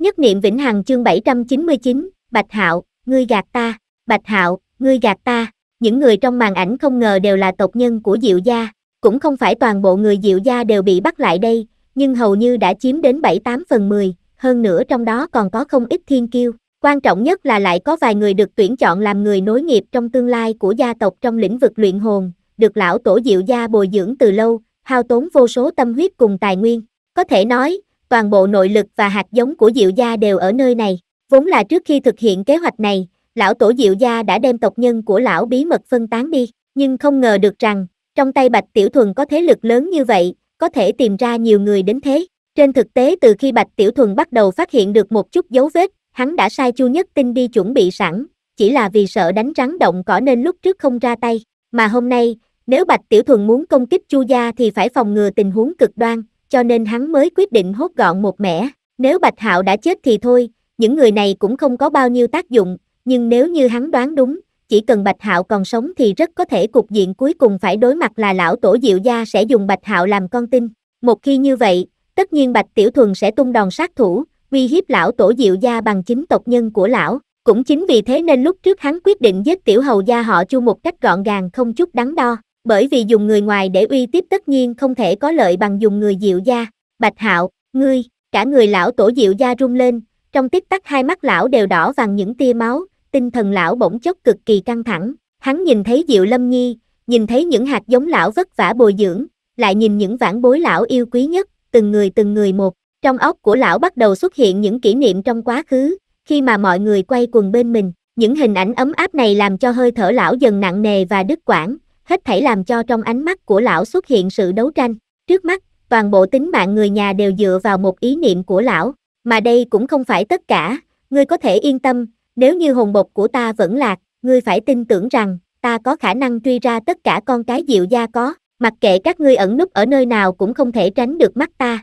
Nhất niệm vĩnh hằng chương 799, Bạch Hạo, ngươi gạt ta, Bạch Hạo, ngươi gạt ta. Những người trong màn ảnh không ngờ đều là tộc nhân của Diệu gia, cũng không phải toàn bộ người Diệu gia đều bị bắt lại đây, nhưng hầu như đã chiếm đến 7-8 phần 10, hơn nữa trong đó còn có không ít thiên kiêu. Quan trọng nhất là lại có vài người được tuyển chọn làm người nối nghiệp trong tương lai của gia tộc trong lĩnh vực luyện hồn, được lão tổ Diệu gia bồi dưỡng từ lâu, hao tốn vô số tâm huyết cùng tài nguyên. Có thể nói, toàn bộ nội lực và hạt giống của Diệu gia đều ở nơi này. Vốn là trước khi thực hiện kế hoạch này, lão tổ Diệu gia đã đem tộc nhân của lão bí mật phân tán đi, nhưng không ngờ được rằng, trong tay Bạch Tiểu Thuần có thế lực lớn như vậy, có thể tìm ra nhiều người đến thế. Trên thực tế từ khi Bạch Tiểu Thuần bắt đầu phát hiện được một chút dấu vết, hắn đã sai Chu Nhất Tinh đi chuẩn bị sẵn, chỉ là vì sợ đánh rắn động cỏ nên lúc trước không ra tay, mà hôm nay, nếu Bạch Tiểu Thuần muốn công kích Chu gia thì phải phòng ngừa tình huống cực đoan, cho nên hắn mới quyết định hốt gọn một mẻ. Nếu Bạch Hạo đã chết thì thôi, những người này cũng không có bao nhiêu tác dụng, nhưng nếu như hắn đoán đúng, chỉ cần Bạch Hạo còn sống thì rất có thể cục diện cuối cùng phải đối mặt là lão tổ Diệu gia sẽ dùng Bạch Hạo làm con tin. Một khi như vậy, tất nhiên Bạch Tiểu Thuần sẽ tung đòn sát thủ, uy hiếp lão tổ Diệu gia bằng chính tộc nhân của lão. Cũng chính vì thế nên lúc trước hắn quyết định giết tiểu hầu gia họ Chu một cách gọn gàng không chút đắn đo. Bởi vì dùng người ngoài để uy tiếp tất nhiên không thể có lợi bằng dùng người Diệu gia, Bạch Hạo, ngươi, cả người lão tổ Diệu gia run lên, trong tích tắc hai mắt lão đều đỏ vàng những tia máu, tinh thần lão bỗng chốc cực kỳ căng thẳng, hắn nhìn thấy Diệu Lâm Nhi, nhìn thấy những hạt giống lão vất vả bồi dưỡng, lại nhìn những vãn bối lão yêu quý nhất, từng người từng người một, trong óc của lão bắt đầu xuất hiện những kỷ niệm trong quá khứ, khi mà mọi người quay quần bên mình, những hình ảnh ấm áp này làm cho hơi thở lão dần nặng nề và đứt quãng, hết thảy làm cho trong ánh mắt của lão xuất hiện sự đấu tranh. Trước mắt, toàn bộ tính mạng người nhà đều dựa vào một ý niệm của lão, mà đây cũng không phải tất cả, ngươi có thể yên tâm, nếu như hồn bột của ta vẫn lạc, ngươi phải tin tưởng rằng, ta có khả năng truy ra tất cả con cái diệu gia có, mặc kệ các ngươi ẩn núp ở nơi nào cũng không thể tránh được mắt ta.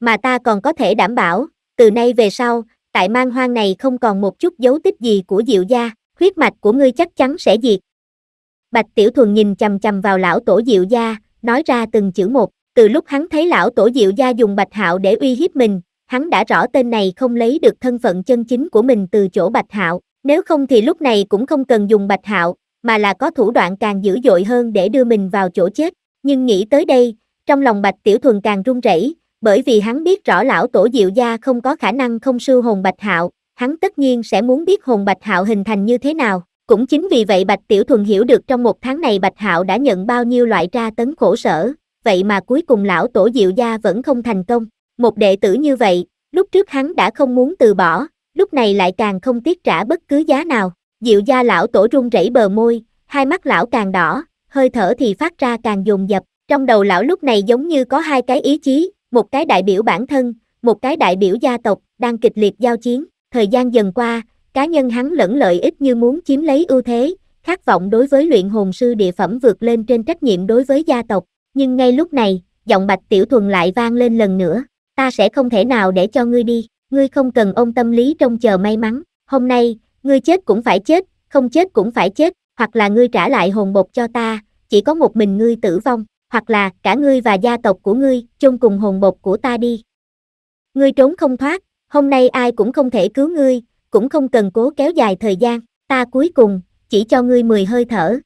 Mà ta còn có thể đảm bảo, từ nay về sau, tại mang hoang này không còn một chút dấu tích gì của diệu gia, huyết mạch của ngươi chắc chắn sẽ diệt, Bạch Tiểu Thuần nhìn chầm chầm vào lão tổ Diệu Gia, nói ra từng chữ một. Từ lúc hắn thấy lão tổ Diệu Gia dùng Bạch Hạo để uy hiếp mình, hắn đã rõ tên này không lấy được thân phận chân chính của mình từ chỗ Bạch Hạo. Nếu không thì lúc này cũng không cần dùng Bạch Hạo, mà là có thủ đoạn càng dữ dội hơn để đưa mình vào chỗ chết. Nhưng nghĩ tới đây, trong lòng Bạch Tiểu Thuần càng run rẩy, bởi vì hắn biết rõ lão tổ Diệu Gia không có khả năng không sưu hồn Bạch Hạo, hắn tất nhiên sẽ muốn biết hồn Bạch Hạo hình thành như thế nào. Cũng chính vì vậy Bạch Tiểu Thuần hiểu được trong một tháng này Bạch Hạo đã nhận bao nhiêu loại tra tấn khổ sở, vậy mà cuối cùng lão tổ Diệu Gia vẫn không thành công. Một đệ tử như vậy, lúc trước hắn đã không muốn từ bỏ, lúc này lại càng không tiếc trả bất cứ giá nào. Diệu Gia lão tổ run rẩy bờ môi, hai mắt lão càng đỏ, hơi thở thì phát ra càng dồn dập. Trong đầu lão lúc này giống như có hai cái ý chí, một cái đại biểu bản thân, một cái đại biểu gia tộc, đang kịch liệt giao chiến. Thời gian dần qua, cá nhân hắn lẫn lợi ích như muốn chiếm lấy ưu thế, khát vọng đối với luyện hồn sư địa phẩm vượt lên trên trách nhiệm đối với gia tộc, nhưng ngay lúc này, giọng Bạch Tiểu Thuần lại vang lên lần nữa, ta sẽ không thể nào để cho ngươi đi, ngươi không cần ôm tâm lý trong chờ may mắn, hôm nay, ngươi chết cũng phải chết, không chết cũng phải chết, hoặc là ngươi trả lại hồn bột cho ta, chỉ có một mình ngươi tử vong, hoặc là cả ngươi và gia tộc của ngươi chung cùng hồn bột của ta đi. Ngươi trốn không thoát, hôm nay ai cũng không thể cứu ngươi, cũng không cần cố kéo dài thời gian, ta cuối cùng, chỉ cho ngươi 10 hơi thở.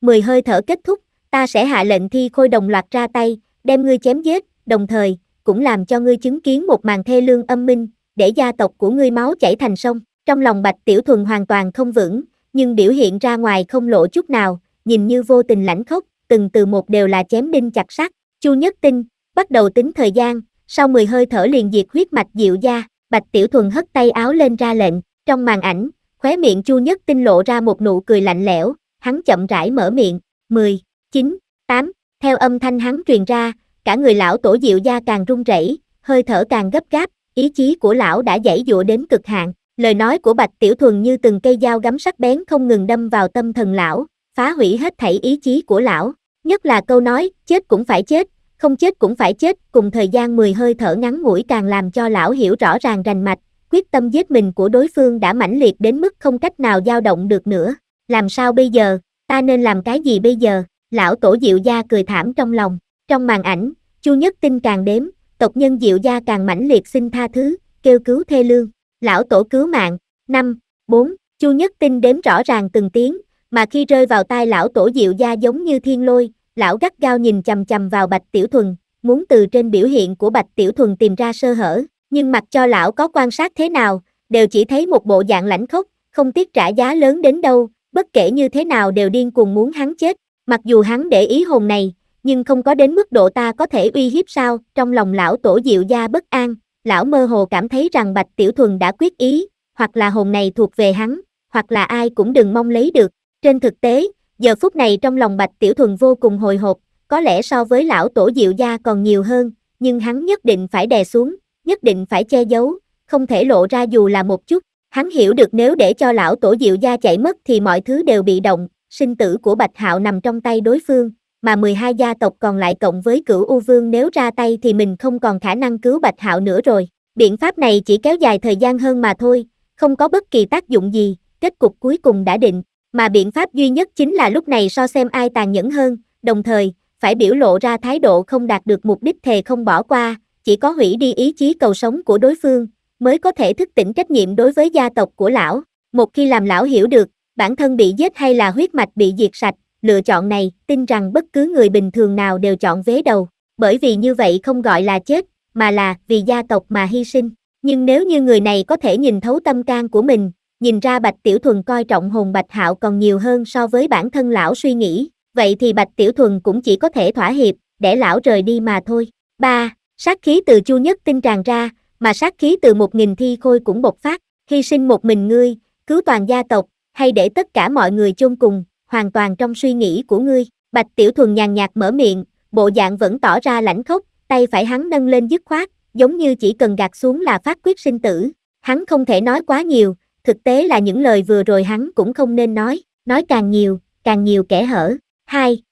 10 hơi thở kết thúc, ta sẽ hạ lệnh thi khôi đồng loạt ra tay, đem ngươi chém giết, đồng thời, cũng làm cho ngươi chứng kiến một màn thê lương âm minh, để gia tộc của ngươi máu chảy thành sông. Trong lòng Bạch Tiểu Thuần hoàn toàn không vững, nhưng biểu hiện ra ngoài không lộ chút nào, nhìn như vô tình lãnh khốc, từng từ một đều là chém đinh chặt sắt. Chu Nhất Tinh, bắt đầu tính thời gian, sau 10 hơi thở liền diệt huyết mạch diệu gia. Bạch Tiểu Thuần hất tay áo lên ra lệnh, trong màn ảnh, khóe miệng Chu Nhất Tinh lộ ra một nụ cười lạnh lẽo, hắn chậm rãi mở miệng, 10, 9, 8, theo âm thanh hắn truyền ra, cả người lão tổ diệu gia càng run rẩy, hơi thở càng gấp gáp, ý chí của lão đã dãy dụa đến cực hạn, lời nói của Bạch Tiểu Thuần như từng cây dao gắm sắc bén không ngừng đâm vào tâm thần lão, phá hủy hết thảy ý chí của lão, nhất là câu nói, chết cũng phải chết, không chết cũng phải chết, cùng thời gian 10 hơi thở ngắn ngủi càng làm cho lão hiểu rõ ràng rành mạch, quyết tâm giết mình của đối phương đã mãnh liệt đến mức không cách nào dao động được nữa. Làm sao bây giờ, ta nên làm cái gì bây giờ? Lão tổ Diệu Gia cười thảm trong lòng. Trong màn ảnh, Chu Nhất Tinh càng đếm, tộc nhân Diệu Gia càng mãnh liệt xin tha thứ, kêu cứu thê lương. Lão tổ cứu mạng, năm, bốn, Chu Nhất Tinh đếm rõ ràng từng tiếng, mà khi rơi vào tai lão tổ Diệu Gia giống như thiên lôi, lão gắt gao nhìn chầm chầm vào Bạch Tiểu Thuần, muốn từ trên biểu hiện của Bạch Tiểu Thuần tìm ra sơ hở, nhưng mặc cho lão có quan sát thế nào, đều chỉ thấy một bộ dạng lãnh khốc, không tiếc trả giá lớn đến đâu, bất kể như thế nào đều điên cuồng muốn hắn chết, mặc dù hắn để ý hồn này, nhưng không có đến mức độ ta có thể uy hiếp sao, trong lòng lão tổ diệu gia bất an, lão mơ hồ cảm thấy rằng Bạch Tiểu Thuần đã quyết ý, hoặc là hồn này thuộc về hắn, hoặc là ai cũng đừng mong lấy được, trên thực tế, giờ phút này trong lòng Bạch Tiểu Thuần vô cùng hồi hộp, có lẽ so với lão tổ diệu gia còn nhiều hơn, nhưng hắn nhất định phải đè xuống, nhất định phải che giấu, không thể lộ ra dù là một chút. Hắn hiểu được nếu để cho lão tổ diệu gia chạy mất thì mọi thứ đều bị động, sinh tử của Bạch Hạo nằm trong tay đối phương, mà 12 gia tộc còn lại cộng với cửu U Vương nếu ra tay thì mình không còn khả năng cứu Bạch Hạo nữa rồi. Biện pháp này chỉ kéo dài thời gian hơn mà thôi, không có bất kỳ tác dụng gì, kết cục cuối cùng đã định, mà biện pháp duy nhất chính là lúc này so xem ai tàn nhẫn hơn, đồng thời, phải biểu lộ ra thái độ không đạt được mục đích thề không bỏ qua, chỉ có hủy đi ý chí cầu sống của đối phương, mới có thể thức tỉnh trách nhiệm đối với gia tộc của lão. Một khi làm lão hiểu được, bản thân bị giết hay là huyết mạch bị diệt sạch, lựa chọn này, tin rằng bất cứ người bình thường nào đều chọn vế đầu, bởi vì như vậy không gọi là chết, mà là vì gia tộc mà hy sinh. Nhưng nếu như người này có thể nhìn thấu tâm can của mình, nhìn ra Bạch Tiểu Thuần coi trọng hồn Bạch Hạo còn nhiều hơn so với bản thân lão suy nghĩ, vậy thì Bạch Tiểu Thuần cũng chỉ có thể thỏa hiệp, để lão rời đi mà thôi. 3. Sát khí từ Chu Nhất Tinh tràn ra, mà sát khí từ một nghìn thi khôi cũng bộc phát, hy sinh một mình ngươi, cứu toàn gia tộc, hay để tất cả mọi người chung cùng, hoàn toàn trong suy nghĩ của ngươi. Bạch Tiểu Thuần nhàn nhạt mở miệng, bộ dạng vẫn tỏ ra lãnh khốc, tay phải hắn nâng lên dứt khoát, giống như chỉ cần gạt xuống là phát quyết sinh tử. Hắn không thể nói quá nhiều, Thực tế là những lời vừa rồi hắn cũng không nên nói, nói càng nhiều, càng nhiều kẻ hở. 2.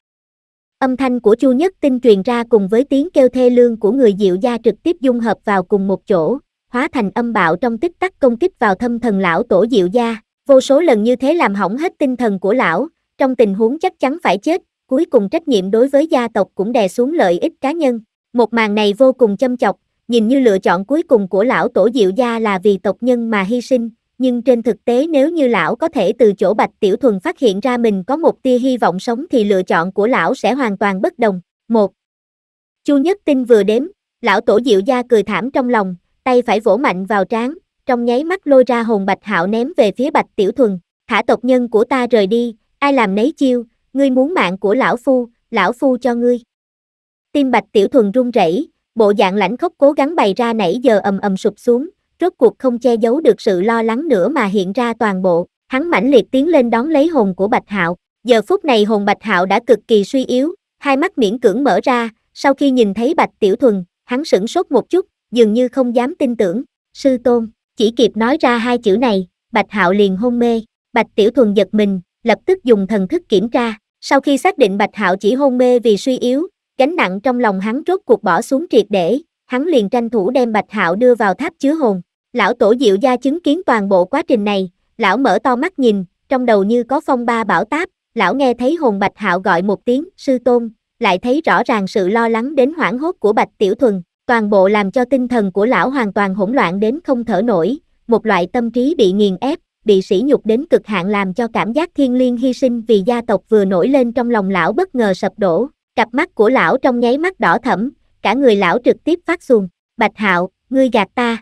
Âm thanh của Chu Nhất Tinh truyền ra cùng với tiếng kêu thê lương của người Diệu gia trực tiếp dung hợp vào cùng một chỗ, hóa thành âm bạo trong tích tắc công kích vào thâm thần lão tổ Diệu gia, vô số lần như thế làm hỏng hết tinh thần của lão, trong tình huống chắc chắn phải chết, cuối cùng trách nhiệm đối với gia tộc cũng đè xuống lợi ích cá nhân. Một màn này vô cùng châm chọc, nhìn như lựa chọn cuối cùng của lão tổ Diệu gia là vì tộc nhân mà hy sinh, nhưng trên thực tế nếu như lão có thể từ chỗ Bạch Tiểu Thuần phát hiện ra mình có một tia hy vọng sống thì lựa chọn của lão sẽ hoàn toàn bất đồng. Một, Chu Nhất Tinh vừa đếm, lão tổ Diệu Gia cười thảm trong lòng, tay phải vỗ mạnh vào trán, trong nháy mắt lôi ra hồn Bạch Hạo ném về phía Bạch Tiểu Thuần, thả tộc nhân của ta rời đi, ai làm nấy chiêu, ngươi muốn mạng của lão phu, lão phu cho ngươi. Tim Bạch Tiểu Thuần run rẩy, bộ dạng lãnh khốc cố gắng bày ra nãy giờ ầm ầm sụp xuống, rốt cuộc không che giấu được sự lo lắng nữa mà hiện ra toàn bộ, hắn mãnh liệt tiến lên đón lấy hồn của Bạch Hạo. Giờ phút này hồn Bạch Hạo đã cực kỳ suy yếu, hai mắt miễn cưỡng mở ra, sau khi nhìn thấy Bạch Tiểu Thuần, hắn sửng sốt một chút, dường như không dám tin tưởng. Sư tôn, chỉ kịp nói ra hai chữ này, Bạch Hạo liền hôn mê. Bạch Tiểu Thuần giật mình, lập tức dùng thần thức kiểm tra, sau khi xác định Bạch Hạo chỉ hôn mê vì suy yếu, gánh nặng trong lòng hắn rốt cuộc bỏ xuống triệt để, hắn liền tranh thủ đem Bạch Hạo đưa vào tháp chứa hồn. Lão tổ diệu gia chứng kiến toàn bộ quá trình này, lão mở to mắt nhìn, trong đầu như có phong ba bảo táp, lão nghe thấy hồn bạch hạo gọi một tiếng, sư tôn, lại thấy rõ ràng sự lo lắng đến hoảng hốt của bạch tiểu thuần, toàn bộ làm cho tinh thần của lão hoàn toàn hỗn loạn đến không thở nổi, một loại tâm trí bị nghiền ép, bị sỉ nhục đến cực hạn làm cho cảm giác thiên liêng hy sinh vì gia tộc vừa nổi lên trong lòng lão bất ngờ sập đổ, cặp mắt của lão trong nháy mắt đỏ thẫm, cả người lão trực tiếp phát xuồng, bạch hạo, ngươi gạt ta.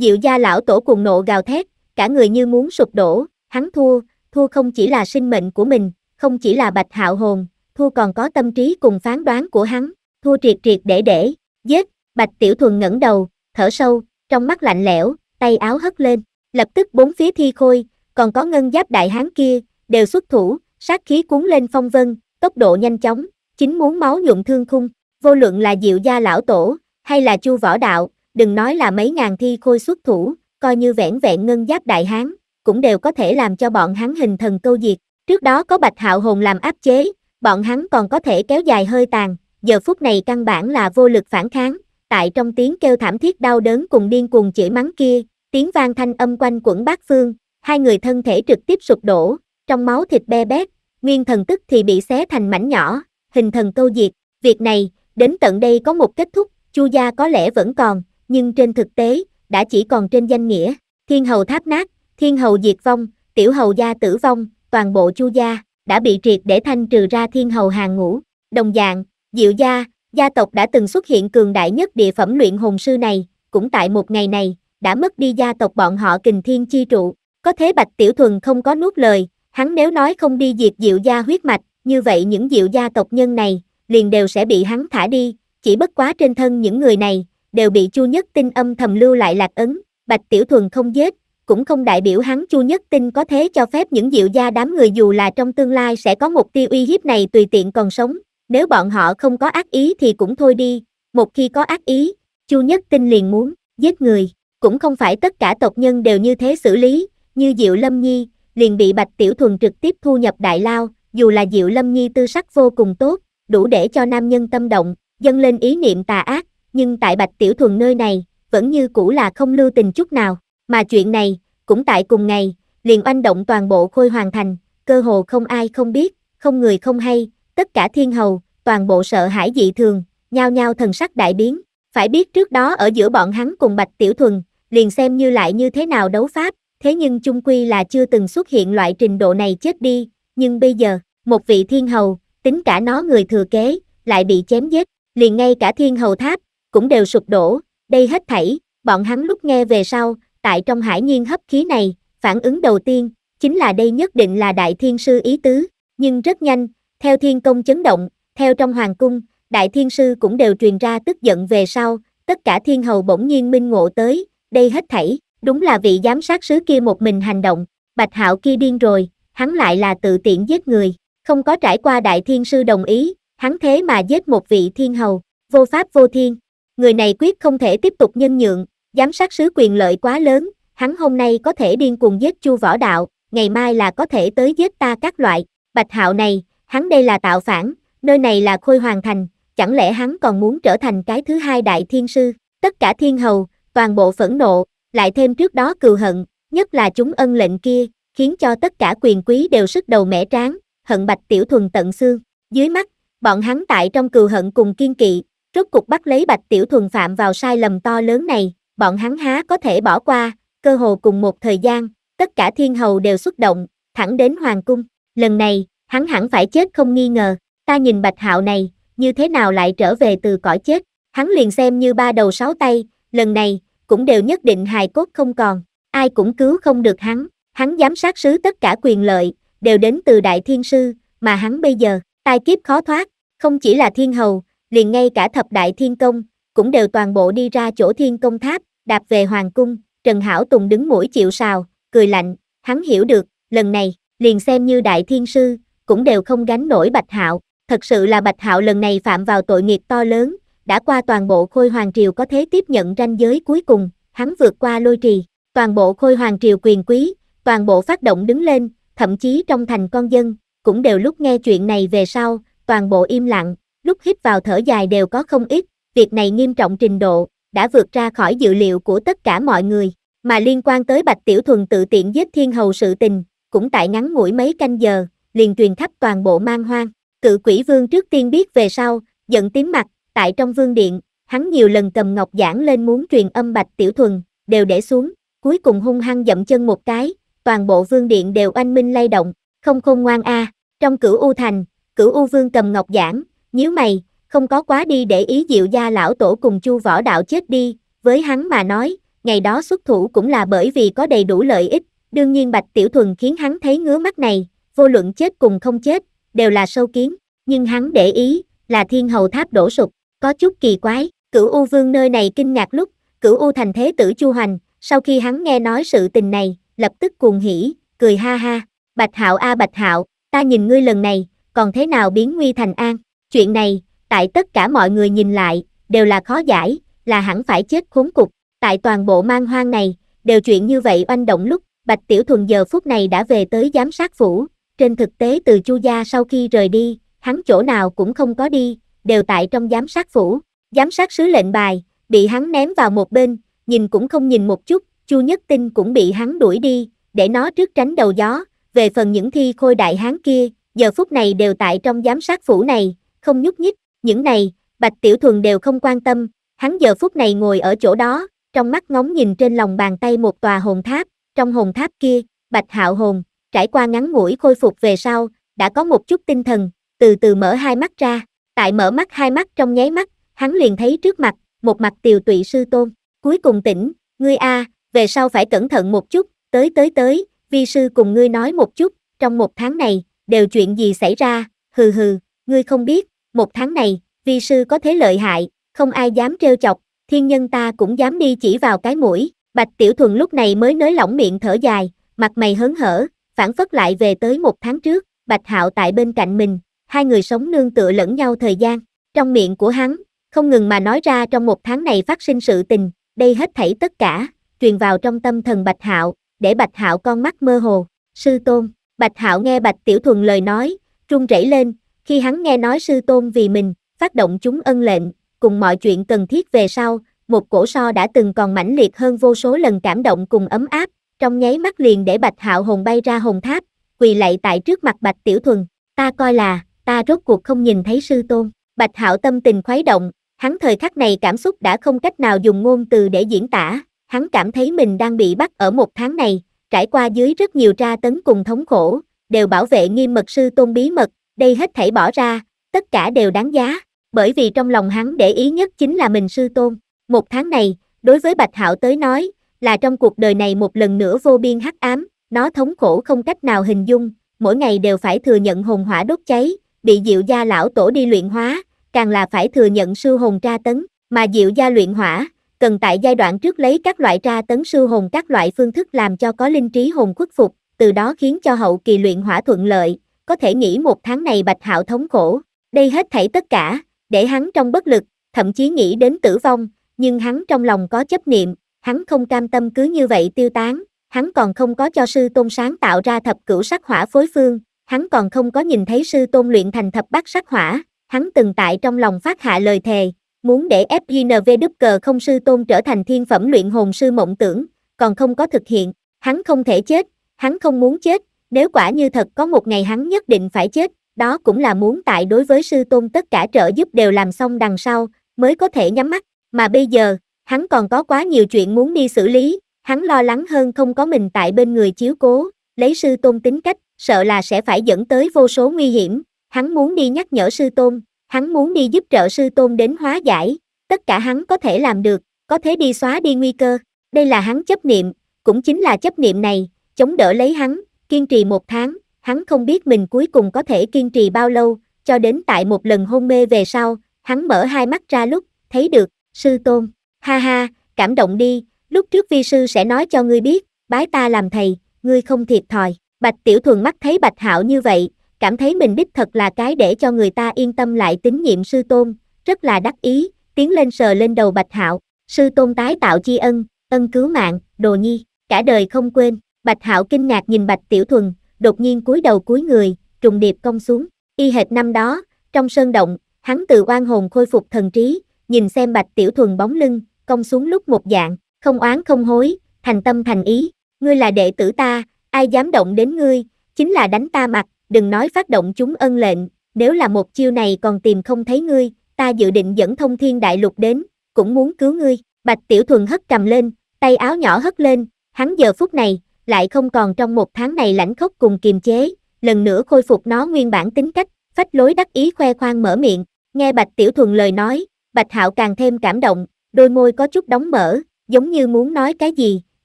Diệu gia lão tổ cùng nộ gào thét, cả người như muốn sụp đổ, hắn thua, thua không chỉ là sinh mệnh của mình, không chỉ là bạch hạo hồn, thua còn có tâm trí cùng phán đoán của hắn, thua triệt triệt để để, giết, bạch tiểu thuần ngẩng đầu, thở sâu, trong mắt lạnh lẽo, tay áo hất lên, lập tức bốn phía thi khôi, còn có ngân giáp đại hán kia, đều xuất thủ, sát khí cuốn lên phong vân, tốc độ nhanh chóng, chính muốn máu nhuộm thương khung, vô luận là diệu gia lão tổ, hay là chu võ đạo, đừng nói là mấy ngàn thi khôi xuất thủ, coi như vẻn vẹn ngân giáp đại hán, cũng đều có thể làm cho bọn hắn hình thần câu diệt. Trước đó có Bạch Hạo Hồn làm áp chế, bọn hắn còn có thể kéo dài hơi tàn, giờ phút này căn bản là vô lực phản kháng. Tại trong tiếng kêu thảm thiết đau đớn cùng điên cuồng chửi mắng kia, tiếng vang thanh âm quanh quẩn bát phương, hai người thân thể trực tiếp sụp đổ, trong máu thịt be bét, nguyên thần tức thì bị xé thành mảnh nhỏ, hình thần câu diệt. Việc này, đến tận đây có một kết thúc, Chu gia có lẽ vẫn còn, nhưng trên thực tế, đã chỉ còn trên danh nghĩa, thiên hầu tháp nát, thiên hầu diệt vong, tiểu hầu gia tử vong, toàn bộ chu gia, đã bị triệt để thanh trừ ra thiên hầu hàng ngũ. Đồng dạng, diệu gia, gia tộc đã từng xuất hiện cường đại nhất địa phẩm luyện hồn sư này, cũng tại một ngày này, đã mất đi gia tộc bọn họ kình thiên chi trụ. Có thế Bạch Tiểu Thuần không có nuốt lời, hắn nếu nói không đi diệt diệu gia huyết mạch, như vậy những diệu gia tộc nhân này, liền đều sẽ bị hắn thả đi, chỉ bất quá trên thân những người này, đều bị Chu Nhất Tinh âm thầm lưu lại lạc ấn, Bạch Tiểu Thuần không giết, cũng không đại biểu hắn Chu Nhất Tinh có thế cho phép những diệu gia đám người dù là trong tương lai sẽ có một tiêu uy hiếp này tùy tiện còn sống, nếu bọn họ không có ác ý thì cũng thôi đi, một khi có ác ý, Chu Nhất Tinh liền muốn giết người, cũng không phải tất cả tộc nhân đều như thế xử lý, như Diệu Lâm Nhi, liền bị Bạch Tiểu Thuần trực tiếp thu nhập đại lao, dù là Diệu Lâm Nhi tư sắc vô cùng tốt, đủ để cho nam nhân tâm động, dâng lên ý niệm tà ác, nhưng tại Bạch Tiểu Thuần nơi này, vẫn như cũ là không lưu tình chút nào, mà chuyện này, cũng tại cùng ngày, liền oanh động toàn bộ khôi hoàn thành, cơ hồ không ai không biết, không người không hay, tất cả thiên hầu, toàn bộ sợ hãi dị thường, nhao nhao thần sắc đại biến, phải biết trước đó ở giữa bọn hắn cùng Bạch Tiểu Thuần, liền xem như lại như thế nào đấu pháp, thế nhưng chung quy là chưa từng xuất hiện loại trình độ này chết đi, nhưng bây giờ, một vị thiên hầu, tính cả nó người thừa kế, lại bị chém giết, liền ngay cả thiên hầu tháp, cũng đều sụp đổ, đây hết thảy, bọn hắn lúc nghe về sau, tại trong hải nhiên hấp khí này, phản ứng đầu tiên, chính là đây nhất định là đại thiên sư ý tứ, nhưng rất nhanh, theo thiên công chấn động, theo trong hoàng cung, đại thiên sư cũng đều truyền ra tức giận về sau, tất cả thiên hầu bỗng nhiên minh ngộ tới, đây hết thảy, đúng là vị giám sát sứ kia một mình hành động, bạch hạo kia điên rồi, hắn lại là tự tiện giết người, không có trải qua đại thiên sư đồng ý, hắn thế mà giết một vị thiên hầu, vô pháp vô thiên người này quyết không thể tiếp tục nhân nhượng, giám sát sứ quyền lợi quá lớn, hắn hôm nay có thể điên cuồng giết chu võ đạo, ngày mai là có thể tới giết ta các loại, bạch hạo này, hắn đây là tạo phản, nơi này là khôi hoàng thành, chẳng lẽ hắn còn muốn trở thành cái thứ hai đại thiên sư, tất cả thiên hầu, toàn bộ phẫn nộ, lại thêm trước đó cừu hận, nhất là chúng ân lệnh kia, khiến cho tất cả quyền quý đều sức đầu mẻ tráng, hận bạch tiểu thuần tận xương, dưới mắt, bọn hắn tại trong cừu hận cùng kiên kỵ, rốt cục bắt lấy Bạch Tiểu Thuần phạm vào sai lầm to lớn này, bọn hắn há có thể bỏ qua, cơ hồ cùng một thời gian, tất cả thiên hầu đều xuất động, thẳng đến hoàng cung, lần này, hắn hẳn phải chết không nghi ngờ, ta nhìn Bạch Hạo này, như thế nào lại trở về từ cõi chết, hắn liền xem như ba đầu sáu tay, lần này, cũng đều nhất định hài cốt không còn, ai cũng cứu không được hắn, hắn giám sát sứ tất cả quyền lợi, đều đến từ Đại Thiên Sư, mà hắn bây giờ, tai kiếp khó thoát, không chỉ là thiên hầu, liền ngay cả thập đại thiên công, cũng đều toàn bộ đi ra chỗ thiên công tháp, đạp về hoàng cung, Trần Hảo Tùng đứng mũi chịu sào, cười lạnh, hắn hiểu được, lần này, liền xem như đại thiên sư, cũng đều không gánh nổi Bạch Hạo, thật sự là Bạch Hạo lần này phạm vào tội nghiệp to lớn, đã qua toàn bộ khôi hoàng triều có thế tiếp nhận ranh giới cuối cùng, hắn vượt qua lôi trì, toàn bộ khôi hoàng triều quyền quý, toàn bộ phát động đứng lên, thậm chí trong thành con dân, cũng đều lúc nghe chuyện này về sau, toàn bộ im lặng, lúc hít vào thở dài đều có không ít, việc này nghiêm trọng trình độ, đã vượt ra khỏi dự liệu của tất cả mọi người, mà liên quan tới Bạch Tiểu Thuần tự tiện giết thiên hầu sự tình, cũng tại ngắn ngủi mấy canh giờ, liền truyền khắp toàn bộ mang hoang, cự quỷ vương trước tiên biết về sau, giận tím mặt, tại trong vương điện, hắn nhiều lần cầm ngọc giảng lên muốn truyền âm Bạch Tiểu Thuần, đều để xuống, cuối cùng hung hăng dậm chân một cái, toàn bộ vương điện đều oanh minh lay động, không khôn ngoan a trong cửu U Thành, cửu U Vương cầm ngọc giảng, nhíu mày, không có quá đi để ý Diệu gia lão tổ cùng Chu Võ Đạo chết đi, với hắn mà nói, ngày đó xuất thủ cũng là bởi vì có đầy đủ lợi ích, đương nhiên Bạch Tiểu Thuần khiến hắn thấy ngứa mắt này, vô luận chết cùng không chết, đều là sâu kiến, nhưng hắn để ý, là thiên hầu tháp đổ sụp, có chút kỳ quái, cửu U Vương nơi này kinh ngạc lúc, cửu U thành thế tử Chu Hoành, sau khi hắn nghe nói sự tình này, lập tức cuồng hỉ, cười ha ha, Bạch Hạo a Bạch Hạo, ta nhìn ngươi lần này, còn thế nào biến nguy thành an, Chuyện này, tại tất cả mọi người nhìn lại, đều là khó giải, là hẳn phải chết khốn cục. Tại toàn bộ mang hoang này, đều chuyện như vậy oanh động lúc, Bạch Tiểu Thuần giờ phút này đã về tới giám sát phủ. Trên thực tế từ Chu Gia sau khi rời đi, hắn chỗ nào cũng không có đi, đều tại trong giám sát phủ. Giám sát sứ lệnh bài, bị hắn ném vào một bên, nhìn cũng không nhìn một chút, Chu Nhất Tinh cũng bị hắn đuổi đi, để nó trước tránh đầu gió. Về phần những thi khôi đại hán kia, giờ phút này đều tại trong giám sát phủ này, không nhúc nhích, những này, Bạch Tiểu Thuần đều không quan tâm, hắn giờ phút này ngồi ở chỗ đó, trong mắt ngóng nhìn trên lòng bàn tay một tòa hồn tháp, trong hồn tháp kia, Bạch Hạo Hồn, trải qua ngắn ngủi khôi phục về sau, đã có một chút tinh thần, từ từ mở hai mắt ra, tại mở mắt hai mắt trong nháy mắt, hắn liền thấy trước mặt, một mặt tiều tụy sư tôn, cuối cùng tỉnh, ngươi a, về sau phải cẩn thận một chút, tới tới tới, vi sư cùng ngươi nói một chút, trong một tháng này, đều chuyện gì xảy ra, hừ hừ, ngươi không biết, một tháng này, vi sư có thế lợi hại, không ai dám trêu chọc, thiên nhân ta cũng dám đi chỉ vào cái mũi, bạch tiểu thuần lúc này mới nới lỏng miệng thở dài, mặt mày hớn hở, phản phất lại về tới một tháng trước, bạch hạo tại bên cạnh mình, hai người sống nương tựa lẫn nhau thời gian, trong miệng của hắn, không ngừng mà nói ra trong một tháng này phát sinh sự tình, đây hết thảy tất cả, truyền vào trong tâm thần bạch hạo, để bạch hạo con mắt mơ hồ, sư tôn, bạch hạo nghe bạch tiểu thuần lời nói, trung rẩy lên, khi hắn nghe nói sư tôn vì mình, phát động chúng ân lệnh, cùng mọi chuyện cần thiết về sau, một cổ so đã từng còn mãnh liệt hơn vô số lần cảm động cùng ấm áp, trong nháy mắt liền để Bạch Hạo hồn bay ra hồn tháp, quỳ lạy tại trước mặt Bạch Tiểu Thuần, ta coi là, ta rốt cuộc không nhìn thấy sư tôn, Bạch Hạo tâm tình khuấy động, hắn thời khắc này cảm xúc đã không cách nào dùng ngôn từ để diễn tả, hắn cảm thấy mình đang bị bắt ở một tháng này, trải qua dưới rất nhiều tra tấn cùng thống khổ, đều bảo vệ nghiêm mật sư tôn bí mật, đây hết thảy bỏ ra, tất cả đều đáng giá, bởi vì trong lòng hắn để ý nhất chính là mình sư tôn. Một tháng này, đối với Bạch Hạo tới nói, là trong cuộc đời này một lần nữa vô biên hắc ám, nó thống khổ không cách nào hình dung, mỗi ngày đều phải thừa nhận hồn hỏa đốt cháy, bị Diệu gia lão tổ đi luyện hóa, càng là phải thừa nhận sư hồn tra tấn, mà Diệu gia luyện hỏa, cần tại giai đoạn trước lấy các loại tra tấn sư hồn các loại phương thức làm cho có linh trí hồn khuất phục, từ đó khiến cho hậu kỳ luyện hỏa thuận lợi, có thể nghĩ một tháng này Bạch Hạo thống khổ, đây hết thảy tất cả, để hắn trong bất lực, thậm chí nghĩ đến tử vong, nhưng hắn trong lòng có chấp niệm, hắn không cam tâm cứ như vậy tiêu tán, hắn còn không có cho sư tôn sáng tạo ra thập cửu sắc hỏa phối phương, hắn còn không có nhìn thấy sư tôn luyện thành thập bát sắc hỏa, hắn từng tại trong lòng phát hạ lời thề, muốn để FGNV Đức Cờ không sư tôn trở thành thiên phẩm luyện hồn sư mộng tưởng, còn không có thực hiện, hắn không thể chết, hắn không muốn chết, nếu quả như thật có một ngày hắn nhất định phải chết, đó cũng là muốn tại đối với sư tôn tất cả trợ giúp đều làm xong đằng sau, mới có thể nhắm mắt, mà bây giờ, hắn còn có quá nhiều chuyện muốn đi xử lý, hắn lo lắng hơn không có mình tại bên người chiếu cố, lấy sư tôn tính cách, sợ là sẽ phải dẫn tới vô số nguy hiểm, hắn muốn đi nhắc nhở sư tôn, hắn muốn đi giúp trợ sư tôn đến hóa giải, tất cả hắn có thể làm được, có thể đi xóa đi nguy cơ, đây là hắn chấp niệm, cũng chính là chấp niệm này, chống đỡ lấy hắn, Kiên trì một tháng, hắn không biết mình cuối cùng có thể kiên trì bao lâu, cho đến tại một lần hôn mê về sau, hắn mở hai mắt ra lúc, thấy được, sư tôn, ha ha, cảm động đi, lúc trước vi sư sẽ nói cho ngươi biết, bái ta làm thầy, ngươi không thiệt thòi, bạch tiểu thuần mắt thấy bạch hạo như vậy, cảm thấy mình đích thật là cái để cho người ta yên tâm lại tín nhiệm sư tôn, rất là đắc ý, tiến lên sờ lên đầu bạch hạo, sư tôn tái tạo chi ân, ân cứu mạng, đồ nhi, cả đời không quên, Bạch Hạo kinh ngạc nhìn Bạch Tiểu Thuần, đột nhiên cúi đầu cúi người, trùng điệp công xuống, y hệt năm đó, trong sơn động, hắn từ oan hồn khôi phục thần trí, nhìn xem Bạch Tiểu Thuần bóng lưng, công xuống lúc một dạng, không oán không hối, thành tâm thành ý, ngươi là đệ tử ta, ai dám động đến ngươi, chính là đánh ta mặt, đừng nói phát động chúng ân lệnh, nếu là một chiêu này còn tìm không thấy ngươi, ta dự định dẫn thông thiên đại lục đến, cũng muốn cứu ngươi, Bạch Tiểu Thuần hất cầm lên, tay áo nhỏ hất lên, hắn giờ phút này, lại không còn trong một tháng này lãnh khốc cùng kiềm chế, lần nữa khôi phục nó nguyên bản tính cách, phách lối đắc ý khoe khoang mở miệng, nghe Bạch Tiểu Thuần lời nói, Bạch Hạo càng thêm cảm động, đôi môi có chút đóng mở, giống như muốn nói cái gì,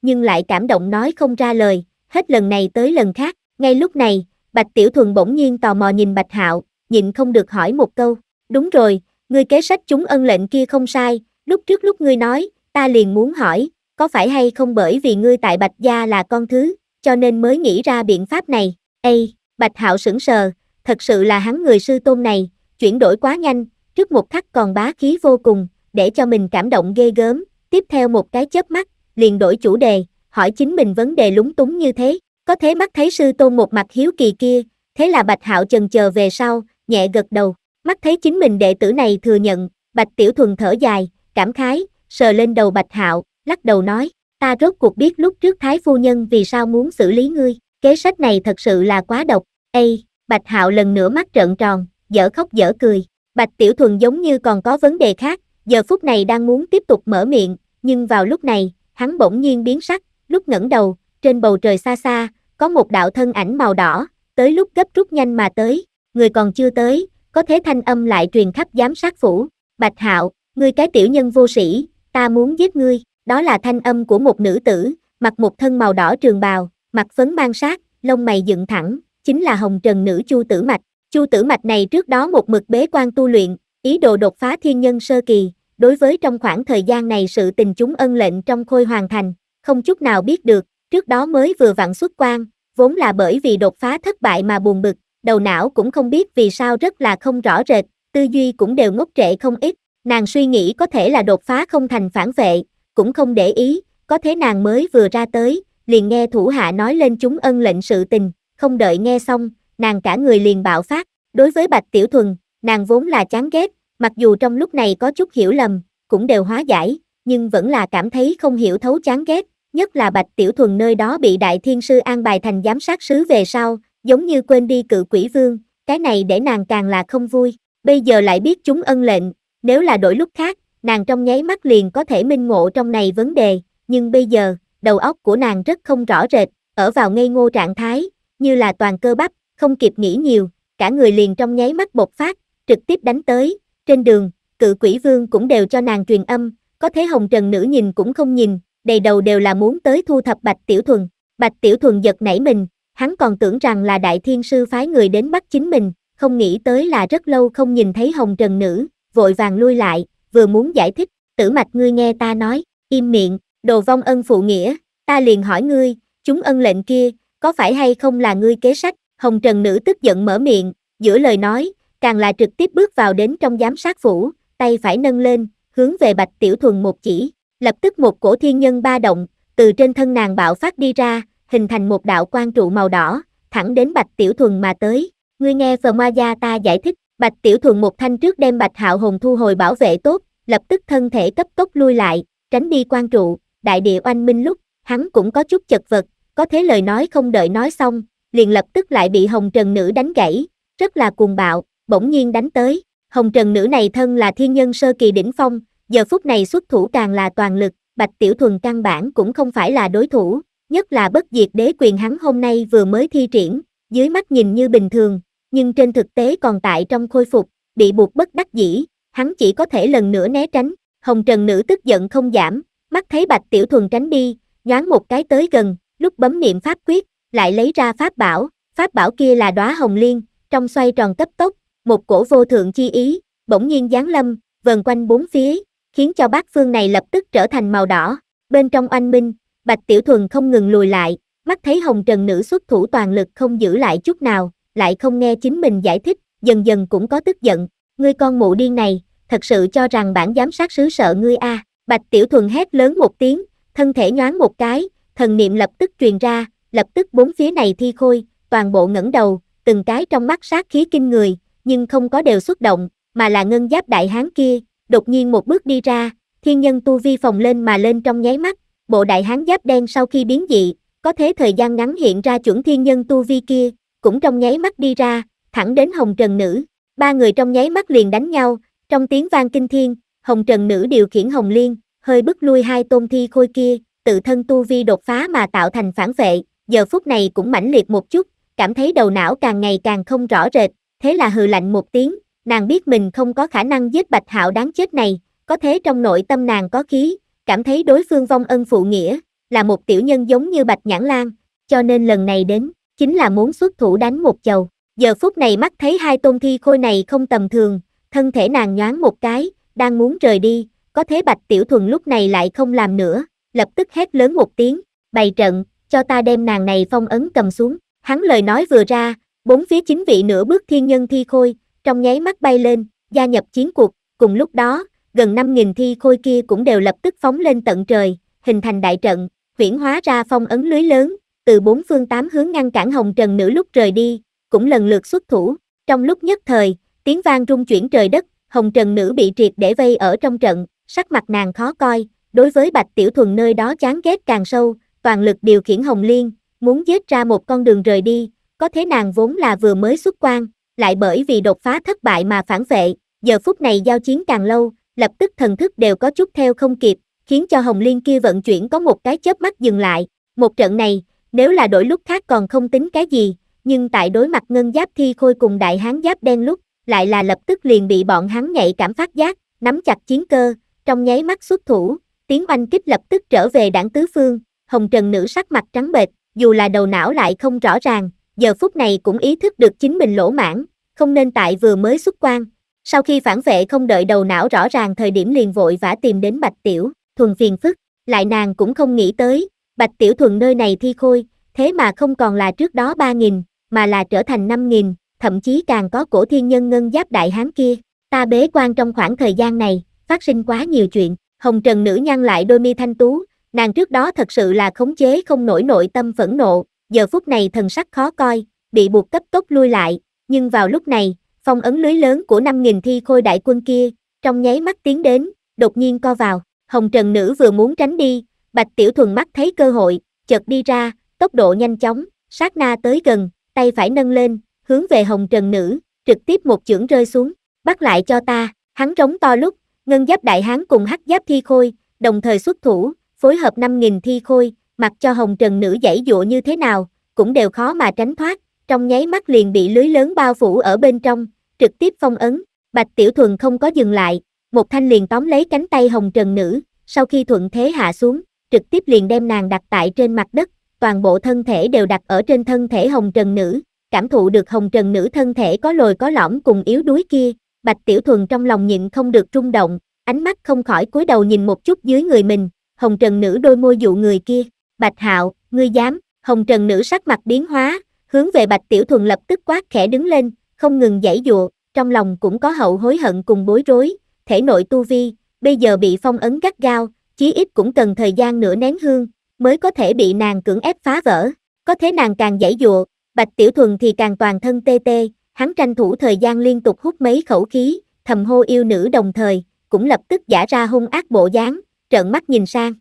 nhưng lại cảm động nói không ra lời, hết lần này tới lần khác, ngay lúc này, Bạch Tiểu Thuần bỗng nhiên tò mò nhìn Bạch Hạo, nhịn không được hỏi một câu, đúng rồi, ngươi kế sách chúng ân lệnh kia không sai, lúc trước lúc ngươi nói, ta liền muốn hỏi, có phải hay không bởi vì ngươi tại Bạch Gia là con thứ, cho nên mới nghĩ ra biện pháp này. Ây, Bạch Hạo sững sờ, thật sự là hắn người sư tôn này, chuyển đổi quá nhanh, trước một khắc còn bá khí vô cùng, để cho mình cảm động ghê gớm, tiếp theo một cái chớp mắt, liền đổi chủ đề, hỏi chính mình vấn đề lúng túng như thế, có thế mắt thấy sư tôn một mặt hiếu kỳ kia, thế là Bạch Hạo chần chờ về sau, nhẹ gật đầu, mắt thấy chính mình đệ tử này thừa nhận, Bạch Tiểu Thuần thở dài, cảm khái, sờ lên đầu Bạch Hạo, lắc đầu nói, ta rốt cuộc biết lúc trước Thái Phu Nhân vì sao muốn xử lý ngươi, kế sách này thật sự là quá độc, Ây, Bạch Hạo lần nữa mắt trợn tròn, dở khóc dở cười, Bạch Tiểu Thuần giống như còn có vấn đề khác, giờ phút này đang muốn tiếp tục mở miệng, nhưng vào lúc này, hắn bỗng nhiên biến sắc, lúc ngẩng đầu, trên bầu trời xa xa, có một đạo thân ảnh màu đỏ, tới lúc gấp rút nhanh mà tới, người còn chưa tới, có thế thanh âm lại truyền khắp giám sát phủ, Bạch Hạo, ngươi cái tiểu nhân vô sĩ, ta muốn giết ngươi, đó là thanh âm của một nữ tử, mặc một thân màu đỏ trường bào, mặt phấn mang sát, lông mày dựng thẳng, chính là hồng trần nữ Chu Tử Mạch. Chu Tử Mạch này trước đó một mực bế quan tu luyện, ý đồ đột phá thiên nhân sơ kỳ, đối với trong khoảng thời gian này sự tình chúng ân lệnh trong khôi hoàn thành, không chút nào biết được, trước đó mới vừa vặn xuất quan, vốn là bởi vì đột phá thất bại mà buồn bực, đầu não cũng không biết vì sao rất là không rõ rệt, tư duy cũng đều ngốc trệ không ít, nàng suy nghĩ có thể là đột phá không thành phản vệ, cũng không để ý, có thế nàng mới vừa ra tới, liền nghe thủ hạ nói lên chúng ân lệnh sự tình, không đợi nghe xong, nàng cả người liền bạo phát, đối với Bạch Tiểu Thuần, nàng vốn là chán ghét, mặc dù trong lúc này có chút hiểu lầm, cũng đều hóa giải, nhưng vẫn là cảm thấy không hiểu thấu chán ghét, nhất là Bạch Tiểu Thuần nơi đó bị Đại Thiên Sư an bài thành giám sát sứ về sau, giống như quên đi cự quỷ vương, cái này để nàng càng là không vui, bây giờ lại biết chúng ân lệnh, nếu là đổi lúc khác, nàng trong nháy mắt liền có thể minh ngộ trong này vấn đề, nhưng bây giờ, đầu óc của nàng rất không rõ rệt, ở vào ngây ngô trạng thái, như là toàn cơ bắp, không kịp nghĩ nhiều, cả người liền trong nháy mắt bột phát, trực tiếp đánh tới, trên đường, cự quỷ vương cũng đều cho nàng truyền âm, có thế hồng trần nữ nhìn cũng không nhìn, đầy đầu đều là muốn tới thu thập bạch tiểu thuần, bạch tiểu thuần giật nảy mình, hắn còn tưởng rằng là đại thiên sư phái người đến bắt chính mình, không nghĩ tới là rất lâu không nhìn thấy hồng trần nữ, vội vàng lui lại, vừa muốn giải thích, tử mạch ngươi nghe ta nói, im miệng, đồ vong ân phụ nghĩa, ta liền hỏi ngươi, chúng ân lệnh kia, có phải hay không là ngươi kế sách, hồng trần nữ tức giận mở miệng, giữa lời nói, càng là trực tiếp bước vào đến trong giám sát phủ, tay phải nâng lên, hướng về bạch tiểu thuần một chỉ, lập tức một cổ thiên nhân ba động, từ trên thân nàng bạo phát đi ra, hình thành một đạo quan trụ màu đỏ, thẳng đến bạch tiểu thuần mà tới, ngươi nghe phờ ma gia ta giải thích, Bạch Tiểu Thuần một thanh trước đem Bạch Hạo Hùng thu hồi bảo vệ tốt, lập tức thân thể cấp tốc lui lại, tránh đi quan trụ, đại địa oanh minh lúc, hắn cũng có chút chật vật, có thế lời nói không đợi nói xong, liền lập tức lại bị Hồng Trần Nữ đánh gãy, rất là cuồng bạo, bỗng nhiên đánh tới. Hồng Trần Nữ này thân là thiên nhân sơ kỳ đỉnh phong, giờ phút này xuất thủ càng là toàn lực, Bạch Tiểu Thuần căn bản cũng không phải là đối thủ, nhất là bất diệt đế quyền hắn hôm nay vừa mới thi triển, dưới mắt nhìn như bình thường, nhưng trên thực tế còn tại trong khôi phục, bị buộc bất đắc dĩ, hắn chỉ có thể lần nữa né tránh, hồng trần nữ tức giận không giảm, mắt thấy bạch tiểu thuần tránh đi, nhoáng một cái tới gần, lúc bấm niệm pháp quyết, lại lấy ra pháp bảo, pháp bảo kia là đóa hồng liên, trong xoay tròn cấp tốc, một cổ vô thượng chi ý, bỗng nhiên giáng lâm, vần quanh bốn phía, khiến cho bát phương này lập tức trở thành màu đỏ, bên trong oanh minh, bạch tiểu thuần không ngừng lùi lại, mắt thấy hồng trần nữ xuất thủ toàn lực không giữ lại chút nào, lại không nghe chính mình giải thích, dần dần cũng có tức giận, ngươi con mụ điên này, thật sự cho rằng bản giám sát sứ sợ ngươi a Bạch Tiểu Thuần hét lớn một tiếng, thân thể nhoáng một cái, thần niệm lập tức truyền ra, lập tức bốn phía này thi khôi, toàn bộ ngẩng đầu, từng cái trong mắt sát khí kinh người, nhưng không có đều xuất động, mà là ngân giáp đại hán kia, đột nhiên một bước đi ra, thiên nhân tu vi phòng lên mà lên trong nháy mắt, bộ đại hán giáp đen sau khi biến dị, có thế thời gian ngắn hiện ra chuẩn thiên nhân tu vi kia, cũng trong nháy mắt đi ra, thẳng đến Hồng Trần Nữ. Ba người trong nháy mắt liền đánh nhau, trong tiếng vang kinh thiên, Hồng Trần Nữ điều khiển Hồng Liên, hơi bức lui hai tôn thi khôi kia, tự thân tu vi đột phá mà tạo thành phản vệ, giờ phút này cũng mãnh liệt một chút, cảm thấy đầu não càng ngày càng không rõ rệt, thế là hừ lạnh một tiếng, nàng biết mình không có khả năng giết Bạch Hạo đáng chết này, có thế trong nội tâm nàng có khí, cảm thấy đối phương vong ân phụ nghĩa, là một tiểu nhân giống như Bạch Nhãn Lan, cho nên lần này đến, chính là muốn xuất thủ đánh một chầu. Giờ phút này mắt thấy hai tôn thi khôi này không tầm thường, thân thể nàng nhoáng một cái, đang muốn rời đi, có thế Bạch Tiểu Thuần lúc này lại không làm nữa, lập tức hét lớn một tiếng, bày trận, cho ta đem nàng này phong ấn cầm xuống. Hắn lời nói vừa ra, bốn phía chính vị nửa bước thiên nhân thi khôi, trong nháy mắt bay lên, gia nhập chiến cuộc, cùng lúc đó, gần 5.000 thi khôi kia cũng đều lập tức phóng lên tận trời, hình thành đại trận, chuyển hóa ra phong ấn lưới lớn, từ bốn phương tám hướng ngăn cản Hồng Trần Nữ lúc rời đi, cũng lần lượt xuất thủ, trong lúc nhất thời, tiếng vang rung chuyển trời đất, Hồng Trần Nữ bị triệt để vây ở trong trận, sắc mặt nàng khó coi, đối với Bạch Tiểu Thuần nơi đó chán ghét càng sâu, toàn lực điều khiển Hồng Liên, muốn giết ra một con đường rời đi, có thế nàng vốn là vừa mới xuất quan, lại bởi vì đột phá thất bại mà phản vệ, giờ phút này giao chiến càng lâu, lập tức thần thức đều có chút theo không kịp, khiến cho Hồng Liên kia vận chuyển có một cái chớp mắt dừng lại, một trận này, nếu là đổi lúc khác còn không tính cái gì, nhưng tại đối mặt ngân giáp thi khôi cùng đại hán giáp đen lúc, lại là lập tức liền bị bọn hắn nhạy cảm phát giác, nắm chặt chiến cơ, trong nháy mắt xuất thủ, tiếng oanh kích lập tức trở về đảng tứ phương, hồng trần nữ sắc mặt trắng bệch, dù là đầu não lại không rõ ràng, giờ phút này cũng ý thức được chính mình lỗ mãn, không nên tại vừa mới xuất quan. Sau khi phản vệ không đợi đầu não rõ ràng thời điểm liền vội vã tìm đến Bạch Tiểu, thuần phiền phức, lại nàng cũng không nghĩ tới, Bạch Tiểu Thuần nơi này thi khôi, thế mà không còn là trước đó 3.000, mà là trở thành 5.000, thậm chí càng có cổ thiên nhân ngân giáp đại hán kia. Ta bế quan trong khoảng thời gian này, phát sinh quá nhiều chuyện, hồng trần nữ nhăn lại đôi mi thanh tú, nàng trước đó thật sự là khống chế không nổi nội tâm phẫn nộ, giờ phút này thần sắc khó coi, bị buộc cấp tốc lui lại, nhưng vào lúc này, phong ấn lưới lớn của 5.000 thi khôi đại quân kia, trong nháy mắt tiến đến, đột nhiên co vào, hồng trần nữ vừa muốn tránh đi, Bạch Tiểu Thuần mắt thấy cơ hội, chợt đi ra, tốc độ nhanh chóng, sát na tới gần, tay phải nâng lên, hướng về hồng trần nữ, trực tiếp một chưởng rơi xuống, bắt lại cho ta, hắn rống to lúc, ngân giáp đại hán cùng hắc giáp thi khôi, đồng thời xuất thủ, phối hợp 5.000 thi khôi, mặc cho hồng trần nữ dãy dụa như thế nào, cũng đều khó mà tránh thoát, trong nháy mắt liền bị lưới lớn bao phủ ở bên trong, trực tiếp phong ấn, bạch tiểu thuần không có dừng lại, một thanh liền tóm lấy cánh tay hồng trần nữ, sau khi thuận thế hạ xuống, trực tiếp liền đem nàng đặt tại trên mặt đất, toàn bộ thân thể đều đặt ở trên thân thể hồng trần nữ, cảm thụ được hồng trần nữ thân thể có lồi có lõm cùng yếu đuối kia, bạch tiểu thuần trong lòng nhịn không được rung động, ánh mắt không khỏi cúi đầu nhìn một chút dưới người mình, hồng trần nữ đôi môi dụ người kia, bạch hạo, ngươi dám, hồng trần nữ sắc mặt biến hóa, hướng về bạch tiểu thuần lập tức quát khẽ đứng lên, không ngừng giải dụa, trong lòng cũng có hậu hối hận cùng bối rối, thể nội tu vi, bây giờ bị phong ấn gắt gao, chí ít cũng cần thời gian nửa nén hương, mới có thể bị nàng cưỡng ép phá vỡ. Có thế nàng càng dãy dụa, Bạch Tiểu Thuần thì càng toàn thân tê tê, hắn tranh thủ thời gian liên tục hút mấy khẩu khí, thầm hô yêu nữ đồng thời, cũng lập tức giả ra hung ác bộ dáng, trợn mắt nhìn sang.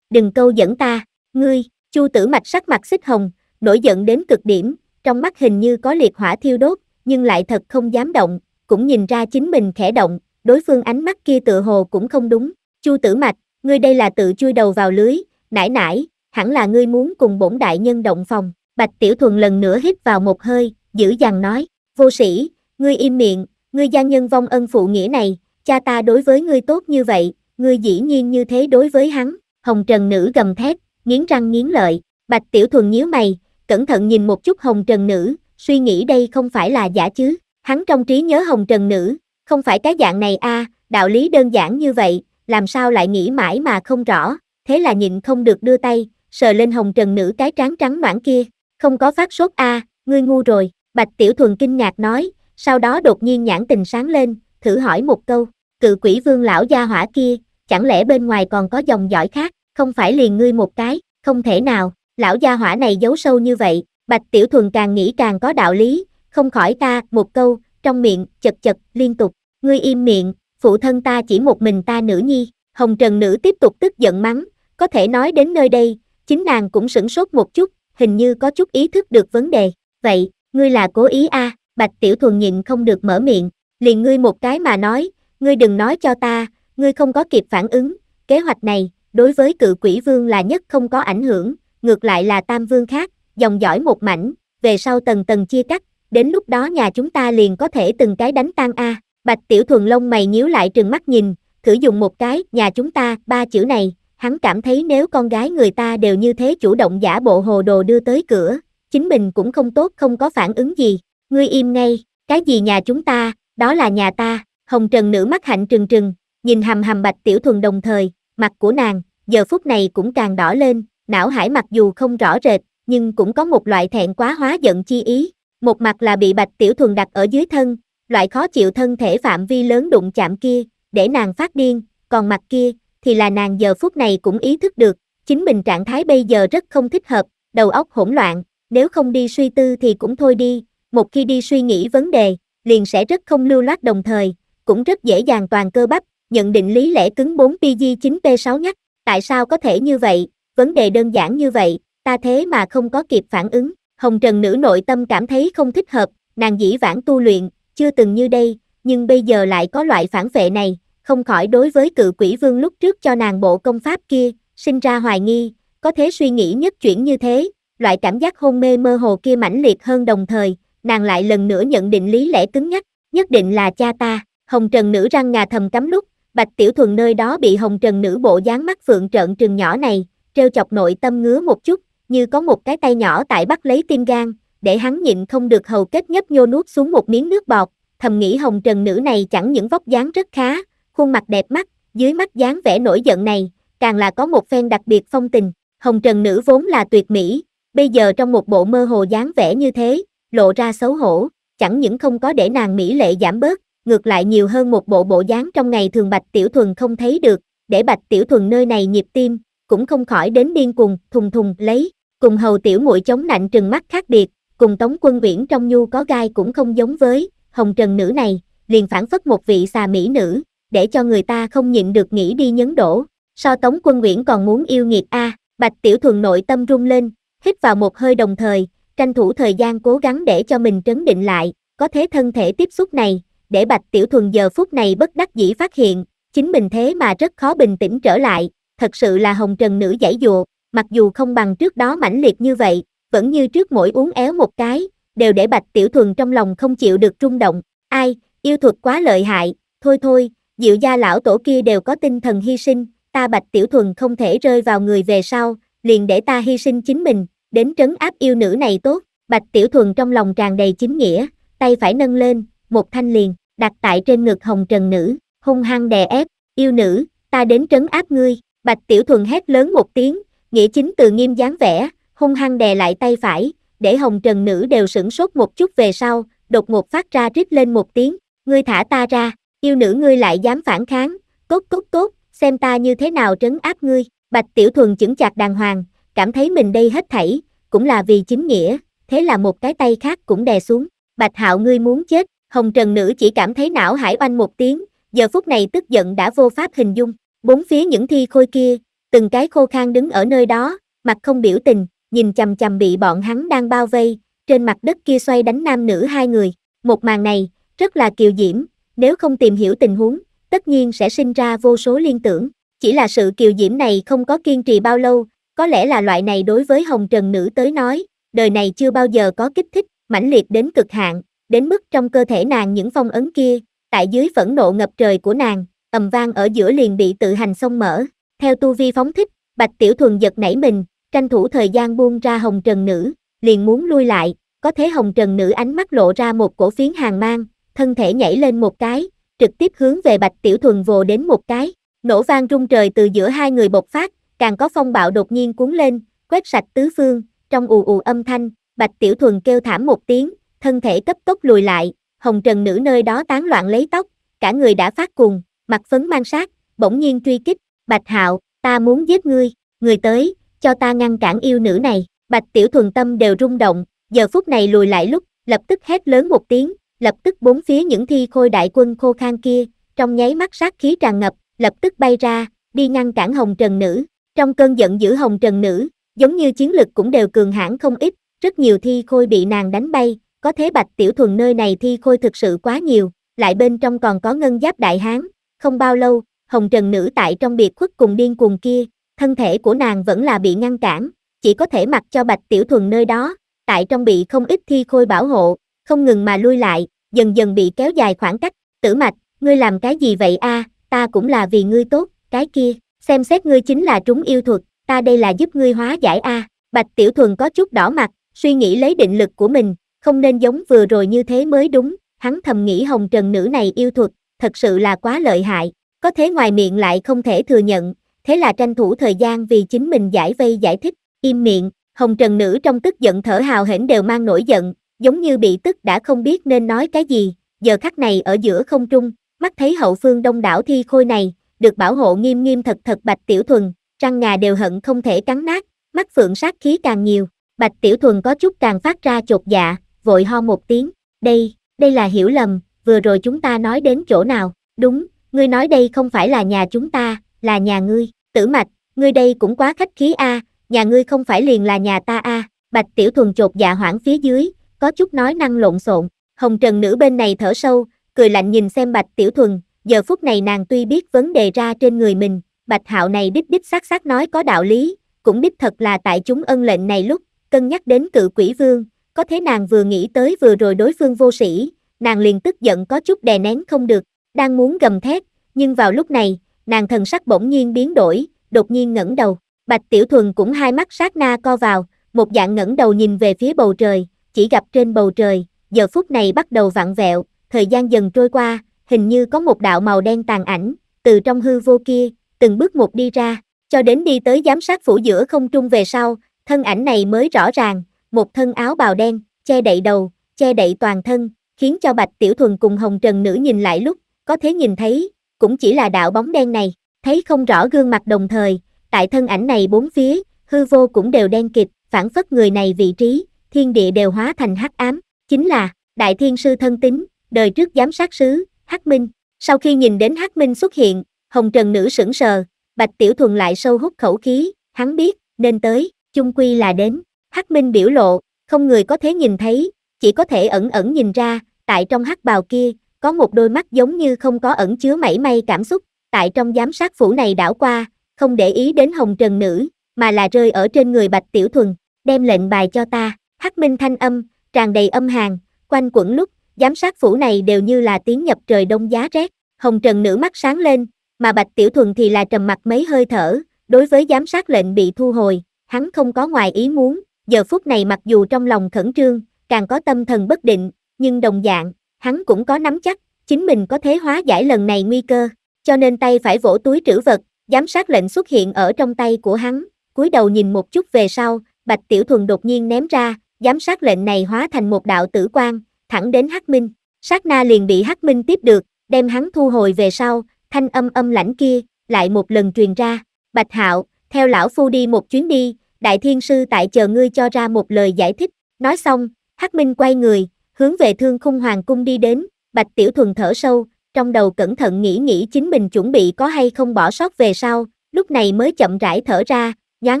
Đừng câu dẫn ta, ngươi, chu tử mạch sắc mặt xích hồng, nổi giận đến cực điểm, trong mắt hình như có liệt hỏa thiêu đốt, nhưng lại thật không dám động, cũng nhìn ra chính mình khẽ động, đối phương ánh mắt kia tựa hồ cũng không đúng, chu tử mạch, ngươi đây là tự chui đầu vào lưới, nải nải, hẳn là ngươi muốn cùng bổn đại nhân động phòng. Bạch Tiểu Thuần lần nữa hít vào một hơi, giữ dằn nói, vô sĩ, ngươi im miệng, ngươi gian nhân vong ân phụ nghĩa này, cha ta đối với ngươi tốt như vậy, ngươi dĩ nhiên như thế đối với hắn. Hồng Trần Nữ gầm thét, nghiến răng nghiến lợi, Bạch Tiểu Thuần nhíu mày, cẩn thận nhìn một chút Hồng Trần Nữ, suy nghĩ đây không phải là giả chứ, hắn trong trí nhớ Hồng Trần Nữ, không phải cái dạng này a à, đạo lý đơn giản như vậy, làm sao lại nghĩ mãi mà không rõ, thế là nhịn không được đưa tay, sờ lên hồng trần nữ cái trán trắng noãn kia, không có phát sốt a, à, ngươi ngu rồi, Bạch Tiểu Thuần kinh ngạc nói, sau đó đột nhiên nhãn tình sáng lên, thử hỏi một câu, cự quỷ vương lão gia hỏa kia, chẳng lẽ bên ngoài còn có dòng dõi khác, không phải liền ngươi một cái, không thể nào, lão gia hỏa này giấu sâu như vậy, Bạch Tiểu Thuần càng nghĩ càng có đạo lý, không khỏi ta, một câu, trong miệng, chật chật, liên tục, ngươi im miệng, phụ thân ta chỉ một mình ta nữ nhi, hồng trần nữ tiếp tục tức giận mắng, có thể nói đến nơi đây, chính nàng cũng sửng sốt một chút, hình như có chút ý thức được vấn đề, vậy, ngươi là cố ý a bạch tiểu thuần nhịn không được mở miệng, liền ngươi một cái mà nói, ngươi đừng nói cho ta, ngươi không có kịp phản ứng, kế hoạch này, đối với cự quỷ vương là nhất không có ảnh hưởng, ngược lại là tam vương khác, dòng dõi một mảnh, về sau tầng tầng chia cắt, đến lúc đó nhà chúng ta liền có thể từng cái đánh tan a. À. Bạch Tiểu Thuần lông mày nhíu lại trừng mắt nhìn, thử dùng một cái, nhà chúng ta, ba chữ này, hắn cảm thấy nếu con gái người ta đều như thế chủ động giả bộ hồ đồ đưa tới cửa, chính mình cũng không tốt không có phản ứng gì, ngươi im ngay, cái gì nhà chúng ta, đó là nhà ta, hồng trần nữ mắt hạnh trừng trừng, nhìn hầm hầm Bạch Tiểu Thuần đồng thời, mặt của nàng, giờ phút này cũng càng đỏ lên, não hải mặc dù không rõ rệt, nhưng cũng có một loại thẹn quá hóa giận chi ý, một mặt là bị Bạch Tiểu Thuần đặt ở dưới thân, loại khó chịu thân thể phạm vi lớn đụng chạm kia, để nàng phát điên, còn mặt kia, thì là nàng giờ phút này cũng ý thức được, chính mình trạng thái bây giờ rất không thích hợp, đầu óc hỗn loạn, nếu không đi suy tư thì cũng thôi đi, một khi đi suy nghĩ vấn đề, liền sẽ rất không lưu loát đồng thời, cũng rất dễ dàng toàn cơ bắp, nhận định lý lẽ cứng 4PG9P6 nhắc, tại sao có thể như vậy, vấn đề đơn giản như vậy, ta thế mà không có kịp phản ứng, hồng trần nữ nội tâm cảm thấy không thích hợp, nàng dĩ vãng tu luyện, chưa từng như đây, nhưng bây giờ lại có loại phản vệ này, không khỏi đối với cự quỷ vương lúc trước cho nàng bộ công pháp kia, sinh ra hoài nghi, có thế suy nghĩ nhất chuyển như thế, loại cảm giác hôn mê mơ hồ kia mãnh liệt hơn đồng thời, nàng lại lần nữa nhận định lý lẽ cứng nhắc, nhất định là cha ta, hồng trần nữ răng ngà thầm cắm lúc, bạch tiểu thuần nơi đó bị hồng trần nữ bộ dáng mắt phượng trợn trừng nhỏ này, treo chọc nội tâm ngứa một chút, như có một cái tay nhỏ tại bắt lấy tim gan, để hắn nhịn không được hầu kết nhấp nhô nuốt xuống một miếng nước bọt, thầm nghĩ hồng trần nữ này chẳng những vóc dáng rất khá, khuôn mặt đẹp mắt, dưới mắt dáng vẻ nổi giận này, càng là có một phen đặc biệt phong tình, hồng trần nữ vốn là tuyệt mỹ, bây giờ trong một bộ mơ hồ dáng vẻ như thế, lộ ra xấu hổ, chẳng những không có để nàng mỹ lệ giảm bớt, ngược lại nhiều hơn một bộ bộ dáng trong ngày thường Bạch Tiểu Thuần không thấy được, để Bạch Tiểu Thuần nơi này nhịp tim, cũng không khỏi đến điên cùng, thùng thùng lấy, cùng hầu tiểu muội chống nạnh trừng mắt khác biệt, cùng Tống Quân uyển trong nhu có gai cũng không giống với, hồng trần nữ này, liền phản phất một vị xà mỹ nữ, để cho người ta không nhịn được nghĩ đi nhấn đổ, so Tống Quân uyển còn muốn yêu nghiệt a à, Bạch Tiểu Thuần nội tâm rung lên, hít vào một hơi đồng thời, tranh thủ thời gian cố gắng để cho mình trấn định lại, có thế thân thể tiếp xúc này, để Bạch Tiểu Thuần giờ phút này bất đắc dĩ phát hiện, chính mình thế mà rất khó bình tĩnh trở lại, thật sự là hồng trần nữ giải dụa, mặc dù không bằng trước đó mãnh liệt như vậy, vẫn như trước mỗi uống éo một cái, đều để Bạch Tiểu Thuần trong lòng không chịu được rung động, ai, yêu thuật quá lợi hại, thôi thôi, diệu gia lão tổ kia đều có tinh thần hy sinh, ta Bạch Tiểu Thuần không thể rơi vào người về sau, liền để ta hy sinh chính mình, đến trấn áp yêu nữ này tốt, Bạch Tiểu Thuần trong lòng tràn đầy chính nghĩa, tay phải nâng lên, một thanh liền, đặt tại trên ngực hồng trần nữ, hung hăng đè ép, yêu nữ, ta đến trấn áp ngươi, Bạch Tiểu Thuần hét lớn một tiếng, nghĩa chính từ nghiêm dáng vẻ, hung hăng đè lại tay phải, để hồng trần nữ đều sửng sốt một chút về sau, đột ngột phát ra rít lên một tiếng, ngươi thả ta ra, yêu nữ ngươi lại dám phản kháng, tốt tốt tốt, xem ta như thế nào trấn áp ngươi, bạch tiểu thuần chững chạc đàng hoàng, cảm thấy mình đây hết thảy, cũng là vì chính nghĩa, thế là một cái tay khác cũng đè xuống, bạch hạo ngươi muốn chết, hồng trần nữ chỉ cảm thấy não hải oanh một tiếng, giờ phút này tức giận đã vô pháp hình dung, bốn phía những thi khôi kia, từng cái khô khan đứng ở nơi đó, mặt không biểu tình, nhìn chằm chằm bị bọn hắn đang bao vây, trên mặt đất kia xoay đánh nam nữ hai người. Một màn này, rất là kiều diễm, nếu không tìm hiểu tình huống, tất nhiên sẽ sinh ra vô số liên tưởng. Chỉ là sự kiều diễm này không có kiên trì bao lâu, có lẽ là loại này đối với hồng trần nữ tới nói, đời này chưa bao giờ có kích thích, mãnh liệt đến cực hạn, đến mức trong cơ thể nàng những phong ấn kia, tại dưới phẫn nộ ngập trời của nàng, ầm vang ở giữa liền bị tự hành xông mở. Theo tu vi phóng thích, Bạch Tiểu Thuần giật nảy mình, tranh thủ thời gian buông ra hồng trần nữ, liền muốn lui lại, có thế hồng trần nữ ánh mắt lộ ra một cổ phiến hàng mang, thân thể nhảy lên một cái, trực tiếp hướng về bạch tiểu thuần vồ đến một cái, nổ vang rung trời từ giữa hai người bộc phát, càng có phong bạo đột nhiên cuốn lên, quét sạch tứ phương, trong ù ù âm thanh, bạch tiểu thuần kêu thảm một tiếng, thân thể cấp tốc lùi lại, hồng trần nữ nơi đó tán loạn lấy tóc, cả người đã phát cuồng, mặt phấn mang sát, bỗng nhiên truy kích, bạch hạo, ta muốn giết ngươi, người tới, cho ta ngăn cản yêu nữ này, bạch tiểu thuần tâm đều rung động, giờ phút này lùi lại lúc, lập tức hét lớn một tiếng, lập tức bốn phía những thi khôi đại quân khô khan kia, trong nháy mắt sát khí tràn ngập, lập tức bay ra, đi ngăn cản hồng trần nữ, trong cơn giận dữ hồng trần nữ, giống như chiến lực cũng đều cường hãn không ít, rất nhiều thi khôi bị nàng đánh bay, có thế bạch tiểu thuần nơi này thi khôi thực sự quá nhiều, lại bên trong còn có ngân giáp đại hán, không bao lâu, hồng trần nữ tại trong biệt khuất cùng điên cuồng kia, thân thể của nàng vẫn là bị ngăn cản, chỉ có thể mặc cho Bạch Tiểu Thuần nơi đó, tại trong bị không ít thi khôi bảo hộ, không ngừng mà lui lại, dần dần bị kéo dài khoảng cách, tử mạch, ngươi làm cái gì vậy a ta cũng là vì ngươi tốt, cái kia, xem xét ngươi chính là trúng yêu thuật, ta đây là giúp ngươi hóa giải a Bạch Tiểu Thuần có chút đỏ mặt, suy nghĩ lấy định lực của mình, không nên giống vừa rồi như thế mới đúng, hắn thầm nghĩ hồng trần nữ này yêu thuật, thật sự là quá lợi hại, có thế ngoài miệng lại không thể thừa nhận, thế là tranh thủ thời gian vì chính mình giải vây giải thích, im miệng, hồng trần nữ trong tức giận thở hào hển đều mang nổi giận, giống như bị tức đã không biết nên nói cái gì, giờ khắc này ở giữa không trung, mắt thấy hậu phương đông đảo thi khôi này, được bảo hộ nghiêm nghiêm thật thật bạch tiểu thuần, răng ngà đều hận không thể cắn nát, mắt phượng sát khí càng nhiều, bạch tiểu thuần có chút càng phát ra chột dạ, vội ho một tiếng, đây, đây là hiểu lầm, vừa rồi chúng ta nói đến chỗ nào, đúng, ngươi nói đây không phải là nhà chúng ta, là nhà ngươi, tử mạch, ngươi đây cũng quá khách khí a, nhà ngươi không phải liền là nhà ta a, bạch tiểu thuần chột dạ hoảng phía dưới, có chút nói năng lộn xộn, hồng trần nữ bên này thở sâu, cười lạnh nhìn xem bạch tiểu thuần, giờ phút này nàng tuy biết vấn đề ra trên người mình, bạch hạo này đích đích xác xác nói có đạo lý, cũng đích thật là tại chúng ân lệnh này lúc, cân nhắc đến cự quỷ vương, có thế nàng vừa nghĩ tới vừa rồi đối phương vô sĩ, nàng liền tức giận có chút đè nén không được, đang muốn gầm thét, nhưng vào lúc này, nàng thần sắc bỗng nhiên biến đổi, đột nhiên ngẩng đầu. Bạch Tiểu Thuần cũng hai mắt sát na co vào, một dạng ngẩng đầu nhìn về phía bầu trời, chỉ gặp trên bầu trời, giờ phút này bắt đầu vặn vẹo, thời gian dần trôi qua, hình như có một đạo màu đen tàn ảnh, từ trong hư vô kia, từng bước một đi ra, cho đến đi tới giám sát phủ giữa không trung về sau, thân ảnh này mới rõ ràng, một thân áo bào đen, che đậy đầu, che đậy toàn thân, khiến cho Bạch Tiểu Thuần cùng Hồng Trần Nữ nhìn lại lúc, có thể nhìn thấy, cũng chỉ là đạo bóng đen này, thấy không rõ gương mặt đồng thời, tại thân ảnh này bốn phía, hư vô cũng đều đen kịt, phản phất người này vị trí, thiên địa đều hóa thành hắc ám, chính là Đại Thiên sư thân tính đời trước giám sát sứ, Hắc Minh. Sau khi nhìn đến Hắc Minh xuất hiện, Hồng Trần nữ sững sờ, Bạch Tiểu Thuần lại sâu hút khẩu khí, hắn biết, nên tới, chung quy là đến. Hắc Minh biểu lộ, không người có thể nhìn thấy, chỉ có thể ẩn ẩn nhìn ra, tại trong hắc bào kia, có một đôi mắt giống như không có ẩn chứa mảy may cảm xúc, tại trong giám sát phủ này đảo qua, không để ý đến hồng trần nữ, mà là rơi ở trên người bạch tiểu thuần, đem lệnh bài cho ta, hắc minh thanh âm, tràn đầy âm hàn quanh quẩn lúc, giám sát phủ này đều như là tiếng nhập trời đông giá rét, hồng trần nữ mắt sáng lên, mà bạch tiểu thuần thì là trầm mặt mấy hơi thở, đối với giám sát lệnh bị thu hồi, hắn không có ngoài ý muốn, giờ phút này mặc dù trong lòng khẩn trương, càng có tâm thần bất định, nhưng đồng dạng, hắn cũng có nắm chắc, chính mình có thế hóa giải lần này nguy cơ, cho nên tay phải vỗ túi trữ vật, giám sát lệnh xuất hiện ở trong tay của hắn, cúi đầu nhìn một chút về sau, Bạch Tiểu Thuần đột nhiên ném ra, giám sát lệnh này hóa thành một đạo tử quang, thẳng đến Hắc Minh, sát na liền bị Hắc Minh tiếp được, đem hắn thu hồi về sau, thanh âm âm lãnh kia, lại một lần truyền ra, Bạch Hạo, theo lão phu đi một chuyến đi, Đại Thiên Sư tại chờ ngươi cho ra một lời giải thích, nói xong, Hắc Minh quay người, hướng về thương khung hoàng cung đi đến, Bạch Tiểu Thuần thở sâu, trong đầu cẩn thận nghĩ nghĩ chính mình chuẩn bị có hay không bỏ sót về sau, lúc này mới chậm rãi thở ra, nhán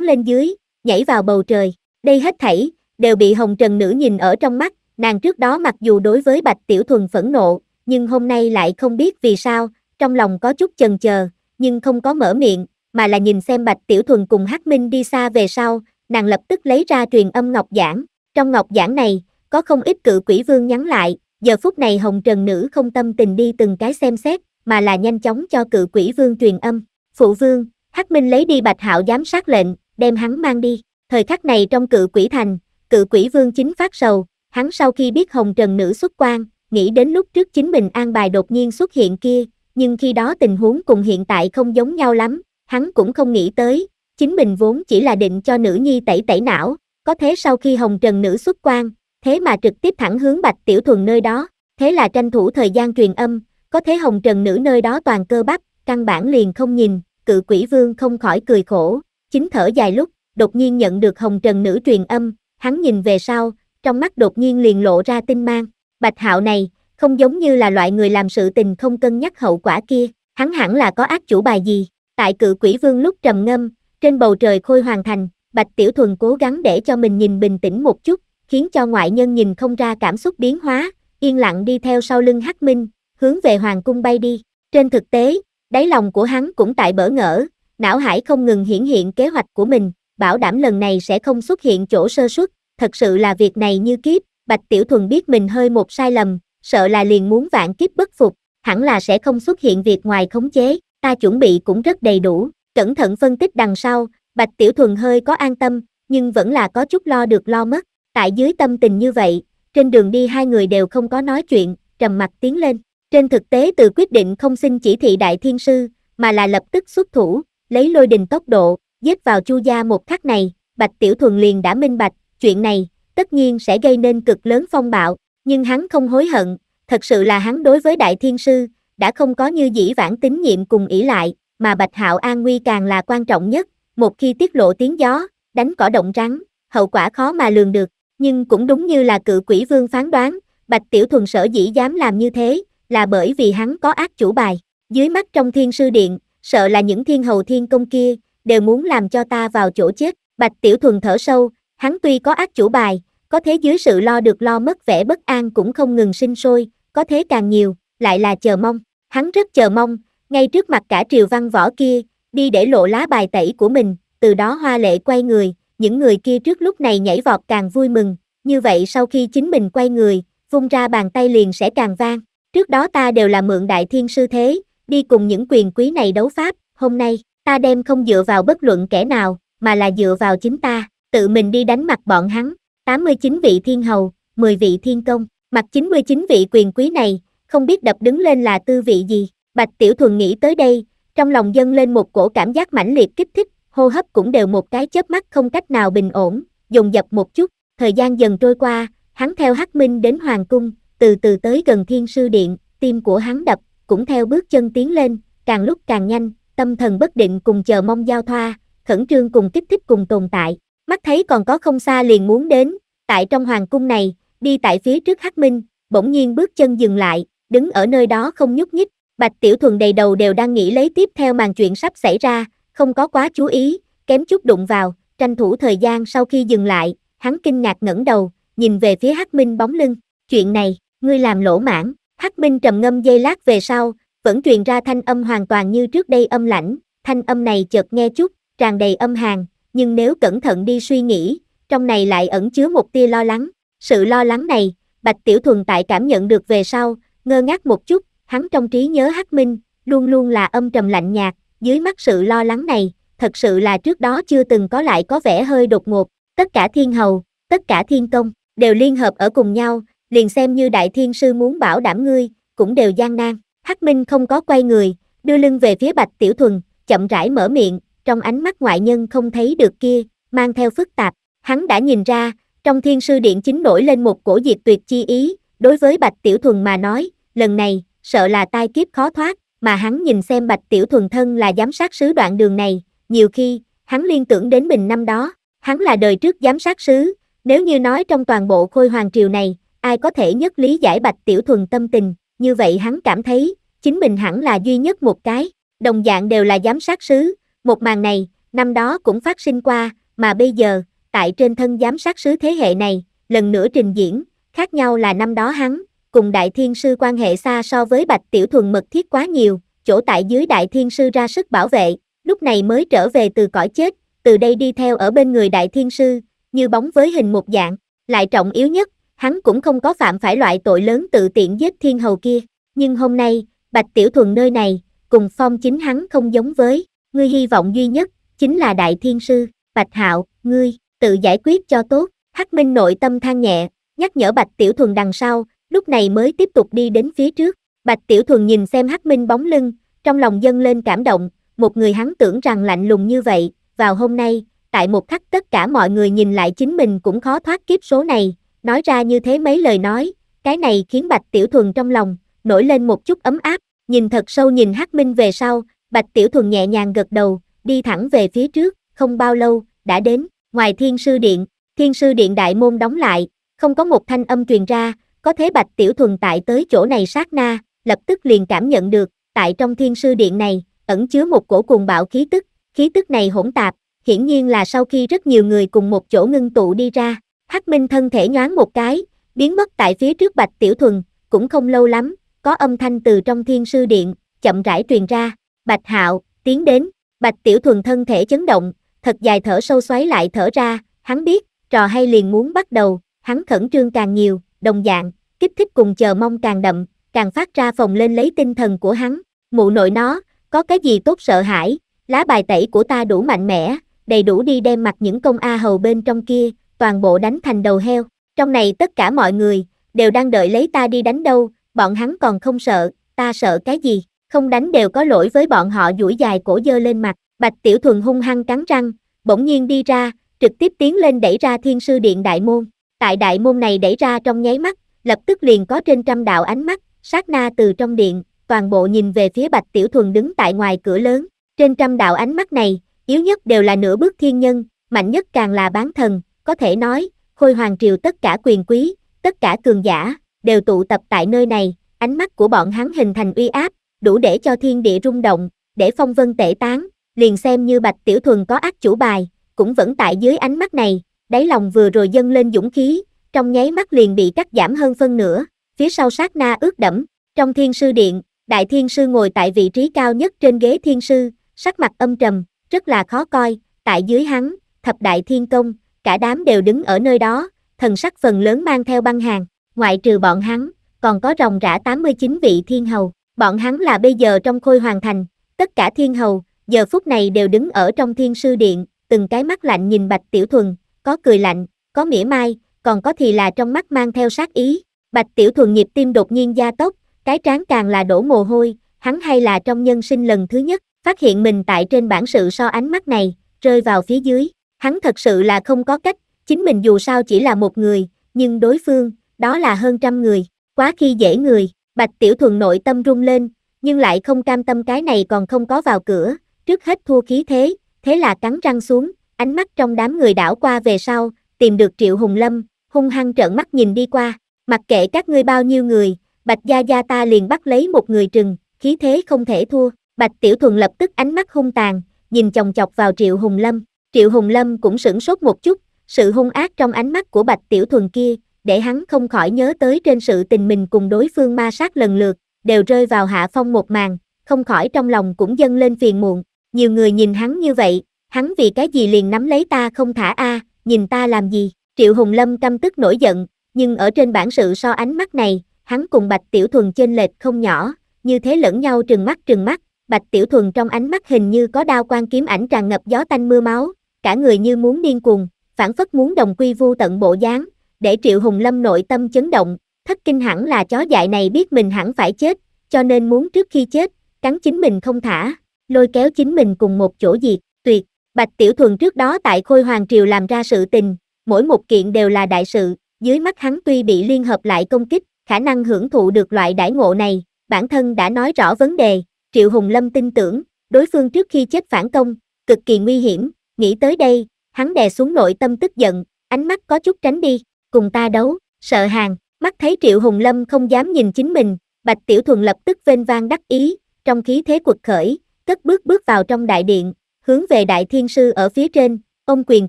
lên dưới, nhảy vào bầu trời, đây hết thảy, đều bị Hồng Trần Nữ nhìn ở trong mắt, nàng trước đó mặc dù đối với Bạch Tiểu Thuần phẫn nộ, nhưng hôm nay lại không biết vì sao, trong lòng có chút chần chờ, nhưng không có mở miệng, mà là nhìn xem Bạch Tiểu Thuần cùng Hắc Minh đi xa về sau, nàng lập tức lấy ra truyền âm ngọc giảng, trong ngọc giảng này, có không ít cự quỷ vương nhắn lại, giờ phút này hồng trần nữ không tâm tình đi từng cái xem xét, mà là nhanh chóng cho cự quỷ vương truyền âm. Phụ vương, Hắc Minh lấy đi bạch hạo giám sát lệnh, đem hắn mang đi. Thời khắc này trong cự quỷ thành, cự quỷ vương chính phát sầu, hắn sau khi biết hồng trần nữ xuất quan, nghĩ đến lúc trước chính mình an bài đột nhiên xuất hiện kia, nhưng khi đó tình huống cùng hiện tại không giống nhau lắm, hắn cũng không nghĩ tới, chính mình vốn chỉ là định cho nữ nhi tẩy tẩy não, có thế sau khi hồng trần nữ xuất quan, thế mà trực tiếp thẳng hướng Bạch Tiểu Thuần nơi đó, thế là tranh thủ thời gian truyền âm, có thế hồng trần nữ nơi đó toàn cơ bắp, căn bản liền không nhìn, cự quỷ vương không khỏi cười khổ, chính thở dài lúc, đột nhiên nhận được hồng trần nữ truyền âm, hắn nhìn về sau, trong mắt đột nhiên liền lộ ra tinh mang, bạch hạo này, không giống như là loại người làm sự tình không cân nhắc hậu quả kia, hắn hẳn là có ác chủ bài gì, tại cự quỷ vương lúc trầm ngâm, trên bầu trời khôi hoàn thành, bạch tiểu thuần cố gắng để cho mình nhìn bình tĩnh một chút, khiến cho ngoại nhân nhìn không ra cảm xúc biến hóa, yên lặng đi theo sau lưng Hắc Minh, hướng về hoàng cung bay đi. Trên thực tế, đáy lòng của hắn cũng tại bỡ ngỡ, não hải không ngừng hiển hiện kế hoạch của mình, bảo đảm lần này sẽ không xuất hiện chỗ sơ suất, thật sự là việc này như kiếp, Bạch Tiểu Thuần biết mình hơi một sai lầm, sợ là liền muốn vạn kiếp bất phục, hẳn là sẽ không xuất hiện việc ngoài khống chế, ta chuẩn bị cũng rất đầy đủ, cẩn thận phân tích đằng sau, Bạch Tiểu Thuần hơi có an tâm, nhưng vẫn là có chút lo được lo mất, Tại dưới tâm tình như vậy, trên đường đi hai người đều không có nói chuyện, trầm mặt tiến lên. Trên thực tế từ quyết định không xin chỉ thị đại thiên sư, mà là lập tức xuất thủ, lấy lôi đình tốc độ, giết vào chu gia một khắc này, Bạch Tiểu Thuần liền đã minh bạch, chuyện này, tất nhiên sẽ gây nên cực lớn phong bạo, nhưng hắn không hối hận, thật sự là hắn đối với đại thiên sư, đã không có như dĩ vãng tín nhiệm cùng ỷ lại, mà Bạch Hạo an nguy càng là quan trọng nhất, một khi tiết lộ tiếng gió, đánh cỏ động rắn, hậu quả khó mà lường được. Nhưng cũng đúng như là cự quỷ vương phán đoán, Bạch Tiểu Thuần sở dĩ dám làm như thế, là bởi vì hắn có ác chủ bài. Dưới mắt trong thiên sư điện, sợ là những thiên hầu thiên công kia, đều muốn làm cho ta vào chỗ chết. Bạch Tiểu Thuần thở sâu, hắn tuy có ác chủ bài, có thế dưới sự lo được lo mất vẻ bất an cũng không ngừng sinh sôi, có thế càng nhiều, lại là chờ mong. Hắn rất chờ mong, ngay trước mặt cả triều văn võ kia, đi để lộ lá bài tẩy của mình, từ đó hoa lệ quay người, những người kia trước lúc này nhảy vọt càng vui mừng, như vậy sau khi chính mình quay người, vung ra bàn tay liền sẽ càng vang. Trước đó ta đều là mượn đại thiên sư thế, đi cùng những quyền quý này đấu pháp, hôm nay, ta đem không dựa vào bất luận kẻ nào, mà là dựa vào chính ta, tự mình đi đánh mặt bọn hắn, 89 vị thiên hầu, 10 vị thiên công, mặt 99 vị quyền quý này, không biết đập đứng lên là tư vị gì, Bạch Tiểu Thuần nghĩ tới đây, trong lòng dâng lên một cổ cảm giác mãnh liệt kích thích, hô hấp cũng đều một cái chớp mắt không cách nào bình ổn, dồn dập một chút, thời gian dần trôi qua, hắn theo Hắc Minh đến Hoàng Cung, từ từ tới gần Thiên Sư Điện, tim của hắn đập, cũng theo bước chân tiến lên, càng lúc càng nhanh, tâm thần bất định cùng chờ mong giao thoa, khẩn trương cùng kích thích cùng tồn tại, mắt thấy còn có không xa liền muốn đến, tại trong Hoàng Cung này, đi tại phía trước Hắc Minh, bỗng nhiên bước chân dừng lại, đứng ở nơi đó không nhúc nhích, Bạch Tiểu Thuần đầy đầu đều đang nghĩ lấy tiếp theo màn chuyện sắp xảy ra, không có quá chú ý, kém chút đụng vào, tranh thủ thời gian sau khi dừng lại, hắn kinh ngạc ngẩng đầu, nhìn về phía Hắc Minh bóng lưng, chuyện này, ngươi làm lỗ mãn, Hắc Minh trầm ngâm dây lát về sau, vẫn truyền ra thanh âm hoàn toàn như trước đây âm lãnh, thanh âm này chợt nghe chút, tràn đầy âm hàn, nhưng nếu cẩn thận đi suy nghĩ, trong này lại ẩn chứa một tia lo lắng, sự lo lắng này, Bạch Tiểu Thuần tại cảm nhận được về sau, ngơ ngác một chút, hắn trong trí nhớ Hắc Minh, luôn luôn là âm trầm lạnh nhạt, dưới mắt sự lo lắng này, thật sự là trước đó chưa từng có lại có vẻ hơi đột ngột, tất cả thiên hầu, tất cả thiên công, đều liên hợp ở cùng nhau, liền xem như đại thiên sư muốn bảo đảm ngươi, cũng đều gian nan. Hắc Minh không có quay người, đưa lưng về phía Bạch Tiểu Thuần, chậm rãi mở miệng, trong ánh mắt ngoại nhân không thấy được kia, mang theo phức tạp. Hắn đã nhìn ra, trong thiên sư điện chính nổi lên một cổ diệt tuyệt chi ý, đối với Bạch Tiểu Thuần mà nói, lần này, sợ là tai kiếp khó thoát, mà hắn nhìn xem Bạch Tiểu Thuần thân là giám sát sứ đoạn đường này, nhiều khi, hắn liên tưởng đến mình năm đó, hắn là đời trước giám sát sứ, nếu như nói trong toàn bộ khôi hoàng triều này, ai có thể nhất lý giải Bạch Tiểu Thuần tâm tình, như vậy hắn cảm thấy, chính mình hẳn là duy nhất một cái, đồng dạng đều là giám sát sứ, một màn này, năm đó cũng phát sinh qua, mà bây giờ, tại trên thân giám sát sứ thế hệ này, lần nữa trình diễn, khác nhau là năm đó hắn, cùng Đại Thiên Sư quan hệ xa so với Bạch Tiểu Thuần mật thiết quá nhiều, chỗ tại dưới Đại Thiên Sư ra sức bảo vệ, lúc này mới trở về từ cõi chết, từ đây đi theo ở bên người Đại Thiên Sư, như bóng với hình một dạng, lại trọng yếu nhất, hắn cũng không có phạm phải loại tội lớn tự tiện giết Thiên Hầu kia, nhưng hôm nay, Bạch Tiểu Thuần nơi này, cùng phong chính hắn không giống với, ngươi hy vọng duy nhất, chính là Đại Thiên Sư, Bạch Hạo, ngươi, tự giải quyết cho tốt, Hắc Minh nội tâm than nhẹ, nhắc nhở Bạch Tiểu Thuần đằng sau, lúc này mới tiếp tục đi đến phía trước. Bạch Tiểu Thuần nhìn xem Hắc Minh bóng lưng, trong lòng dâng lên cảm động, một người hắn tưởng rằng lạnh lùng như vậy, vào hôm nay, tại một khắc tất cả mọi người nhìn lại chính mình cũng khó thoát kiếp số này, nói ra như thế mấy lời nói, cái này khiến Bạch Tiểu Thuần trong lòng nổi lên một chút ấm áp, nhìn thật sâu nhìn Hắc Minh về sau, Bạch Tiểu Thuần nhẹ nhàng gật đầu, đi thẳng về phía trước, không bao lâu đã đến, ngoài Thiên Sư Điện, Thiên Sư Điện đại môn đóng lại, không có một thanh âm truyền ra, có thế Bạch Tiểu Thuần tại tới chỗ này sát na, lập tức liền cảm nhận được, tại trong thiên sư điện này, ẩn chứa một cổ cuồng bạo khí tức, khí tức này hỗn tạp, hiển nhiên là sau khi rất nhiều người cùng một chỗ ngưng tụ đi ra, Hắc Minh thân thể nhoáng một cái, biến mất tại phía trước Bạch Tiểu Thuần, cũng không lâu lắm, có âm thanh từ trong thiên sư điện, chậm rãi truyền ra, Bạch Hạo, tiến đến, Bạch Tiểu Thuần thân thể chấn động, thật dài thở sâu xoáy lại thở ra, hắn biết, trò hay liền muốn bắt đầu, hắn khẩn trương càng nhiều, đồng dạng, kích thích cùng chờ mong càng đậm, càng phát ra phồng lên lấy tinh thần của hắn, mụ nội nó, có cái gì tốt sợ hãi, lá bài tẩy của ta đủ mạnh mẽ, đầy đủ đi đem mặt những công A hầu bên trong kia, toàn bộ đánh thành đầu heo, trong này tất cả mọi người, đều đang đợi lấy ta đi đánh đâu, bọn hắn còn không sợ, ta sợ cái gì, không đánh đều có lỗi với bọn họ duỗi dài cổ dơ lên mặt, bạch tiểu thuần hung hăng cắn răng, bỗng nhiên đi ra, trực tiếp tiến lên đẩy ra thiên sư điện đại môn, tại đại môn này đẩy ra trong nháy mắt, lập tức liền có trên trăm đạo ánh mắt, sát na từ trong điện, toàn bộ nhìn về phía Bạch Tiểu Thuần đứng tại ngoài cửa lớn. Trên trăm đạo ánh mắt này, yếu nhất đều là nửa bước thiên nhân, mạnh nhất càng là bán thần, có thể nói, khôi hoàng triều tất cả quyền quý, tất cả cường giả, đều tụ tập tại nơi này, ánh mắt của bọn hắn hình thành uy áp, đủ để cho thiên địa rung động, để phong vân tể tán, liền xem như Bạch Tiểu Thuần có ác chủ bài, cũng vẫn tại dưới ánh mắt này, đáy lòng vừa rồi dâng lên dũng khí, trong nháy mắt liền bị cắt giảm hơn phân nửa, phía sau sát na ướt đẫm, trong thiên sư điện, đại thiên sư ngồi tại vị trí cao nhất trên ghế thiên sư, sắc mặt âm trầm, rất là khó coi, tại dưới hắn, thập đại thiên công, cả đám đều đứng ở nơi đó, thần sắc phần lớn mang theo băng hàng, ngoại trừ bọn hắn, còn có ròng rã 89 vị thiên hầu, bọn hắn là bây giờ trong khôi hoàn thành, tất cả thiên hầu, giờ phút này đều đứng ở trong thiên sư điện, từng cái mắt lạnh nhìn bạch tiểu thuần, có cười lạnh, có mỉa mai, còn có thì là trong mắt mang theo sát ý. Bạch Tiểu Thuần nhịp tim đột nhiên gia tốc, cái trán càng là đổ mồ hôi, hắn hay là trong nhân sinh lần thứ nhất, phát hiện mình tại trên bản sự so ánh mắt này, rơi vào phía dưới. Hắn thật sự là không có cách, chính mình dù sao chỉ là một người, nhưng đối phương, đó là hơn trăm người, quá khi dễ người. Bạch Tiểu Thuần nội tâm rung lên, nhưng lại không cam tâm cái này còn không có vào cửa, trước hết thua khí thế, thế là cắn răng xuống, ánh mắt trong đám người đảo qua về sau, tìm được Triệu Hùng Lâm, hung hăng trợn mắt nhìn đi qua, mặc kệ các ngươi bao nhiêu người, Bạch Gia Gia ta liền bắt lấy một người trừng, khí thế không thể thua, Bạch Tiểu Thuần lập tức ánh mắt hung tàn, nhìn chồng chọc vào Triệu Hùng Lâm, Triệu Hùng Lâm cũng sửng sốt một chút, sự hung ác trong ánh mắt của Bạch Tiểu Thuần kia, để hắn không khỏi nhớ tới trên sự tình mình cùng đối phương ma sát lần lượt, đều rơi vào hạ phong một màn, không khỏi trong lòng cũng dâng lên phiền muộn, nhiều người nhìn hắn như vậy, hắn vì cái gì liền nắm lấy ta không thả a, nhìn ta làm gì? Triệu Hùng Lâm căm tức nổi giận, nhưng ở trên bản sự so ánh mắt này, hắn cùng Bạch Tiểu Thuần chênh lệch không nhỏ, như thế lẫn nhau trừng mắt trừng mắt, Bạch Tiểu Thuần trong ánh mắt hình như có đao quan kiếm ảnh tràn ngập gió tanh mưa máu, cả người như muốn điên cuồng, phản phất muốn đồng quy vu tận bộ dáng, để Triệu Hùng Lâm nội tâm chấn động, thất kinh hẳn là chó dại này biết mình hẳn phải chết, cho nên muốn trước khi chết, cắn chính mình không thả, lôi kéo chính mình cùng một chỗ diệt, tuyệt, Bạch Tiểu Thuần trước đó tại Khôi Hoàng Triều làm ra sự tình, mỗi một kiện đều là đại sự, dưới mắt hắn tuy bị liên hợp lại công kích, khả năng hưởng thụ được loại đãi ngộ này, bản thân đã nói rõ vấn đề, Triệu Hùng Lâm tin tưởng, đối phương trước khi chết phản công, cực kỳ nguy hiểm, nghĩ tới đây, hắn đè xuống nội tâm tức giận, ánh mắt có chút tránh đi, cùng ta đấu, sợ hàng, mắt thấy Triệu Hùng Lâm không dám nhìn chính mình, Bạch Tiểu Thuần lập tức vênh vang đắc ý, trong khí thế quật khởi, cất bước bước vào trong đại điện, hướng về đại thiên sư ở phía trên, ông quyền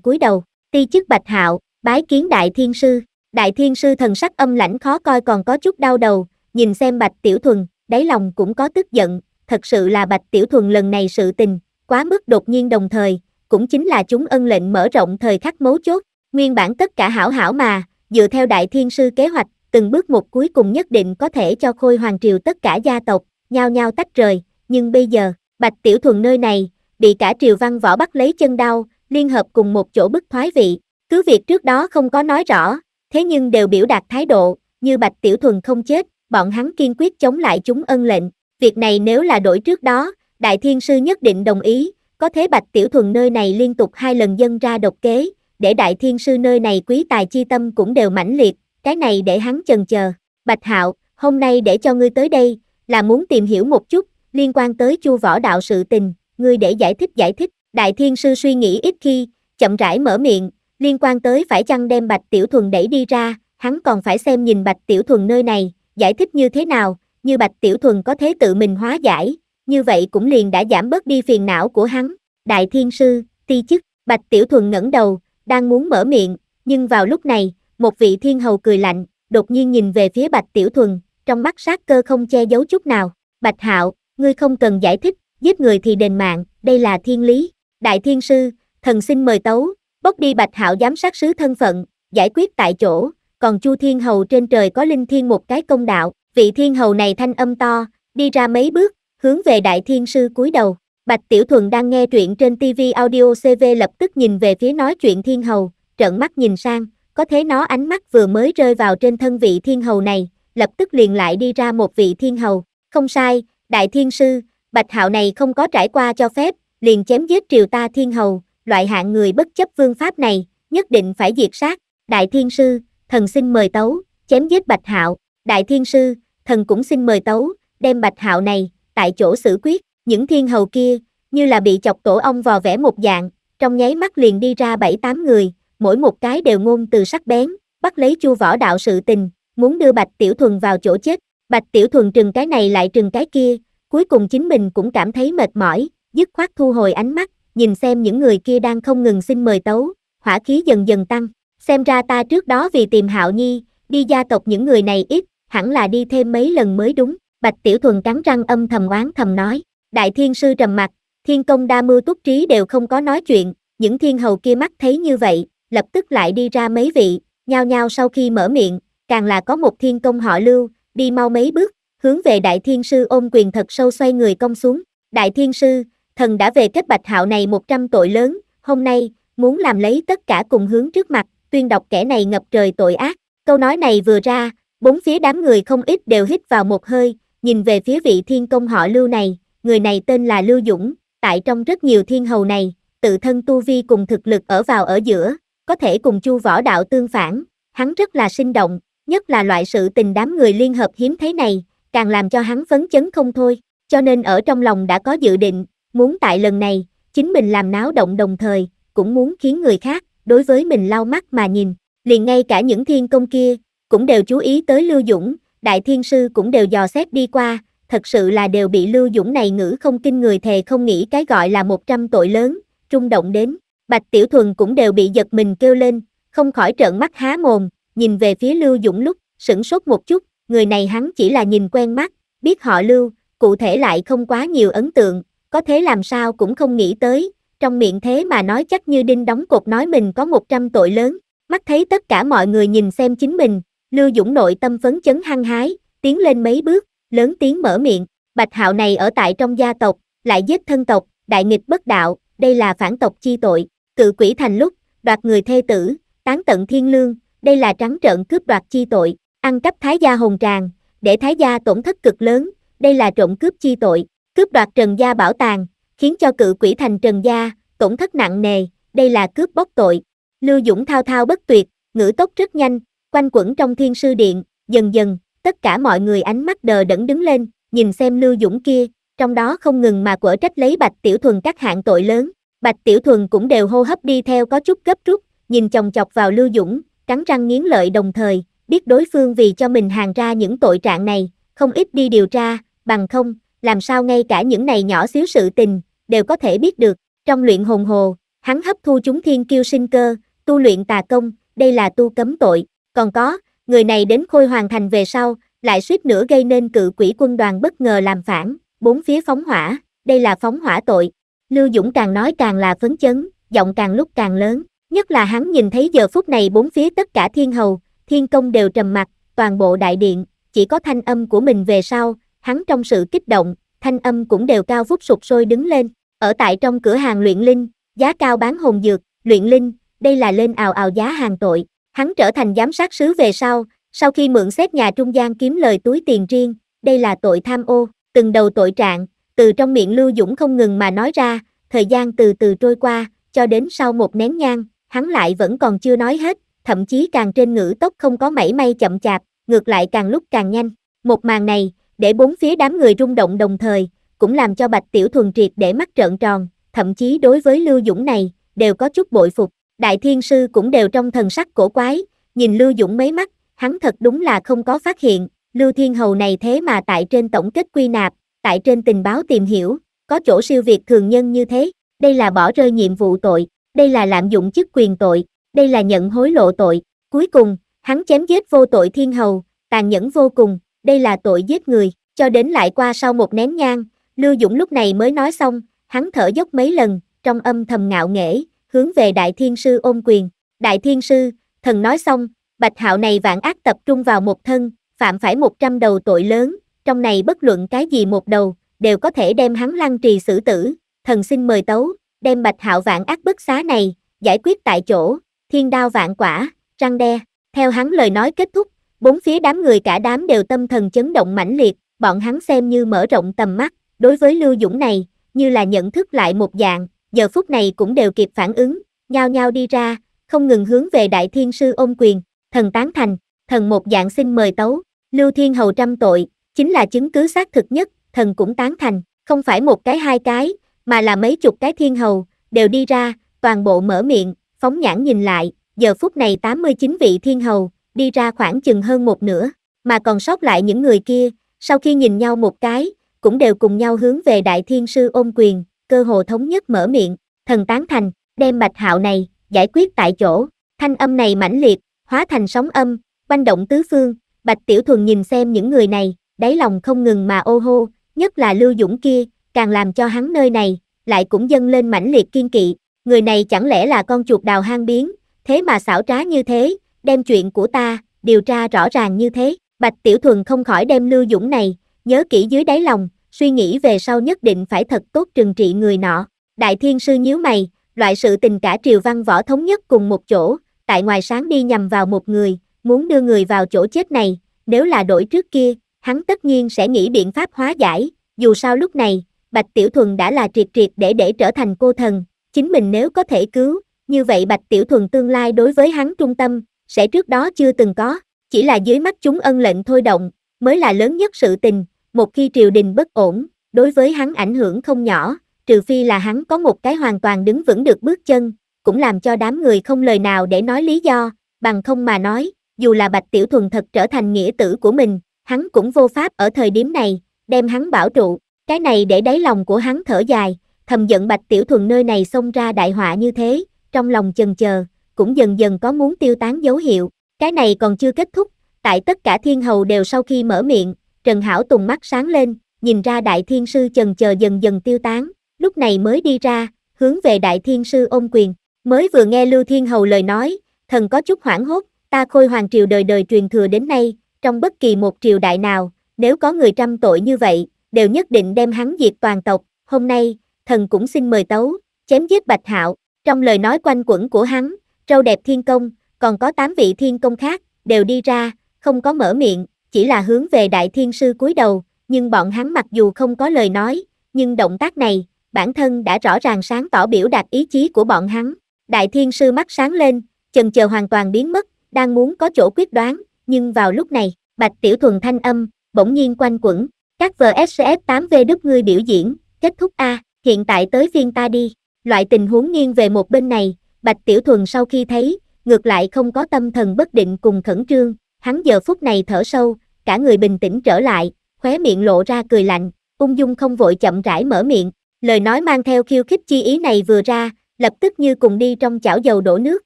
cúi đầu, ti chức bạch hạo, bái kiến đại thiên sư, đại thiên sư thần sắc âm lãnh khó coi còn có chút đau đầu, nhìn xem bạch tiểu thuần, đáy lòng cũng có tức giận, thật sự là bạch tiểu thuần lần này sự tình, quá mức đột nhiên đồng thời, cũng chính là chúng ân lệnh mở rộng thời khắc mấu chốt, nguyên bản tất cả hảo hảo mà, dựa theo đại thiên sư kế hoạch, từng bước một cuối cùng nhất định có thể cho khôi hoàng triều tất cả gia tộc, nhau nhau tách rời, nhưng bây giờ, bạch tiểu thuần nơi này, bị cả Triều Văn Võ bắt lấy chân đau, liên hợp cùng một chỗ bức thoái vị. Cứ việc trước đó không có nói rõ, thế nhưng đều biểu đạt thái độ, như Bạch Tiểu Thuần không chết, bọn hắn kiên quyết chống lại chúng ân lệnh. Việc này nếu là đổi trước đó, Đại Thiên Sư nhất định đồng ý, có thế Bạch Tiểu Thuần nơi này liên tục hai lần dân ra độc kế, để Đại Thiên Sư nơi này quý tài chi tâm cũng đều mãnh liệt, cái này để hắn chần chờ. Bạch Hạo, hôm nay để cho ngươi tới đây, là muốn tìm hiểu một chút, liên quan tới chu võ đạo sự tình, ngươi để giải thích giải thích, đại thiên sư suy nghĩ ít khi, chậm rãi mở miệng, liên quan tới phải chăng đem bạch tiểu thuần đẩy đi ra, hắn còn phải xem nhìn bạch tiểu thuần nơi này, giải thích như thế nào, như bạch tiểu thuần có thế tự mình hóa giải, như vậy cũng liền đã giảm bớt đi phiền não của hắn, đại thiên sư, ti chức, bạch tiểu thuần ngẩng đầu, đang muốn mở miệng, nhưng vào lúc này, một vị thiên hầu cười lạnh, đột nhiên nhìn về phía bạch tiểu thuần, trong mắt sát cơ không che giấu chút nào, bạch hạo, ngươi không cần giải thích, giết người thì đền mạng, đây là thiên lý. Đại thiên sư, thần xin mời tấu, bốc đi bạch hạo giám sát sứ thân phận, giải quyết tại chỗ, còn chu thiên hầu trên trời có linh thiên một cái công đạo, vị thiên hầu này thanh âm to, đi ra mấy bước, hướng về đại thiên sư cúi đầu. Bạch Tiểu Thuần đang nghe truyện trên TV Audio CV lập tức nhìn về phía nói chuyện thiên hầu, trợn mắt nhìn sang, có thế nó ánh mắt vừa mới rơi vào trên thân vị thiên hầu này, lập tức liền lại đi ra một vị thiên hầu, không sai, đại thiên sư, Bạch Hạo này không có trải qua cho phép, liền chém giết triều ta thiên hầu, loại hạng người bất chấp phương pháp này, nhất định phải diệt sát. Đại thiên sư, thần xin mời tấu, chém giết Bạch Hạo. Đại thiên sư, thần cũng xin mời tấu, đem Bạch Hạo này, tại chỗ xử quyết. Những thiên hầu kia, như là bị chọc tổ ong vò vẽ một dạng, trong nháy mắt liền đi ra bảy tám người, mỗi một cái đều ngôn từ sắc bén, bắt lấy chu võ đạo sự tình, muốn đưa Bạch Tiểu Thuần vào chỗ chết. Bạch Tiểu Thuần trừng cái này lại trừng cái kia, cuối cùng chính mình cũng cảm thấy mệt mỏi, dứt khoát thu hồi ánh mắt, nhìn xem những người kia đang không ngừng xin mời tấu, hỏa khí dần dần tăng, xem ra ta trước đó vì tìm hạo nhi, đi gia tộc những người này ít, hẳn là đi thêm mấy lần mới đúng, bạch tiểu thuần cắn răng âm thầm oán thầm nói, đại thiên sư trầm mặt, thiên công đa mưu túc trí đều không có nói chuyện, những thiên hầu kia mắt thấy như vậy, lập tức lại đi ra mấy vị, nhao nhao sau khi mở miệng, càng là có một thiên công họ lưu, đi mau mấy bước, hướng về đại thiên sư ôm quyền thật sâu xoay người công xuống, đại thiên sư, thần đã về kết bạch hạo này 100 tội lớn, hôm nay, muốn làm lấy tất cả cùng hướng trước mặt, tuyên đọc kẻ này ngập trời tội ác, câu nói này vừa ra, bốn phía đám người không ít đều hít vào một hơi, nhìn về phía vị thiên công họ lưu này, người này tên là Lưu Dũng, tại trong rất nhiều thiên hầu này, tự thân tu vi cùng thực lực ở vào ở giữa, có thể cùng chu võ đạo tương phản, hắn rất là sinh động, nhất là loại sự tình đám người liên hợp hiếm thấy này, càng làm cho hắn phấn chấn không thôi, cho nên ở trong lòng đã có dự định, muốn tại lần này, chính mình làm náo động đồng thời, cũng muốn khiến người khác, đối với mình lau mắt mà nhìn, liền ngay cả những thiên công kia, cũng đều chú ý tới Lưu Dũng, đại thiên sư cũng đều dò xét đi qua, thật sự là đều bị Lưu Dũng này ngữ không kinh người thề không nghĩ cái gọi là 100 tội lớn, trung động đến, Bạch Tiểu Thuần cũng đều bị giật mình kêu lên, không khỏi trợn mắt há mồm, nhìn về phía Lưu Dũng lúc, sửng sốt một chút, người này hắn chỉ là nhìn quen mắt, biết họ lưu, cụ thể lại không quá nhiều ấn tượng, có thế làm sao cũng không nghĩ tới, trong miệng thế mà nói chắc như đinh đóng cột nói mình có 100 tội lớn, mắt thấy tất cả mọi người nhìn xem chính mình, Lưu Dũng nội tâm phấn chấn hăng hái, tiến lên mấy bước, lớn tiếng mở miệng, Bạch Hạo này ở tại trong gia tộc, lại giết thân tộc, đại nghịch bất đạo, đây là phản tộc chi tội, cự quỷ thành lúc, đoạt người thê tử, tán tận thiên lương, đây là trắng trợn cướp đoạt chi tội, ăn cắp Thái gia hồn tràng, để Thái gia tổn thất cực lớn, đây là trộm cướp chi tội, cướp đoạt Trần gia bảo tàng, khiến cho cự quỷ thành Trần gia tổn thất nặng nề, đây là cướp bóc tội. Lưu Dũng thao thao bất tuyệt, ngữ tốc rất nhanh, quanh quẩn trong thiên sư điện, dần dần, tất cả mọi người ánh mắt đờ đẫn đứng lên, nhìn xem Lưu Dũng kia, trong đó không ngừng mà quở trách lấy Bạch Tiểu Thuần các hạng tội lớn, Bạch Tiểu Thuần cũng đều hô hấp đi theo có chút gấp rút, nhìn chồng chọc vào Lưu Dũng, cắn răng nghiến lợi đồng thời, biết đối phương vì cho mình hàng ra những tội trạng này, không ít đi điều tra, bằng không, làm sao ngay cả những này nhỏ xíu sự tình, đều có thể biết được. Trong luyện hồn hồ, hắn hấp thu chúng thiên kiêu sinh cơ, tu luyện tà công, đây là tu cấm tội. Còn có, người này đến khôi hoàn thành về sau, lại suýt nữa gây nên cự quỷ quân đoàn bất ngờ làm phản, bốn phía phóng hỏa, đây là phóng hỏa tội. Lưu Dũng càng nói càng là phấn chấn, giọng càng lúc càng lớn, nhất là hắn nhìn thấy giờ phút này bốn phía tất cả thiên hầu, thiên công đều trầm mặt, toàn bộ đại điện, chỉ có thanh âm của mình về sau, hắn trong sự kích động, thanh âm cũng đều cao vút sụp sôi đứng lên, ở tại trong cửa hàng luyện linh, giá cao bán hồn dược, luyện linh, đây là lên ào ào giá hàng tội, hắn trở thành giám sát sứ về sau, sau khi mượn xét nhà trung gian kiếm lời túi tiền riêng, đây là tội tham ô, từng đầu tội trạng, từ trong miệng Lưu Dũng không ngừng mà nói ra, thời gian từ từ trôi qua, cho đến sau một nén nhang, hắn lại vẫn còn chưa nói hết, thậm chí càng trên ngữ tốc không có mảy may chậm chạp, ngược lại càng lúc càng nhanh. Một màn này, để bốn phía đám người rung động đồng thời, cũng làm cho Bạch Tiểu Thuần triệt để mắt trợn tròn, thậm chí đối với Lưu Dũng này, đều có chút bội phục. Đại Thiên Sư cũng đều trong thần sắc cổ quái, nhìn Lưu Dũng mấy mắt, hắn thật đúng là không có phát hiện, Lưu Thiên Hầu này thế mà tại trên tổng kết quy nạp, tại trên tình báo tìm hiểu, có chỗ siêu việt thường nhân như thế, đây là bỏ rơi nhiệm vụ tội, đây là lạm dụng chức quyền tội, đây là nhận hối lộ tội, cuối cùng, hắn chém giết vô tội thiên hầu, tàn nhẫn vô cùng, đây là tội giết người, cho đến lại qua sau một nén nhang, Lưu Dũng lúc này mới nói xong, hắn thở dốc mấy lần, trong âm thầm ngạo nghễ, hướng về Đại Thiên Sư ôm quyền, Đại Thiên Sư, thần nói xong, Bạch Hạo này vạn ác tập trung vào một thân, phạm phải 100 đầu tội lớn, trong này bất luận cái gì một đầu, đều có thể đem hắn lăng trì xử tử, thần xin mời tấu, đem Bạch Hạo vạn ác bất xá này, giải quyết tại chỗ, thiên đao vạn quả, răng đe. Theo hắn lời nói kết thúc, bốn phía đám người cả đám đều tâm thần chấn động mãnh liệt, bọn hắn xem như mở rộng tầm mắt, đối với Lưu Dũng này, như là nhận thức lại một dạng, giờ phút này cũng đều kịp phản ứng, nhao nhao đi ra, không ngừng hướng về Đại Thiên Sư ôm quyền, thần tán thành, thần một dạng xin mời tấu, Lưu Thiên Hầu trăm tội, chính là chứng cứ xác thực nhất, thần cũng tán thành, không phải một cái hai cái, mà là mấy chục cái thiên hầu, đều đi ra, toàn bộ mở miệng, phóng nhãn nhìn lại, giờ phút này 89 vị thiên hầu, đi ra khoảng chừng hơn một nửa, mà còn sót lại những người kia, sau khi nhìn nhau một cái, cũng đều cùng nhau hướng về đại thiên sư ôm quyền, cơ hồ thống nhất mở miệng, thần tán thành, đem bạch hạo này, giải quyết tại chỗ, thanh âm này mãnh liệt, hóa thành sóng âm, quanh động tứ phương, bạch tiểu thuần nhìn xem những người này, đáy lòng không ngừng mà ô hô, nhất là lưu dũng kia, càng làm cho hắn nơi này, lại cũng dâng lên mãnh liệt kiên kỵ, người này chẳng lẽ là con chuột đào hang biến, thế mà xảo trá như thế, đem chuyện của ta, điều tra rõ ràng như thế. Bạch Tiểu Thuần không khỏi đem Lưu Dũng này, nhớ kỹ dưới đáy lòng, suy nghĩ về sau nhất định phải thật tốt trừng trị người nọ. Đại Thiên Sư nhíu mày, loại sự tình cả triều văn võ thống nhất cùng một chỗ, tại ngoài sáng đi nhằm vào một người, muốn đưa người vào chỗ chết này, nếu là đổi trước kia, hắn tất nhiên sẽ nghĩ biện pháp hóa giải, dù sao lúc này, Bạch Tiểu Thuần đã là triệt triệt để để trở thành cô thần, chính mình nếu có thể cứu, như vậy Bạch Tiểu Thuần tương lai đối với hắn trung tâm, sẽ trước đó chưa từng có, chỉ là dưới mắt chúng ân lệnh thôi động, mới là lớn nhất sự tình, một khi triều đình bất ổn, đối với hắn ảnh hưởng không nhỏ, trừ phi là hắn có một cái hoàn toàn đứng vững được bước chân, cũng làm cho đám người không lời nào để nói lý do, bằng không mà nói, dù là Bạch Tiểu Thuần thật trở thành nghĩa tử của mình, hắn cũng vô pháp ở thời điểm này, đem hắn bảo trụ, cái này để đáy lòng của hắn thở dài, thầm giận Bạch Tiểu Thuần nơi này xông ra đại họa như thế, trong lòng chần chờ, cũng dần dần có muốn tiêu tán dấu hiệu. Cái này còn chưa kết thúc, tại tất cả thiên hầu đều sau khi mở miệng, Trần Hảo Tùng mắt sáng lên, nhìn ra đại thiên sư chần chờ dần dần tiêu tán, lúc này mới đi ra, hướng về đại thiên sư ôm quyền. Mới vừa nghe Lưu Thiên Hầu lời nói, thần có chút hoảng hốt, ta khôi hoàng triều đời đời truyền thừa đến nay, trong bất kỳ một triều đại nào, nếu có người trăm tội như vậy, đều nhất định đem hắn diệt toàn tộc, hôm nay, thần cũng xin mời tấu, chém giết Bạch Hạo. Trong lời nói quanh quẩn của hắn, râu đẹp thiên công, còn có tám vị thiên công khác, đều đi ra, không có mở miệng, chỉ là hướng về đại thiên sư cúi đầu, nhưng bọn hắn mặc dù không có lời nói, nhưng động tác này, bản thân đã rõ ràng sáng tỏ biểu đạt ý chí của bọn hắn. Đại thiên sư mắt sáng lên, chần chờ hoàn toàn biến mất, đang muốn có chỗ quyết đoán, nhưng vào lúc này, bạch tiểu thuần thanh âm, bỗng nhiên quanh quẩn, các vsf 8 v đức ngươi biểu diễn, kết thúc A, hiện tại tới phiên ta đi, loại tình huống nghiêng về một bên này, Bạch Tiểu Thuần sau khi thấy, ngược lại không có tâm thần bất định cùng khẩn trương, hắn giờ phút này thở sâu, cả người bình tĩnh trở lại, khóe miệng lộ ra cười lạnh, ung dung không vội chậm rãi mở miệng, lời nói mang theo khiêu khích chi ý này vừa ra, lập tức như cùng đi trong chảo dầu đổ nước,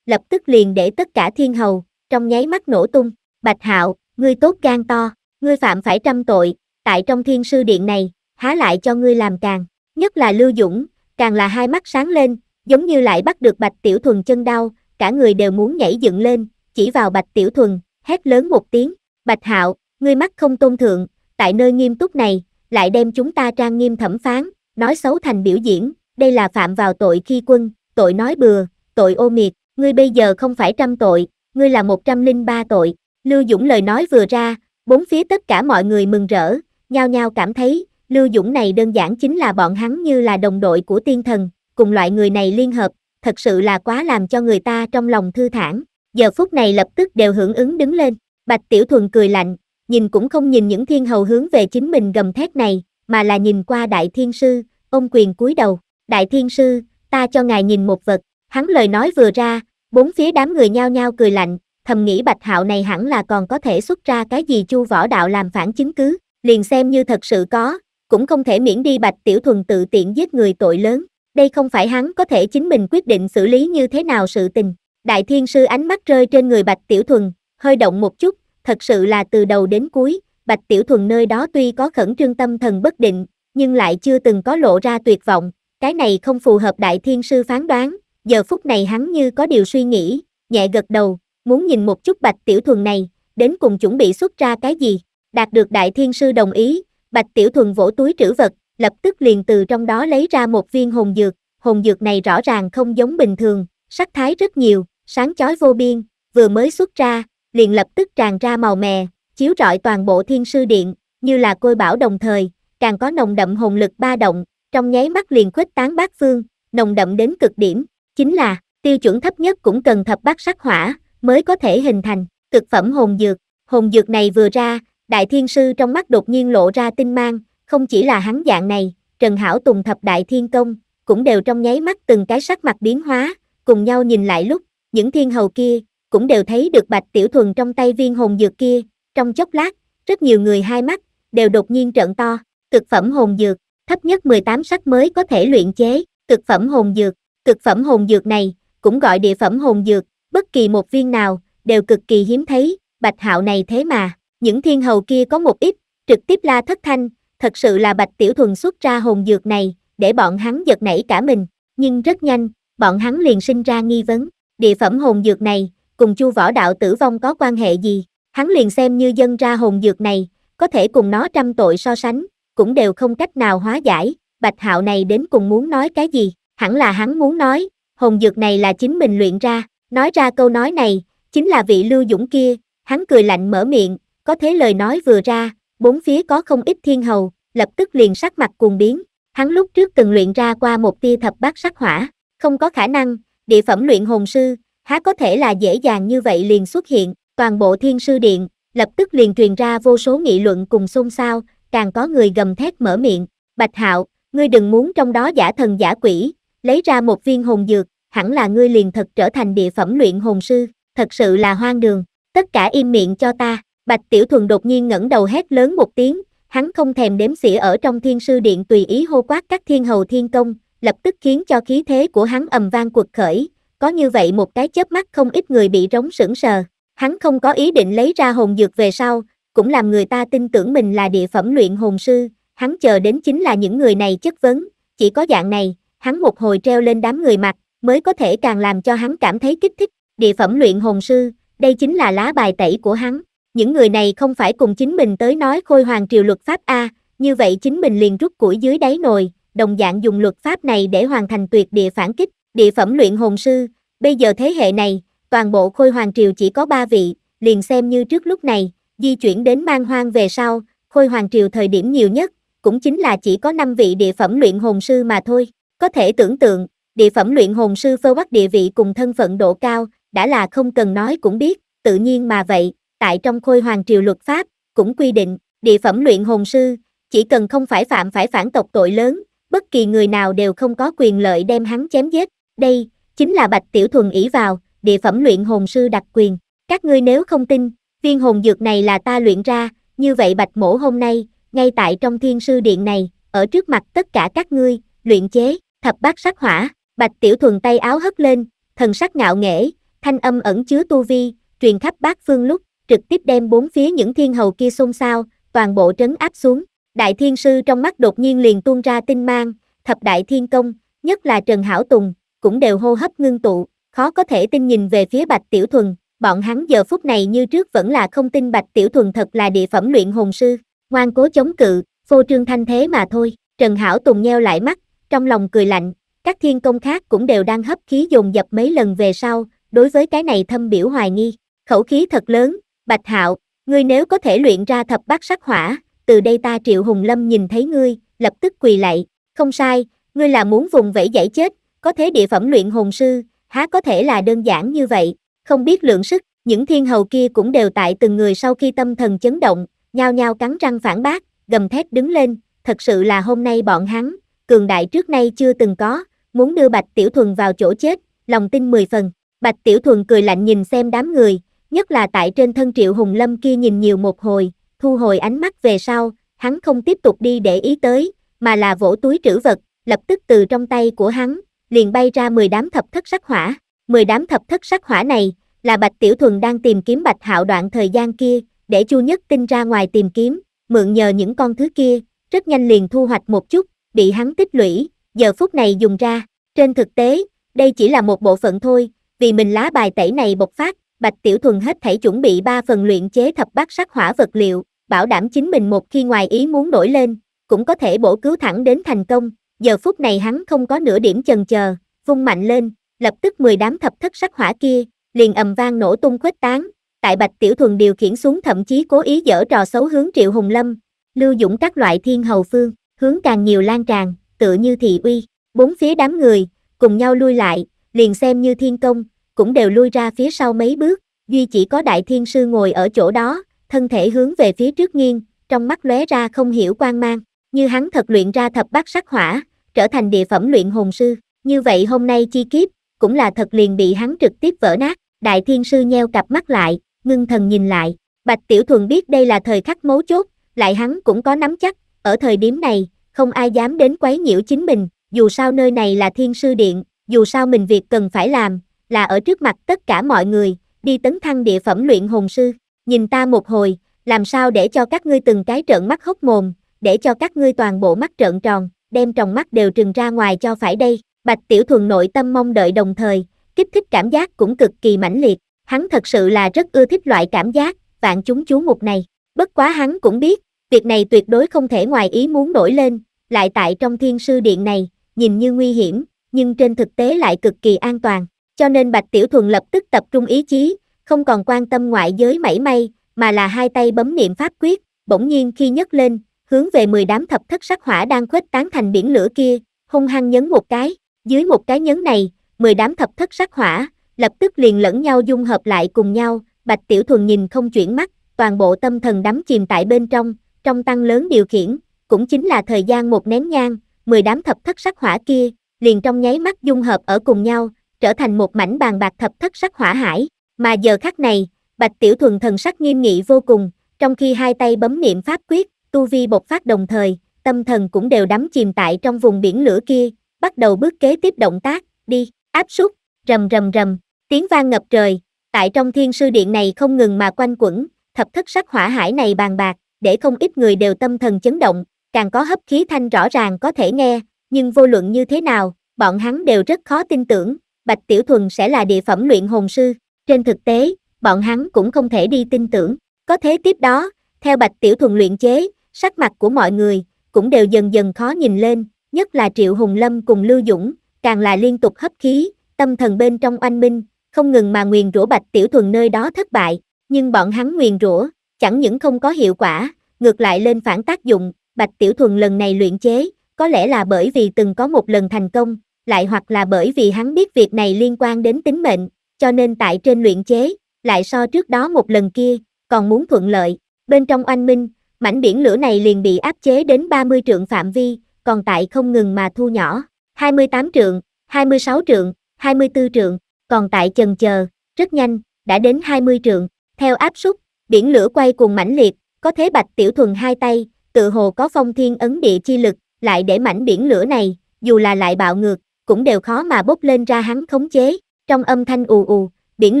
lập tức liền để tất cả thiên hầu, trong nháy mắt nổ tung, Bạch Hạo, ngươi tốt gan to, ngươi phạm phải trăm tội, tại trong thiên sư điện này, há lại cho ngươi làm càng. Nhất là Lưu Dũng, càng là hai mắt sáng lên, giống như lại bắt được Bạch Tiểu Thuần chân đau, cả người đều muốn nhảy dựng lên, chỉ vào Bạch Tiểu Thuần, hét lớn một tiếng, Bạch Hạo, ngươi mắt không tôn thượng, tại nơi nghiêm túc này, lại đem chúng ta trang nghiêm thẩm phán, nói xấu thành biểu diễn, đây là phạm vào tội khi quân, tội nói bừa, tội ô miệt, ngươi bây giờ không phải trăm tội, ngươi là một trăm linh ba tội, Lưu Dũng lời nói vừa ra, bốn phía tất cả mọi người mừng rỡ, nhao nhao cảm thấy, Lưu Dũng này đơn giản chính là bọn hắn như là đồng đội của tiên thần, cùng loại người này liên hợp, thật sự là quá làm cho người ta trong lòng thư thản. Giờ phút này lập tức đều hưởng ứng đứng lên, Bạch Tiểu Thuần cười lạnh, nhìn cũng không nhìn những thiên hầu hướng về chính mình gầm thét này, mà là nhìn qua Đại Thiên Sư, ông quyền cúi đầu, Đại Thiên Sư, ta cho ngài nhìn một vật, hắn lời nói vừa ra, bốn phía đám người nhao nhao cười lạnh, thầm nghĩ Bạch Hạo này hẳn là còn có thể xuất ra cái gì chu võ đạo làm phản chứng cứ, liền xem như thật sự có, cũng không thể miễn đi Bạch Tiểu Thuần tự tiện giết người tội lớn. Đây không phải hắn có thể chính mình quyết định xử lý như thế nào sự tình. Đại Thiên Sư ánh mắt rơi trên người Bạch Tiểu Thuần, hơi động một chút, thật sự là từ đầu đến cuối, Bạch Tiểu Thuần nơi đó tuy có khẩn trương tâm thần bất định, nhưng lại chưa từng có lộ ra tuyệt vọng, cái này không phù hợp Đại Thiên Sư phán đoán, giờ phút này hắn như có điều suy nghĩ, nhẹ gật đầu, muốn nhìn một chút Bạch Tiểu Thuần này, đến cùng chuẩn bị xuất ra cái gì, đạt được Đại Thiên Sư đồng ý, Bạch Tiểu Thuần vỗ túi trữ vật, lập tức liền từ trong đó lấy ra một viên hồn dược, hồn dược này rõ ràng không giống bình thường, sắc thái rất nhiều, sáng chói vô biên, vừa mới xuất ra, liền lập tức tràn ra màu mè, chiếu rọi toàn bộ thiên sư điện, như là côi bảo đồng thời, càng có nồng đậm hồn lực ba động, trong nháy mắt liền khuếch tán bát phương, nồng đậm đến cực điểm, chính là tiêu chuẩn thấp nhất cũng cần thập bát sắc hỏa mới có thể hình thành, cực phẩm hồn dược, hồn dược này vừa ra, Đại Thiên Sư trong mắt đột nhiên lộ ra tinh mang, không chỉ là hắn dạng này, Trần Hảo Tùng thập Đại Thiên Công, cũng đều trong nháy mắt từng cái sắc mặt biến hóa, cùng nhau nhìn lại lúc, những thiên hầu kia, cũng đều thấy được Bạch Tiểu Thuần trong tay viên hồn dược kia, trong chốc lát, rất nhiều người hai mắt, đều đột nhiên trợn to, cực phẩm hồn dược, thấp nhất 18 sắc mới có thể luyện chế, cực phẩm hồn dược, cực phẩm hồn dược này, cũng gọi địa phẩm hồn dược, bất kỳ một viên nào, đều cực kỳ hiếm thấy, Bạch Hạo này thế mà. Những thiên hầu kia có một ít, trực tiếp la thất thanh, thật sự là Bạch Tiểu Thuần xuất ra hồn dược này, để bọn hắn giật nảy cả mình, nhưng rất nhanh, bọn hắn liền sinh ra nghi vấn, địa phẩm hồn dược này, cùng chu võ đạo tử vong có quan hệ gì, hắn liền xem như dân ra hồn dược này, có thể cùng nó trăm tội so sánh, cũng đều không cách nào hóa giải, Bạch Hạo này đến cùng muốn nói cái gì, hẳn là hắn muốn nói, hồn dược này là chính mình luyện ra, nói ra câu nói này, chính là vị lưu dũng kia, hắn cười lạnh mở miệng, có thế lời nói vừa ra, bốn phía có không ít thiên hầu, lập tức liền sắc mặt cuồng biến. Hắn lúc trước từng luyện ra qua một tia thập bát sắc hỏa, không có khả năng, địa phẩm luyện hồn sư, há có thể là dễ dàng như vậy liền xuất hiện, toàn bộ thiên sư điện, lập tức liền truyền ra vô số nghị luận cùng xôn xao, càng có người gầm thét mở miệng, Bạch Hạo, ngươi đừng muốn trong đó giả thần giả quỷ, lấy ra một viên hồn dược, hẳn là ngươi liền thật trở thành địa phẩm luyện hồn sư, thật sự là hoang đường, tất cả im miệng cho ta. Bạch Tiểu Thuần đột nhiên ngẩng đầu hét lớn một tiếng, hắn không thèm đếm xỉa ở trong thiên sư điện tùy ý hô quát các thiên hầu thiên công, lập tức khiến cho khí thế của hắn ầm vang quật khởi, có như vậy một cái chớp mắt không ít người bị rống sững sờ. Hắn không có ý định lấy ra hồn dược về sau, cũng làm người ta tin tưởng mình là địa phẩm luyện hồn sư, hắn chờ đến chính là những người này chất vấn, chỉ có dạng này, hắn một hồi treo lên đám người mặt, mới có thể càng làm cho hắn cảm thấy kích thích, địa phẩm luyện hồn sư, đây chính là lá bài tẩy của hắn những người này không phải cùng chính mình tới nói khôi hoàng triều luật pháp A, như vậy chính mình liền rút củi dưới đáy nồi, đồng dạng dùng luật pháp này để hoàn thành tuyệt địa phản kích, địa phẩm luyện hồn sư, bây giờ thế hệ này, toàn bộ khôi hoàng triều chỉ có 3 vị, liền xem như trước lúc này, di chuyển đến mang hoang về sau, khôi hoàng triều thời điểm nhiều nhất, cũng chính là chỉ có 5 vị địa phẩm luyện hồn sư mà thôi, có thể tưởng tượng, địa phẩm luyện hồn sư phơ quắc địa vị cùng thân phận độ cao, đã là không cần nói cũng biết, tự nhiên mà vậy, tại trong khôi hoàng triều luật pháp, cũng quy định, địa phẩm luyện hồn sư, chỉ cần không phải phạm phải phản tộc tội lớn, bất kỳ người nào đều không có quyền lợi đem hắn chém giết. Đây, chính là Bạch Tiểu Thuần ỷ vào, địa phẩm luyện hồn sư đặc quyền. Các ngươi nếu không tin, viên hồn dược này là ta luyện ra, như vậy Bạch Mổ hôm nay, ngay tại trong thiên sư điện này, ở trước mặt tất cả các ngươi, luyện chế, thập bát sắc hỏa, Bạch Tiểu Thuần tay áo hất lên, thần sắc ngạo nghễ, thanh âm ẩn chứa tu vi, truyền khắp bát phương lúc, trực tiếp đem bốn phía những thiên hầu kia xôn xao, toàn bộ trấn áp xuống. Đại thiên sư trong mắt đột nhiên liền tuôn ra tinh mang, thập đại thiên công, nhất là Trần Hảo Tùng, cũng đều hô hấp ngưng tụ, khó có thể tin nhìn về phía Bạch Tiểu Thuần, bọn hắn giờ phút này như trước vẫn là không tin Bạch Tiểu Thuần thật là địa phẩm luyện hồn sư, ngoan cố chống cự, phô trương thanh thế mà thôi. Trần Hảo Tùng nheo lại mắt, trong lòng cười lạnh, các thiên công khác cũng đều đang hấp khí dồn dập mấy lần về sau, đối với cái này thâm biểu hoài nghi, khẩu khí thật lớn, Bạch Hạo, ngươi nếu có thể luyện ra thập bát sắc hỏa, từ đây ta Triệu Hùng Lâm nhìn thấy ngươi, lập tức quỳ lạy, không sai, ngươi là muốn vùng vẫy giải chết, có thế địa phẩm luyện hồn sư, há có thể là đơn giản như vậy, không biết lượng sức, những thiên hầu kia cũng đều tại từng người sau khi tâm thần chấn động, nhao nhao cắn răng phản bác, gầm thét đứng lên, thật sự là hôm nay bọn hắn, cường đại trước nay chưa từng có, muốn đưa Bạch Tiểu Thuần vào chỗ chết, lòng tin 10 phần, Bạch Tiểu Thuần cười lạnh nhìn xem đám người, nhất là tại trên thân triệu hùng lâm kia nhìn nhiều một hồi, thu hồi ánh mắt về sau, hắn không tiếp tục đi để ý tới, mà là vỗ túi trữ vật, lập tức từ trong tay của hắn, liền bay ra 10 đám thập thất sắc hỏa, 10 đám thập thất sắc hỏa này, là Bạch Tiểu Thuần đang tìm kiếm Bạch Hạo đoạn thời gian kia, để Chu Nhất Tinh ra ngoài tìm kiếm, mượn nhờ những con thứ kia, rất nhanh liền thu hoạch một chút, bị hắn tích lũy, giờ phút này dùng ra, trên thực tế, đây chỉ là một bộ phận thôi, vì mình lá bài tẩy này bộc phát, Bạch Tiểu Thuần hết thảy chuẩn bị ba phần luyện chế thập bát sắc hỏa vật liệu, bảo đảm chính mình một khi ngoài ý muốn nổi lên, cũng có thể bổ cứu thẳng đến thành công. Giờ phút này hắn không có nửa điểm chần chờ, vung mạnh lên, lập tức 10 đám thập thất sắc hỏa kia, liền ầm vang nổ tung khuếch tán, tại Bạch Tiểu Thuần điều khiển xuống thậm chí cố ý dở trò xấu hướng Triệu Hùng Lâm, Lưu Dũng các loại thiên hầu phương, hướng càng nhiều lan tràn, tựa như thị uy, bốn phía đám người, cùng nhau lui lại, liền xem như thiên công, cũng đều lui ra phía sau mấy bước, duy chỉ có đại thiên sư ngồi ở chỗ đó, thân thể hướng về phía trước nghiêng, trong mắt lóe ra không hiểu quan mang, như hắn thật luyện ra thập bát sắc hỏa, trở thành địa phẩm luyện hồn sư, như vậy hôm nay chi kiếp, cũng là thật liền bị hắn trực tiếp vỡ nát, đại thiên sư nheo cặp mắt lại, ngưng thần nhìn lại, bạch tiểu thuần biết đây là thời khắc mấu chốt, lại hắn cũng có nắm chắc, ở thời điểm này, không ai dám đến quấy nhiễu chính mình, dù sao nơi này là thiên sư điện, dù sao mình việc cần phải làm, là ở trước mặt tất cả mọi người, đi tấn thăng địa phẩm luyện hồn sư, nhìn ta một hồi, làm sao để cho các ngươi từng cái trợn mắt hốc mồm, để cho các ngươi toàn bộ mắt trợn tròn, đem tròng mắt đều trừng ra ngoài cho phải đây, Bạch Tiểu Thuần nội tâm mong đợi đồng thời, kích thích cảm giác cũng cực kỳ mãnh liệt, hắn thật sự là rất ưa thích loại cảm giác, vạn chúng chú mục này, bất quá hắn cũng biết, việc này tuyệt đối không thể ngoài ý muốn nổi lên, lại tại trong thiên sư điện này, nhìn như nguy hiểm, nhưng trên thực tế lại cực kỳ an toàn, cho nên Bạch Tiểu Thuần lập tức tập trung ý chí, không còn quan tâm ngoại giới mảy may, mà là hai tay bấm niệm pháp quyết, bỗng nhiên khi nhấc lên, hướng về 10 đám thập thất sắc hỏa đang khuếch tán thành biển lửa kia, hung hăng nhấn một cái, dưới một cái nhấn này, 10 đám thập thất sắc hỏa, lập tức liền lẫn nhau dung hợp lại cùng nhau, Bạch Tiểu Thuần nhìn không chuyển mắt, toàn bộ tâm thần đắm chìm tại bên trong, trong tăng lớn điều khiển, cũng chính là thời gian một nén nhang, 10 đám thập thất sắc hỏa kia, liền trong nháy mắt dung hợp ở cùng nhau, trở thành một mảnh bàn bạc thập thất sắc hỏa hải, mà giờ khắc này, Bạch Tiểu Thuần thần sắc nghiêm nghị vô cùng, trong khi hai tay bấm niệm pháp quyết, tu vi bộc phát đồng thời, tâm thần cũng đều đắm chìm tại trong vùng biển lửa kia, bắt đầu bước kế tiếp động tác, đi, áp súc, rầm rầm rầm, tiếng vang ngập trời, tại trong thiên sư điện này không ngừng mà quanh quẩn, thập thất sắc hỏa hải này bàn bạc, để không ít người đều tâm thần chấn động, càng có hấp khí thanh rõ ràng có thể nghe, nhưng vô luận như thế nào, bọn hắn đều rất khó tin tưởng, Bạch Tiểu Thuần sẽ là địa phẩm luyện hồn sư. Trên thực tế, bọn hắn cũng không thể đi tin tưởng. Có thế tiếp đó, theo Bạch Tiểu Thuần luyện chế, sắc mặt của mọi người cũng đều dần dần khó nhìn lên, nhất là Triệu Hùng Lâm cùng Lưu Dũng, càng là liên tục hấp khí, tâm thần bên trong oanh minh, không ngừng mà nguyền rủa Bạch Tiểu Thuần nơi đó thất bại, nhưng bọn hắn nguyền rủa chẳng những không có hiệu quả, ngược lại lên phản tác dụng, Bạch Tiểu Thuần lần này luyện chế, có lẽ là bởi vì từng có một lần thành công, lại hoặc là bởi vì hắn biết việc này liên quan đến tính mệnh, cho nên tại trên luyện chế, lại so trước đó một lần kia, còn muốn thuận lợi, bên trong oanh minh, mảnh biển lửa này liền bị áp chế đến 30 trượng phạm vi, còn tại không ngừng mà thu nhỏ, 28 trượng, 26 trượng, 24 trượng, còn tại chần chờ, rất nhanh, đã đến 20 trượng, theo áp suất, biển lửa quay cùng mãnh liệt, có thế bạch tiểu thuần hai tay, tự hồ có phong thiên ấn địa chi lực, lại để mảnh biển lửa này, dù là lại bạo ngược, cũng đều khó mà bốc lên ra hắn khống chế, trong âm thanh ù ù, biển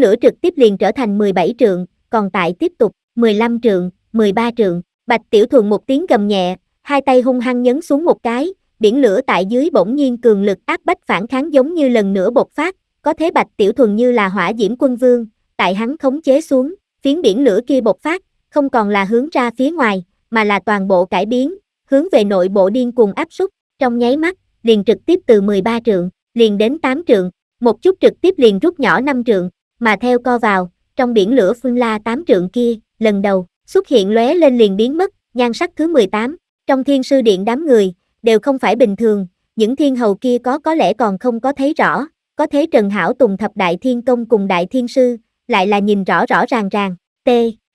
lửa trực tiếp liền trở thành 17 trượng, còn tại tiếp tục, 15 trượng, 13 trượng, bạch tiểu thuần một tiếng gầm nhẹ, hai tay hung hăng nhấn xuống một cái, biển lửa tại dưới bỗng nhiên cường lực áp bách phản kháng giống như lần nữa bộc phát, có thế bạch tiểu thuần như là hỏa diễm quân vương, tại hắn khống chế xuống, phiến biển lửa kia bộc phát, không còn là hướng ra phía ngoài, mà là toàn bộ cải biến, hướng về nội bộ điên cuồng áp súc, trong nháy mắt, liền trực tiếp từ 13 trượng, liền đến 8 trượng, một chút trực tiếp liền rút nhỏ 5 trượng, mà theo co vào, trong biển lửa phương la 8 trượng kia, lần đầu, xuất hiện lóe lên liền biến mất, nhan sắc thứ 18, trong thiên sư điện đám người, đều không phải bình thường, những thiên hầu kia có có lẽ còn không có thấy rõ, có thế Trần Hảo Tùng thập đại thiên công cùng đại thiên sư, lại là nhìn rõ rõ ràng ràng, t,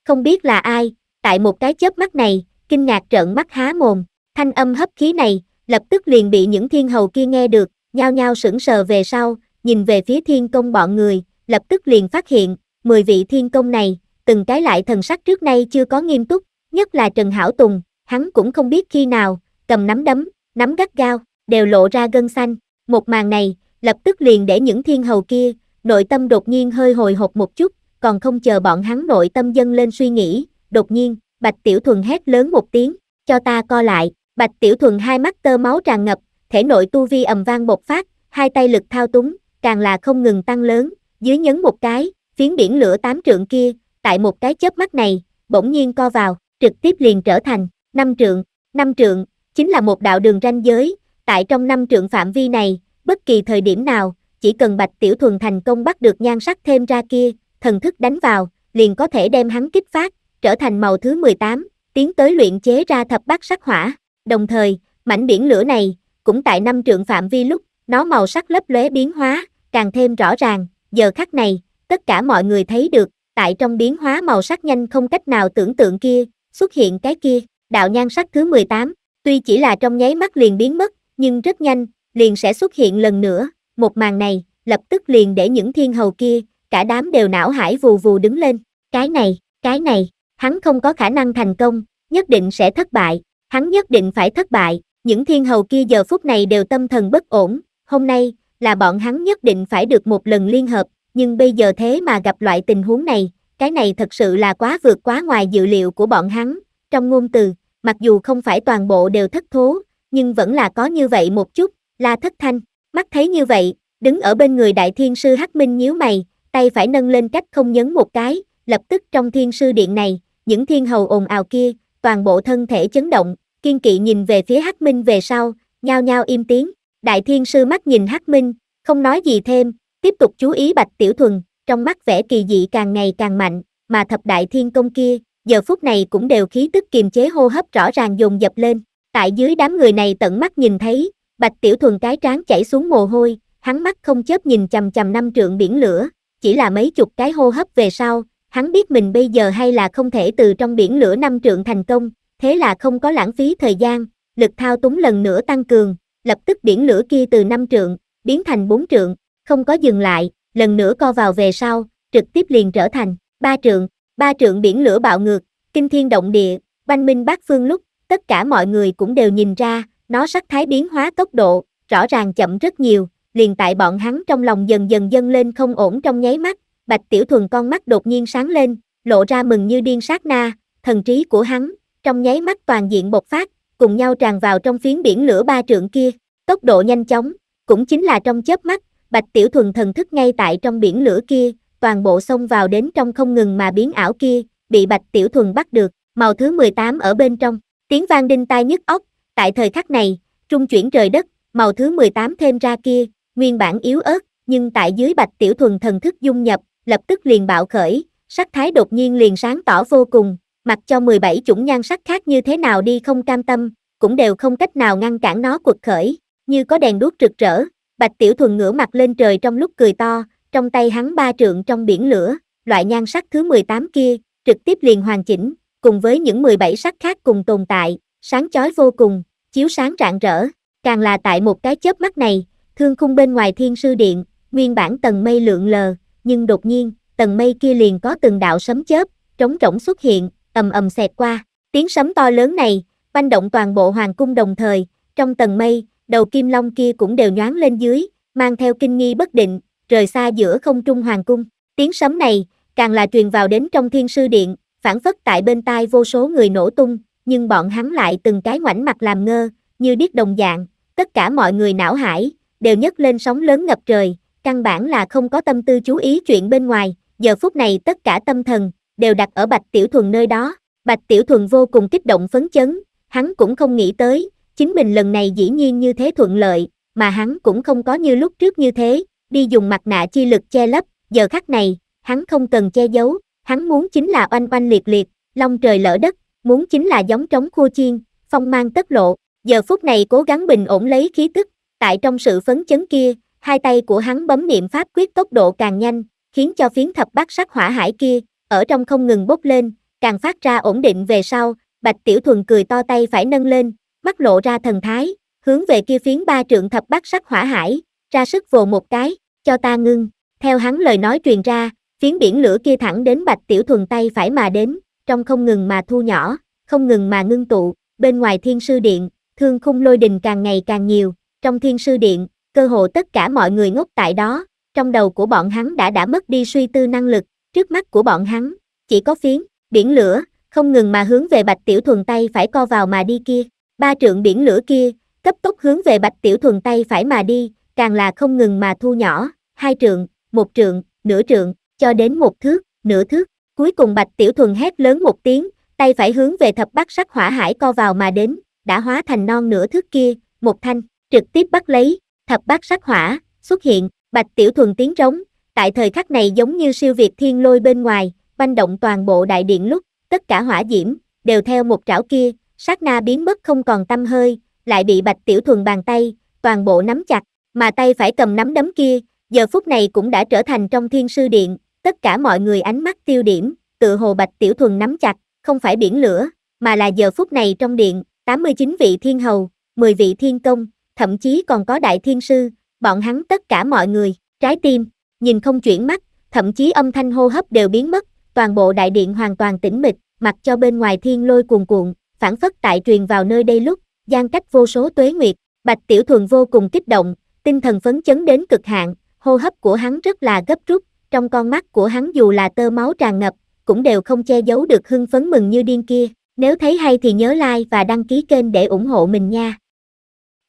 không biết là ai, tại một cái chớp mắt này, kinh ngạc trợn mắt há mồm, thanh âm hấp khí này, lập tức liền bị những thiên hầu kia nghe được, nhao nhao sững sờ về sau, nhìn về phía thiên công bọn người, lập tức liền phát hiện, 10 vị thiên công này, từng cái lại thần sắc trước nay chưa có nghiêm túc, nhất là Trần Hảo Tùng, hắn cũng không biết khi nào, cầm nắm đấm, nắm gắt gao, đều lộ ra gân xanh, một màn này, lập tức liền để những thiên hầu kia, nội tâm đột nhiên hơi hồi hộp một chút, còn không chờ bọn hắn nội tâm dâng lên suy nghĩ, đột nhiên, Bạch Tiểu Thuần hét lớn một tiếng, cho ta co lại, Bạch Tiểu Thuần hai mắt tơ máu tràn ngập, thể nội tu vi ầm vang bộc phát, hai tay lực thao túng, càng là không ngừng tăng lớn, dưới nhấn một cái, phiến biển lửa tám trượng kia, tại một cái chớp mắt này, bỗng nhiên co vào, trực tiếp liền trở thành năm trượng, năm trượng chính là một đạo đường ranh giới, tại trong năm trượng phạm vi này, bất kỳ thời điểm nào, chỉ cần Bạch Tiểu Thuần thành công bắt được nhan sắc thêm ra kia, thần thức đánh vào, liền có thể đem hắn kích phát, trở thành màu thứ 18, tiến tới luyện chế ra thập bát sắc hỏa. Đồng thời, mảnh biển lửa này, cũng tại năm trượng phạm vi lúc, nó màu sắc lấp lóe biến hóa, càng thêm rõ ràng, giờ khắc này, tất cả mọi người thấy được, tại trong biến hóa màu sắc nhanh không cách nào tưởng tượng kia, xuất hiện cái kia, đạo nhan sắc thứ 18, tuy chỉ là trong nháy mắt liền biến mất, nhưng rất nhanh, liền sẽ xuất hiện lần nữa, một màn này, lập tức liền để những thiên hầu kia, cả đám đều não hải vù vù đứng lên, cái này, cái này, hắn không có khả năng thành công, nhất định sẽ thất bại, Hắn nhất định phải thất bại, những thiên hầu kia giờ phút này đều tâm thần bất ổn, hôm nay, là bọn hắn nhất định phải được một lần liên hợp, nhưng bây giờ thế mà gặp loại tình huống này, cái này thật sự là quá vượt quá ngoài dự liệu của bọn hắn, trong ngôn từ, mặc dù không phải toàn bộ đều thất thố, nhưng vẫn là có như vậy một chút, la thất thanh, mắt thấy như vậy, đứng ở bên người đại thiên sư Hắc Minh nhíu mày, tay phải nâng lên cách không nhấn một cái, lập tức trong thiên sư điện này, những thiên hầu ồn ào kia, toàn bộ thân thể chấn động, kiên kỵ nhìn về phía Hắc Minh về sau, nhao nhao im tiếng. Đại Thiên Sư mắt nhìn Hắc Minh, không nói gì thêm, tiếp tục chú ý Bạch Tiểu Thuần, trong mắt vẻ kỳ dị càng ngày càng mạnh, mà thập đại thiên công kia, giờ phút này cũng đều khí tức kiềm chế hô hấp rõ ràng dồn dập lên. Tại dưới đám người này tận mắt nhìn thấy, Bạch Tiểu Thuần cái trán chảy xuống mồ hôi, hắn mắt không chớp nhìn chằm chằm năm trượng biển lửa, chỉ là mấy chục cái hô hấp về sau, hắn biết mình bây giờ hay là không thể từ trong biển lửa năm trượng thành công, thế là không có lãng phí thời gian, lực thao túng lần nữa tăng cường, lập tức biển lửa kia từ năm trượng, biến thành bốn trượng, không có dừng lại, lần nữa co vào về sau, trực tiếp liền trở thành ba trượng, ba trượng biển lửa bạo ngược, kinh thiên động địa, banh minh bát phương lúc, tất cả mọi người cũng đều nhìn ra, nó sắc thái biến hóa tốc độ, rõ ràng chậm rất nhiều, liền tại bọn hắn trong lòng dần dần dâng lên không ổn trong nháy mắt, Bạch Tiểu Thuần con mắt đột nhiên sáng lên, lộ ra mừng như điên sát na, thần trí của hắn, trong nháy mắt toàn diện bộc phát, cùng nhau tràn vào trong phiến biển lửa ba trượng kia, tốc độ nhanh chóng, cũng chính là trong chớp mắt, Bạch Tiểu Thuần thần thức ngay tại trong biển lửa kia, toàn bộ xông vào đến trong không ngừng mà biến ảo kia, bị Bạch Tiểu Thuần bắt được, màu thứ 18 ở bên trong, tiếng vang đinh tai nhức óc, tại thời khắc này, trung chuyển trời đất, màu thứ 18 thêm ra kia, nguyên bản yếu ớt, nhưng tại dưới Bạch Tiểu Thuần thần thức dung nhập, lập tức liền bạo khởi, sắc thái đột nhiên liền sáng tỏ vô cùng, mặc cho 17 chủng nhan sắc khác như thế nào đi không cam tâm, cũng đều không cách nào ngăn cản nó cuộc khởi, như có đèn đuốc rực rỡ, Bạch Tiểu Thuần ngửa mặt lên trời trong lúc cười to, trong tay hắn ba trượng trong biển lửa, loại nhan sắc thứ 18 kia, trực tiếp liền hoàn chỉnh, cùng với những 17 sắc khác cùng tồn tại, sáng chói vô cùng, chiếu sáng rạng rỡ, càng là tại một cái chớp mắt này, thương khung bên ngoài thiên sư điện, nguyên bản tầng mây lượng lờ, nhưng đột nhiên, tầng mây kia liền có từng đạo sấm chớp, trống rỗng xuất hiện, ầm ầm xẹt qua. Tiếng sấm to lớn này, banh động toàn bộ hoàng cung đồng thời, trong tầng mây, đầu kim long kia cũng đều nhoáng lên dưới, mang theo kinh nghi bất định, rời xa giữa không trung hoàng cung. Tiếng sấm này, càng là truyền vào đến trong thiên sư điện, phản phất tại bên tai vô số người nổ tung, nhưng bọn hắn lại từng cái ngoảnh mặt làm ngơ, như điếc đồng dạng, tất cả mọi người não hải, đều nhấc lên sóng lớn ngập trời, căn bản là không có tâm tư chú ý chuyện bên ngoài, giờ phút này tất cả tâm thần, đều đặt ở Bạch Tiểu Thuần nơi đó. Bạch Tiểu Thuần vô cùng kích động phấn chấn, hắn cũng không nghĩ tới, chính mình lần này dĩ nhiên như thế thuận lợi, mà hắn cũng không có như lúc trước như thế, đi dùng mặt nạ chi lực che lấp, giờ khắc này, hắn không cần che giấu, hắn muốn chính là oanh oanh liệt liệt, long trời lỡ đất, muốn chính là giống trống khua chiên, phong mang tất lộ, giờ phút này cố gắng bình ổn lấy khí tức, tại trong sự phấn chấn kia, hai tay của hắn bấm niệm pháp quyết tốc độ càng nhanh, khiến cho phiến thập bát sắc hỏa hải kia, ở trong không ngừng bốc lên, càng phát ra ổn định về sau, bạch tiểu thuần cười to tay phải nâng lên, mắt lộ ra thần thái, hướng về kia phiến ba trượng thập bát sắc hỏa hải, ra sức vồ một cái, cho ta ngưng, theo hắn lời nói truyền ra, phiến biển lửa kia thẳng đến bạch tiểu thuần tay phải mà đến, trong không ngừng mà thu nhỏ, không ngừng mà ngưng tụ, bên ngoài thiên sư điện, thương khung lôi đình càng ngày càng nhiều, trong thiên sư điện, cơ hồ tất cả mọi người ngốc tại đó, trong đầu của bọn hắn đã đã mất đi suy tư năng lực, trước mắt của bọn hắn, chỉ có phiến, biển lửa, không ngừng mà hướng về Bạch Tiểu Thuần tay phải co vào mà đi kia, ba trượng biển lửa kia, cấp tốc hướng về Bạch Tiểu Thuần tay phải mà đi, càng là không ngừng mà thu nhỏ, hai trượng, một trượng, nửa trượng, cho đến một thước, nửa thước, cuối cùng Bạch Tiểu Thuần hét lớn một tiếng, tay phải hướng về thập bát sắc hỏa hải co vào mà đến, đã hóa thành non nửa thước kia, một thanh, trực tiếp bắt lấy, thập bát sắc hỏa, xuất hiện, bạch tiểu thuần tiếng rống, tại thời khắc này giống như siêu việt thiên lôi bên ngoài, banh động toàn bộ đại điện lúc, tất cả hỏa diễm, đều theo một trảo kia, sát na biến mất không còn tâm hơi, lại bị bạch tiểu thuần bàn tay, toàn bộ nắm chặt, mà tay phải cầm nắm đấm kia, giờ phút này cũng đã trở thành trong thiên sư điện, tất cả mọi người ánh mắt tiêu điểm, tự hồ bạch tiểu thuần nắm chặt, không phải biển lửa, mà là giờ phút này trong điện, 89 vị thiên hầu, 10 vị thiên công, thậm chí còn có đại thiên sư, bọn hắn tất cả mọi người, trái tim, nhìn không chuyển mắt, thậm chí âm thanh hô hấp đều biến mất, toàn bộ đại điện hoàn toàn tĩnh mịch, mặc cho bên ngoài thiên lôi cuồn cuộn, phản phất tại truyền vào nơi đây lúc, gian cách vô số tuế nguyệt, Bạch Tiểu Thuần vô cùng kích động, tinh thần phấn chấn đến cực hạn, hô hấp của hắn rất là gấp rút, trong con mắt của hắn dù là tơ máu tràn ngập, cũng đều không che giấu được hưng phấn mừng như điên kia. Nếu thấy hay thì nhớ like và đăng ký kênh để ủng hộ mình nha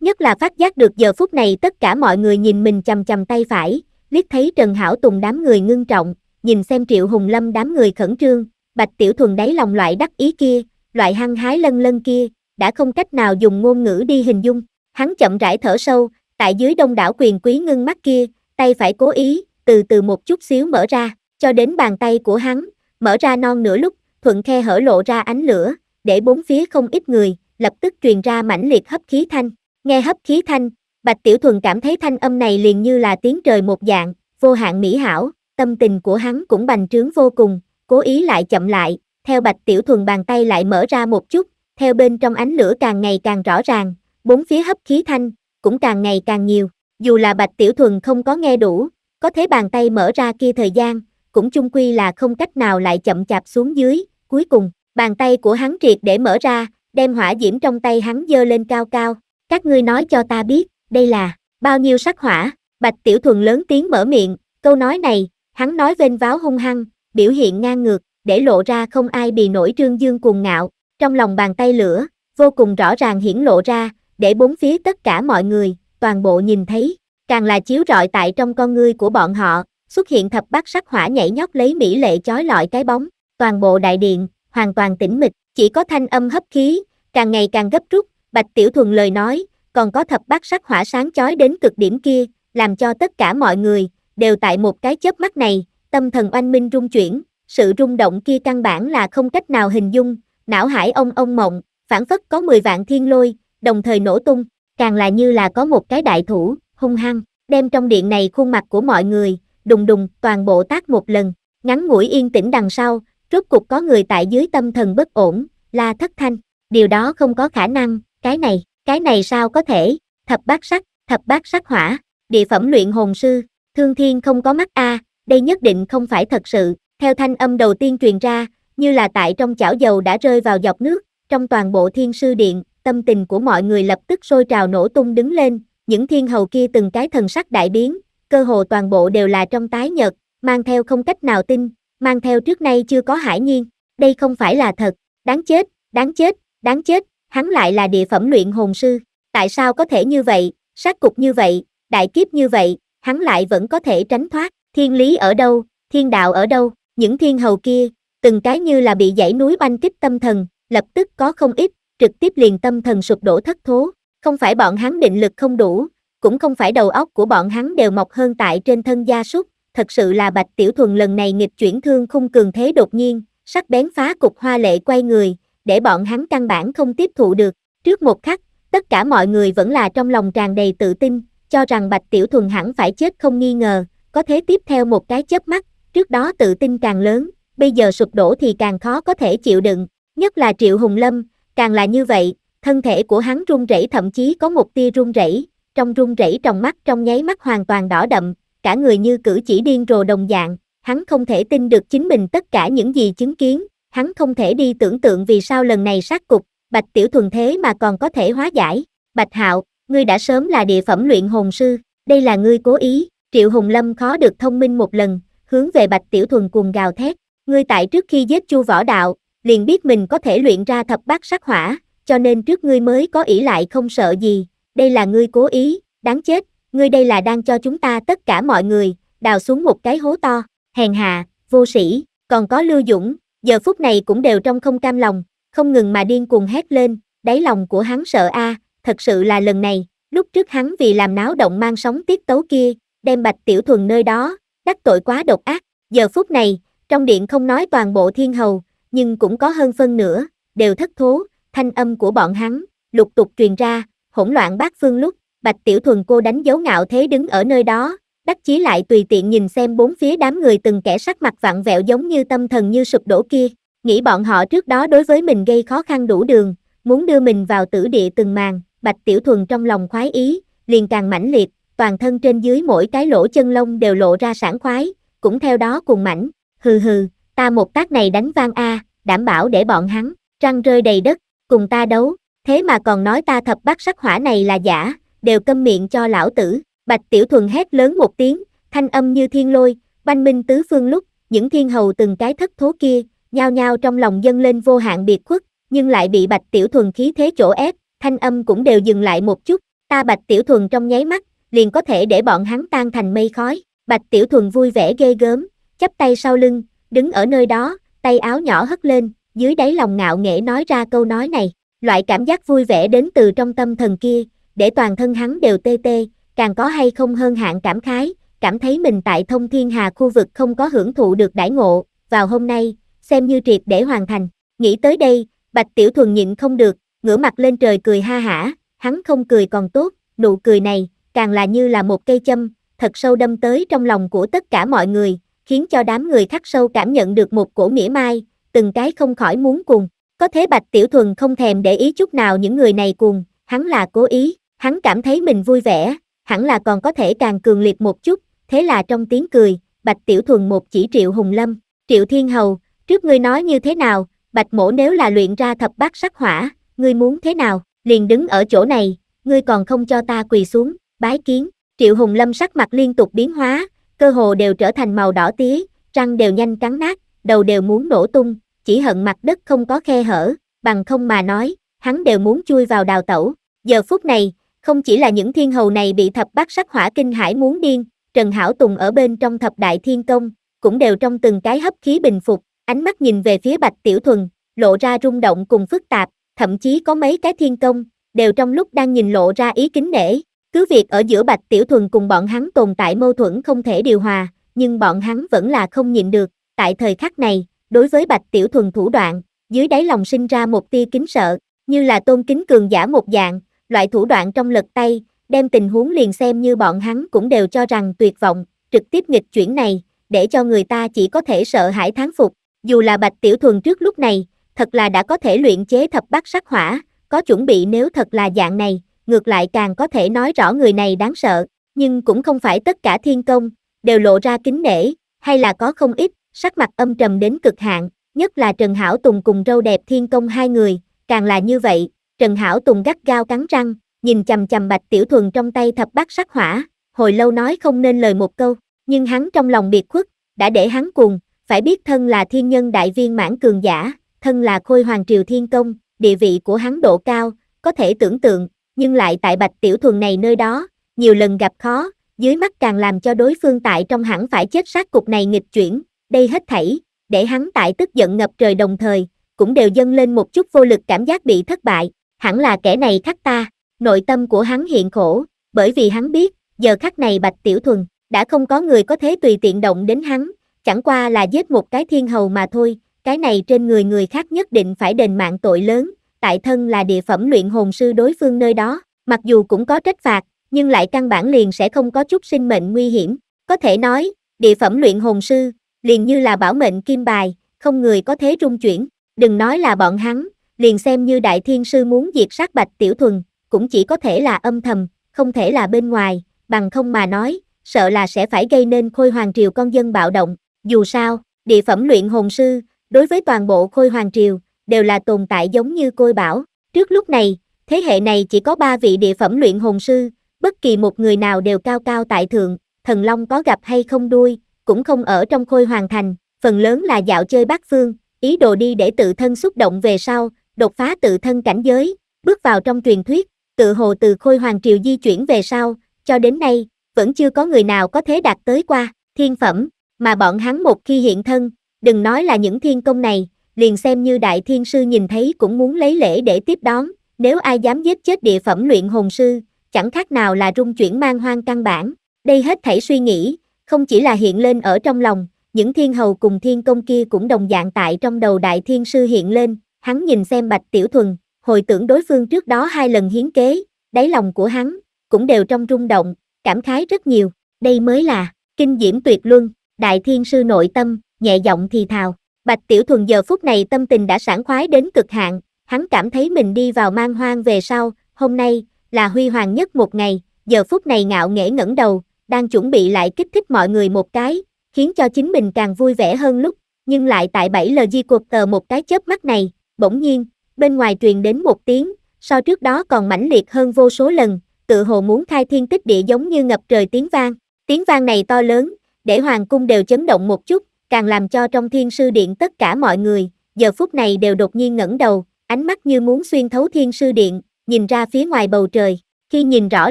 nhất là phát giác được giờ phút này tất cả mọi người nhìn mình chầm chầm tay phải, liếc thấy Trần Hảo Tùng đám người ngưng trọng, nhìn xem Triệu Hùng Lâm đám người khẩn trương, Bạch Tiểu Thuần đáy lòng loại đắc ý kia, loại hăng hái lân lân kia, đã không cách nào dùng ngôn ngữ đi hình dung, hắn chậm rãi thở sâu, tại dưới đông đảo quyền quý ngưng mắt kia, tay phải cố ý, từ từ một chút xíu mở ra, cho đến bàn tay của hắn, mở ra non nửa lúc, thuận khe hở lộ ra ánh lửa, để bốn phía không ít người, lập tức truyền ra mãnh liệt hấp khí thanh. Nghe hấp khí thanh, Bạch Tiểu Thuần cảm thấy thanh âm này liền như là tiếng trời một dạng, vô hạn mỹ hảo, tâm tình của hắn cũng bành trướng vô cùng, cố ý lại chậm lại, theo Bạch Tiểu Thuần bàn tay lại mở ra một chút, theo bên trong ánh lửa càng ngày càng rõ ràng, bốn phía hấp khí thanh, cũng càng ngày càng nhiều, dù là Bạch Tiểu Thuần không có nghe đủ, có thế bàn tay mở ra kia thời gian, cũng chung quy là không cách nào lại chậm chạp xuống dưới, cuối cùng, bàn tay của hắn triệt để mở ra, đem hỏa diễm trong tay hắn dơ lên cao cao, các ngươi nói cho ta biết đây là bao nhiêu sắc hỏa bạch tiểu thuần lớn tiếng mở miệng câu nói này hắn nói vênh váo hung hăng biểu hiện ngang ngược để lộ ra không ai bị nổi trương dương cuồng ngạo trong lòng bàn tay lửa vô cùng rõ ràng hiển lộ ra để bốn phía tất cả mọi người toàn bộ nhìn thấy càng là chiếu rọi tại trong con ngươi của bọn họ xuất hiện thập bát sắc hỏa nhảy nhót lấy mỹ lệ chói lọi cái bóng toàn bộ đại điện hoàn toàn tĩnh mịch chỉ có thanh âm hấp khí càng ngày càng gấp rút Bạch Tiểu Thuần lời nói, còn có thập bát sắc hỏa sáng chói đến cực điểm kia, làm cho tất cả mọi người, đều tại một cái chớp mắt này, tâm thần oanh minh rung chuyển, sự rung động kia căn bản là không cách nào hình dung, não hải ông ông mộng, phản phất có 10 vạn thiên lôi, đồng thời nổ tung, càng là như là có một cái đại thủ, hung hăng, đem trong điện này khuôn mặt của mọi người, đùng đùng toàn bộ tác một lần, ngắn ngủi yên tĩnh đằng sau, rốt cục có người tại dưới tâm thần bất ổn, la thất thanh, điều đó không có khả năng, cái này, cái này sao có thể, thập bát sắc, thập bát sắc hỏa, địa phẩm luyện hồn sư, thương thiên không có mắt a, đây nhất định không phải thật sự, theo thanh âm đầu tiên truyền ra, như là tại trong chảo dầu đã rơi vào dọc nước, trong toàn bộ thiên sư điện, tâm tình của mọi người lập tức sôi trào nổ tung đứng lên, những thiên hầu kia từng cái thần sắc đại biến, cơ hồ toàn bộ đều là trong tái nhật, mang theo không cách nào tin, mang theo trước nay chưa có hải nhiên, đây không phải là thật, đáng chết, đáng chết, đáng chết, hắn lại là địa phẩm luyện hồn sư, tại sao có thể như vậy, sát cục như vậy, đại kiếp như vậy, hắn lại vẫn có thể tránh thoát, thiên lý ở đâu, thiên đạo ở đâu, những thiên hầu kia, từng cái như là bị dãy núi banh kích tâm thần, lập tức có không ít, trực tiếp liền tâm thần sụp đổ thất thố, không phải bọn hắn định lực không đủ, cũng không phải đầu óc của bọn hắn đều mọc hơn tại trên thân gia súc, thật sự là Bạch Tiểu Thuần lần này nghịch chuyển thương khung cường thế đột nhiên, sắc bén phá cục hoa lệ quay người, để bọn hắn căn bản không tiếp thụ được. Trước một khắc, tất cả mọi người vẫn là trong lòng tràn đầy tự tin, cho rằng Bạch Tiểu Thuần hẳn phải chết không nghi ngờ, có thế tiếp theo một cái chớp mắt, trước đó tự tin càng lớn, bây giờ sụp đổ thì càng khó có thể chịu đựng, nhất là Triệu Hùng Lâm, càng là như vậy, thân thể của hắn run rẩy thậm chí có một tia run rẩy, trong run rẩy trong mắt trong nháy mắt hoàn toàn đỏ đậm, cả người như cử chỉ điên rồ đồng dạng, hắn không thể tin được chính mình tất cả những gì chứng kiến, hắn không thể đi tưởng tượng vì sao lần này sát cục, Bạch Tiểu Thuần thế mà còn có thể hóa giải. Bạch Hạo, ngươi đã sớm là địa phẩm luyện hồn sư, đây là ngươi cố ý, Triệu Hùng Lâm khó được thông minh một lần, hướng về Bạch Tiểu Thuần cùng gào thét, ngươi tại trước khi giết Chu Võ Đạo, liền biết mình có thể luyện ra thập bát sát hỏa, cho nên trước ngươi mới có ỷ lại không sợ gì, đây là ngươi cố ý, đáng chết, ngươi đây là đang cho chúng ta tất cả mọi người, đào xuống một cái hố to, hèn hạ, vô sĩ, còn có Lưu Dũng, giờ phút này cũng đều trong không cam lòng, không ngừng mà điên cuồng hét lên, đáy lòng của hắn sợ a, thật sự là lần này, lúc trước hắn vì làm náo động mang sóng tiết tấu kia, đem bạch tiểu thuần nơi đó, đắc tội quá độc ác, giờ phút này, trong điện không nói toàn bộ thiên hầu, nhưng cũng có hơn phân nửa, đều thất thố, thanh âm của bọn hắn, lục tục truyền ra, hỗn loạn bát phương lúc, bạch tiểu thuần cô đánh dấu ngạo thế đứng ở nơi đó, đắc chí lại tùy tiện nhìn xem bốn phía đám người từng kẻ sắc mặt vặn vẹo giống như tâm thần như sụp đổ kia, nghĩ bọn họ trước đó đối với mình gây khó khăn đủ đường, muốn đưa mình vào tử địa từng màn, Bạch Tiểu Thuần trong lòng khoái ý, liền càng mãnh liệt, toàn thân trên dưới mỗi cái lỗ chân lông đều lộ ra sảng khoái, cũng theo đó cùng mãnh hừ hừ, ta một tác này đánh vang a, đảm bảo để bọn hắn, răng rơi đầy đất, cùng ta đấu, thế mà còn nói ta thập bát sắc hỏa này là giả, đều câm miệng cho lão tử. Bạch Tiểu Thuần hét lớn một tiếng, thanh âm như thiên lôi, banh minh tứ phương lúc, những thiên hầu từng cái thất thố kia, nhao nhao trong lòng dâng lên vô hạn biệt khuất, nhưng lại bị Bạch Tiểu Thuần khí thế chỗ ép, thanh âm cũng đều dừng lại một chút, ta Bạch Tiểu Thuần trong nháy mắt, liền có thể để bọn hắn tan thành mây khói. Bạch Tiểu Thuần vui vẻ ghê gớm, chắp tay sau lưng, đứng ở nơi đó, tay áo nhỏ hất lên, dưới đáy lòng ngạo nghễ nói ra câu nói này, loại cảm giác vui vẻ đến từ trong tâm thần kia, để toàn thân hắn đều tê tê, càng có hay không hơn hạng cảm khái, cảm thấy mình tại thông thiên hà khu vực không có hưởng thụ được đãi ngộ, vào hôm nay, xem như triệt để hoàn thành. Nghĩ tới đây, Bạch Tiểu Thuần nhịn không được, ngửa mặt lên trời cười ha hả, hắn không cười còn tốt, nụ cười này, càng là như là một cây châm, thật sâu đâm tới trong lòng của tất cả mọi người, khiến cho đám người khắc sâu cảm nhận được một cổ mỉa mai, từng cái không khỏi muốn cùng. Có thế Bạch Tiểu Thuần không thèm để ý chút nào những người này cùng, hắn là cố ý, hắn cảm thấy mình vui vẻ, hẳn là còn có thể càng cường liệt một chút, thế là trong tiếng cười, Bạch Tiểu Thuần một chỉ Triệu Hùng Lâm, Triệu Thiên Hầu, trước ngươi nói như thế nào, Bạch Mổ nếu là luyện ra thập bát sắc hỏa, ngươi muốn thế nào, liền đứng ở chỗ này, ngươi còn không cho ta quỳ xuống, bái kiến, Triệu Hùng Lâm sắc mặt liên tục biến hóa, cơ hồ đều trở thành màu đỏ tía, răng đều nhanh cắn nát, đầu đều muốn nổ tung, chỉ hận mặt đất không có khe hở, bằng không mà nói, hắn đều muốn chui vào đào tẩu, giờ phút này, không chỉ là những thiên hầu này bị thập bát sắc hỏa kinh hải muốn điên, Trần Hảo Tùng ở bên trong thập đại thiên công, cũng đều trong từng cái hấp khí bình phục, ánh mắt nhìn về phía Bạch Tiểu Thuần, lộ ra rung động cùng phức tạp, thậm chí có mấy cái thiên công, đều trong lúc đang nhìn lộ ra ý kính nể. Cứ việc ở giữa Bạch Tiểu Thuần cùng bọn hắn tồn tại mâu thuẫn không thể điều hòa, nhưng bọn hắn vẫn là không nhịn được. Tại thời khắc này, đối với Bạch Tiểu Thuần thủ đoạn, dưới đáy lòng sinh ra một tia kính sợ, như là tôn kính cường giả một dạng, loại thủ đoạn trong lật tay, đem tình huống liền xem như bọn hắn cũng đều cho rằng tuyệt vọng, trực tiếp nghịch chuyển này, để cho người ta chỉ có thể sợ hãi thán phục. Dù là Bạch Tiểu Thuần trước lúc này, thật là đã có thể luyện chế thập bát sắc hỏa, có chuẩn bị nếu thật là dạng này, ngược lại càng có thể nói rõ người này đáng sợ, nhưng cũng không phải tất cả thiên công, đều lộ ra kính nể, hay là có không ít, sắc mặt âm trầm đến cực hạn, nhất là Trần Hảo Tùng cùng râu đẹp thiên công hai người, càng là như vậy, Trần Hảo Tùng gắt gao cắn răng, nhìn chầm chầm Bạch Tiểu Thuần trong tay thập bát sắc hỏa, hồi lâu nói không nên lời một câu, nhưng hắn trong lòng biệt khuất, đã để hắn cùng, phải biết thân là thiên nhân đại viên mãn cường giả, thân là khôi hoàng triều thiên công, địa vị của hắn độ cao, có thể tưởng tượng, nhưng lại tại Bạch Tiểu Thuần này nơi đó, nhiều lần gặp khó, dưới mắt càng làm cho đối phương tại trong hẳn phải chết sát cục này nghịch chuyển, đây hết thảy, để hắn tại tức giận ngập trời đồng thời, cũng đều dâng lên một chút vô lực cảm giác bị thất bại, hẳn là kẻ này khắc ta, nội tâm của hắn hiện khổ, bởi vì hắn biết, giờ khắc này Bạch Tiểu Thuần, đã không có người có thể tùy tiện động đến hắn, chẳng qua là giết một cái thiên hầu mà thôi, cái này trên người người khác nhất định phải đền mạng tội lớn, tại thân là địa phẩm luyện hồn sư đối phương nơi đó, mặc dù cũng có trách phạt, nhưng lại căn bản liền sẽ không có chút sinh mệnh nguy hiểm, có thể nói, địa phẩm luyện hồn sư, liền như là bảo mệnh kim bài, không người có thế rung chuyển, đừng nói là bọn hắn, liền xem như đại thiên sư muốn diệt sát bạch tiểu thuần, cũng chỉ có thể là âm thầm, không thể là bên ngoài, bằng không mà nói, sợ là sẽ phải gây nên khôi hoàng triều con dân bạo động, dù sao, địa phẩm luyện hồn sư, đối với toàn bộ khôi hoàng triều, đều là tồn tại giống như côi bảo, trước lúc này, thế hệ này chỉ có ba vị địa phẩm luyện hồn sư, bất kỳ một người nào đều cao cao tại thượng, thần long có gặp hay không đuôi, cũng không ở trong khôi hoàng thành, phần lớn là dạo chơi bát phương, ý đồ đi để tự thân xúc động về sau, đột phá tự thân cảnh giới, bước vào trong truyền thuyết, tự hồ từ khôi hoàng triều di chuyển về sau, cho đến nay, vẫn chưa có người nào có thể đạt tới qua, thiên phẩm, mà bọn hắn một khi hiện thân, đừng nói là những thiên công này, liền xem như đại thiên sư nhìn thấy cũng muốn lấy lễ để tiếp đón, nếu ai dám giết chết địa phẩm luyện hồn sư, chẳng khác nào là rung chuyển mang hoang căn bản, đây hết thảy suy nghĩ, không chỉ là hiện lên ở trong lòng, những thiên hầu cùng thiên công kia cũng đồng dạng tại trong đầu đại thiên sư hiện lên, Hắn nhìn xem Bạch Tiểu Thuần, hồi tưởng đối phương trước đó hai lần hiến kế, đáy lòng của hắn, cũng đều trong rung động, cảm khái rất nhiều, đây mới là, kinh diễm tuyệt luân, đại thiên sư nội tâm, nhẹ giọng thì thào, Bạch Tiểu Thuần giờ phút này tâm tình đã sảng khoái đến cực hạn, hắn cảm thấy mình đi vào mang hoang về sau, hôm nay, là huy hoàng nhất một ngày, giờ phút này ngạo nghễ ngẩng đầu, đang chuẩn bị lại kích thích mọi người một cái, khiến cho chính mình càng vui vẻ hơn lúc, nhưng lại tại 7 di cuộc tờ một cái chớp mắt này, bỗng nhiên, bên ngoài truyền đến một tiếng, so trước đó còn mãnh liệt hơn vô số lần, tự hồ muốn khai thiên tích địa giống như ngập trời tiếng vang. Tiếng vang này to lớn, để hoàng cung đều chấn động một chút, càng làm cho trong thiên sư điện tất cả mọi người, giờ phút này đều đột nhiên ngẩng đầu, ánh mắt như muốn xuyên thấu thiên sư điện, nhìn ra phía ngoài bầu trời. Khi nhìn rõ